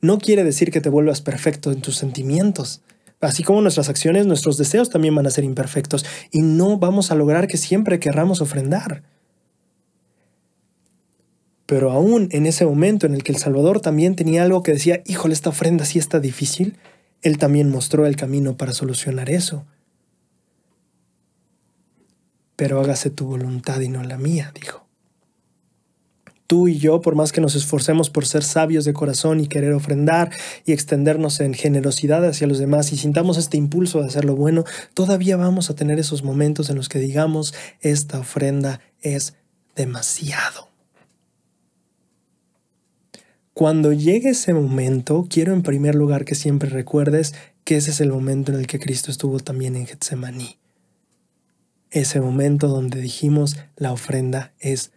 No quiere decir que te vuelvas perfecto en tus sentimientos, Así como nuestras acciones, nuestros deseos también van a ser imperfectos y no vamos a lograr que siempre querramos ofrendar. Pero aún en ese momento en el que el Salvador también tenía algo que decía, híjole, esta ofrenda sí está difícil, él también mostró el camino para solucionar eso. Pero hágase tu voluntad y no la mía, dijo tú y yo, por más que nos esforcemos por ser sabios de corazón y querer ofrendar y extendernos en generosidad hacia los demás y sintamos este impulso de hacer lo bueno, todavía vamos a tener esos momentos en los que digamos, esta ofrenda es demasiado. Cuando llegue ese momento, quiero en primer lugar que siempre recuerdes que ese es el momento en el que Cristo estuvo también en Getsemaní. Ese momento donde dijimos la ofrenda es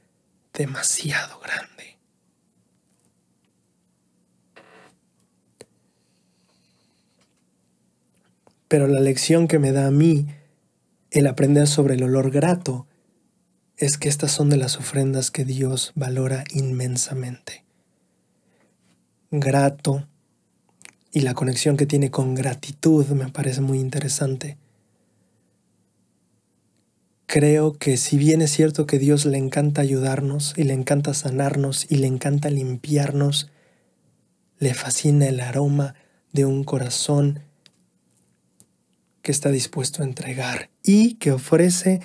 demasiado grande. Pero la lección que me da a mí el aprender sobre el olor grato es que estas son de las ofrendas que Dios valora inmensamente. Grato y la conexión que tiene con gratitud me parece muy interesante creo que si bien es cierto que Dios le encanta ayudarnos y le encanta sanarnos y le encanta limpiarnos, le fascina el aroma de un corazón que está dispuesto a entregar y que ofrece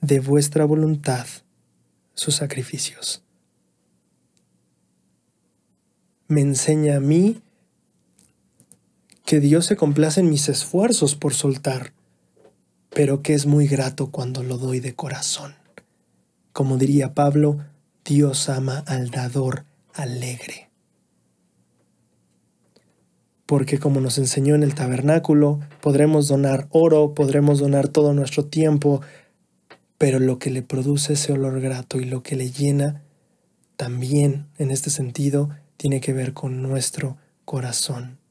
de vuestra voluntad sus sacrificios. Me enseña a mí que Dios se complace en mis esfuerzos por soltar, pero que es muy grato cuando lo doy de corazón. Como diría Pablo, Dios ama al dador alegre. Porque como nos enseñó en el tabernáculo, podremos donar oro, podremos donar todo nuestro tiempo, pero lo que le produce ese olor grato y lo que le llena, también en este sentido, tiene que ver con nuestro corazón.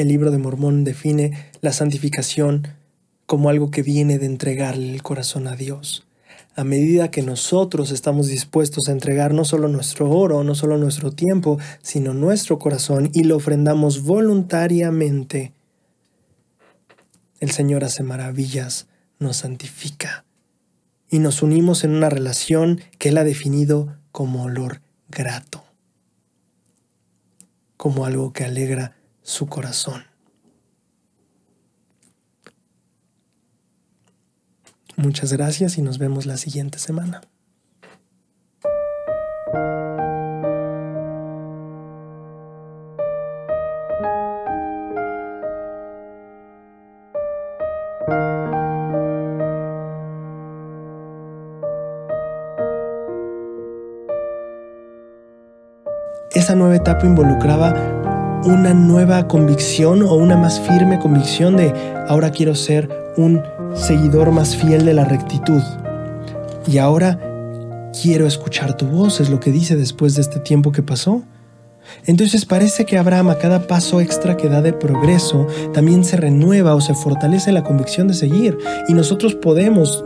el libro de Mormón define la santificación como algo que viene de entregarle el corazón a Dios. A medida que nosotros estamos dispuestos a entregar no solo nuestro oro, no solo nuestro tiempo, sino nuestro corazón y lo ofrendamos voluntariamente, el Señor hace maravillas, nos santifica y nos unimos en una relación que Él ha definido como olor grato, como algo que alegra su corazón. Muchas gracias y nos vemos la siguiente semana. Esa nueva etapa involucraba una nueva convicción o una más firme convicción de ahora quiero ser un seguidor más fiel de la rectitud. Y ahora quiero escuchar tu voz, es lo que dice después de este tiempo que pasó. Entonces parece que Abraham a cada paso extra que da de progreso también se renueva o se fortalece la convicción de seguir. Y nosotros podemos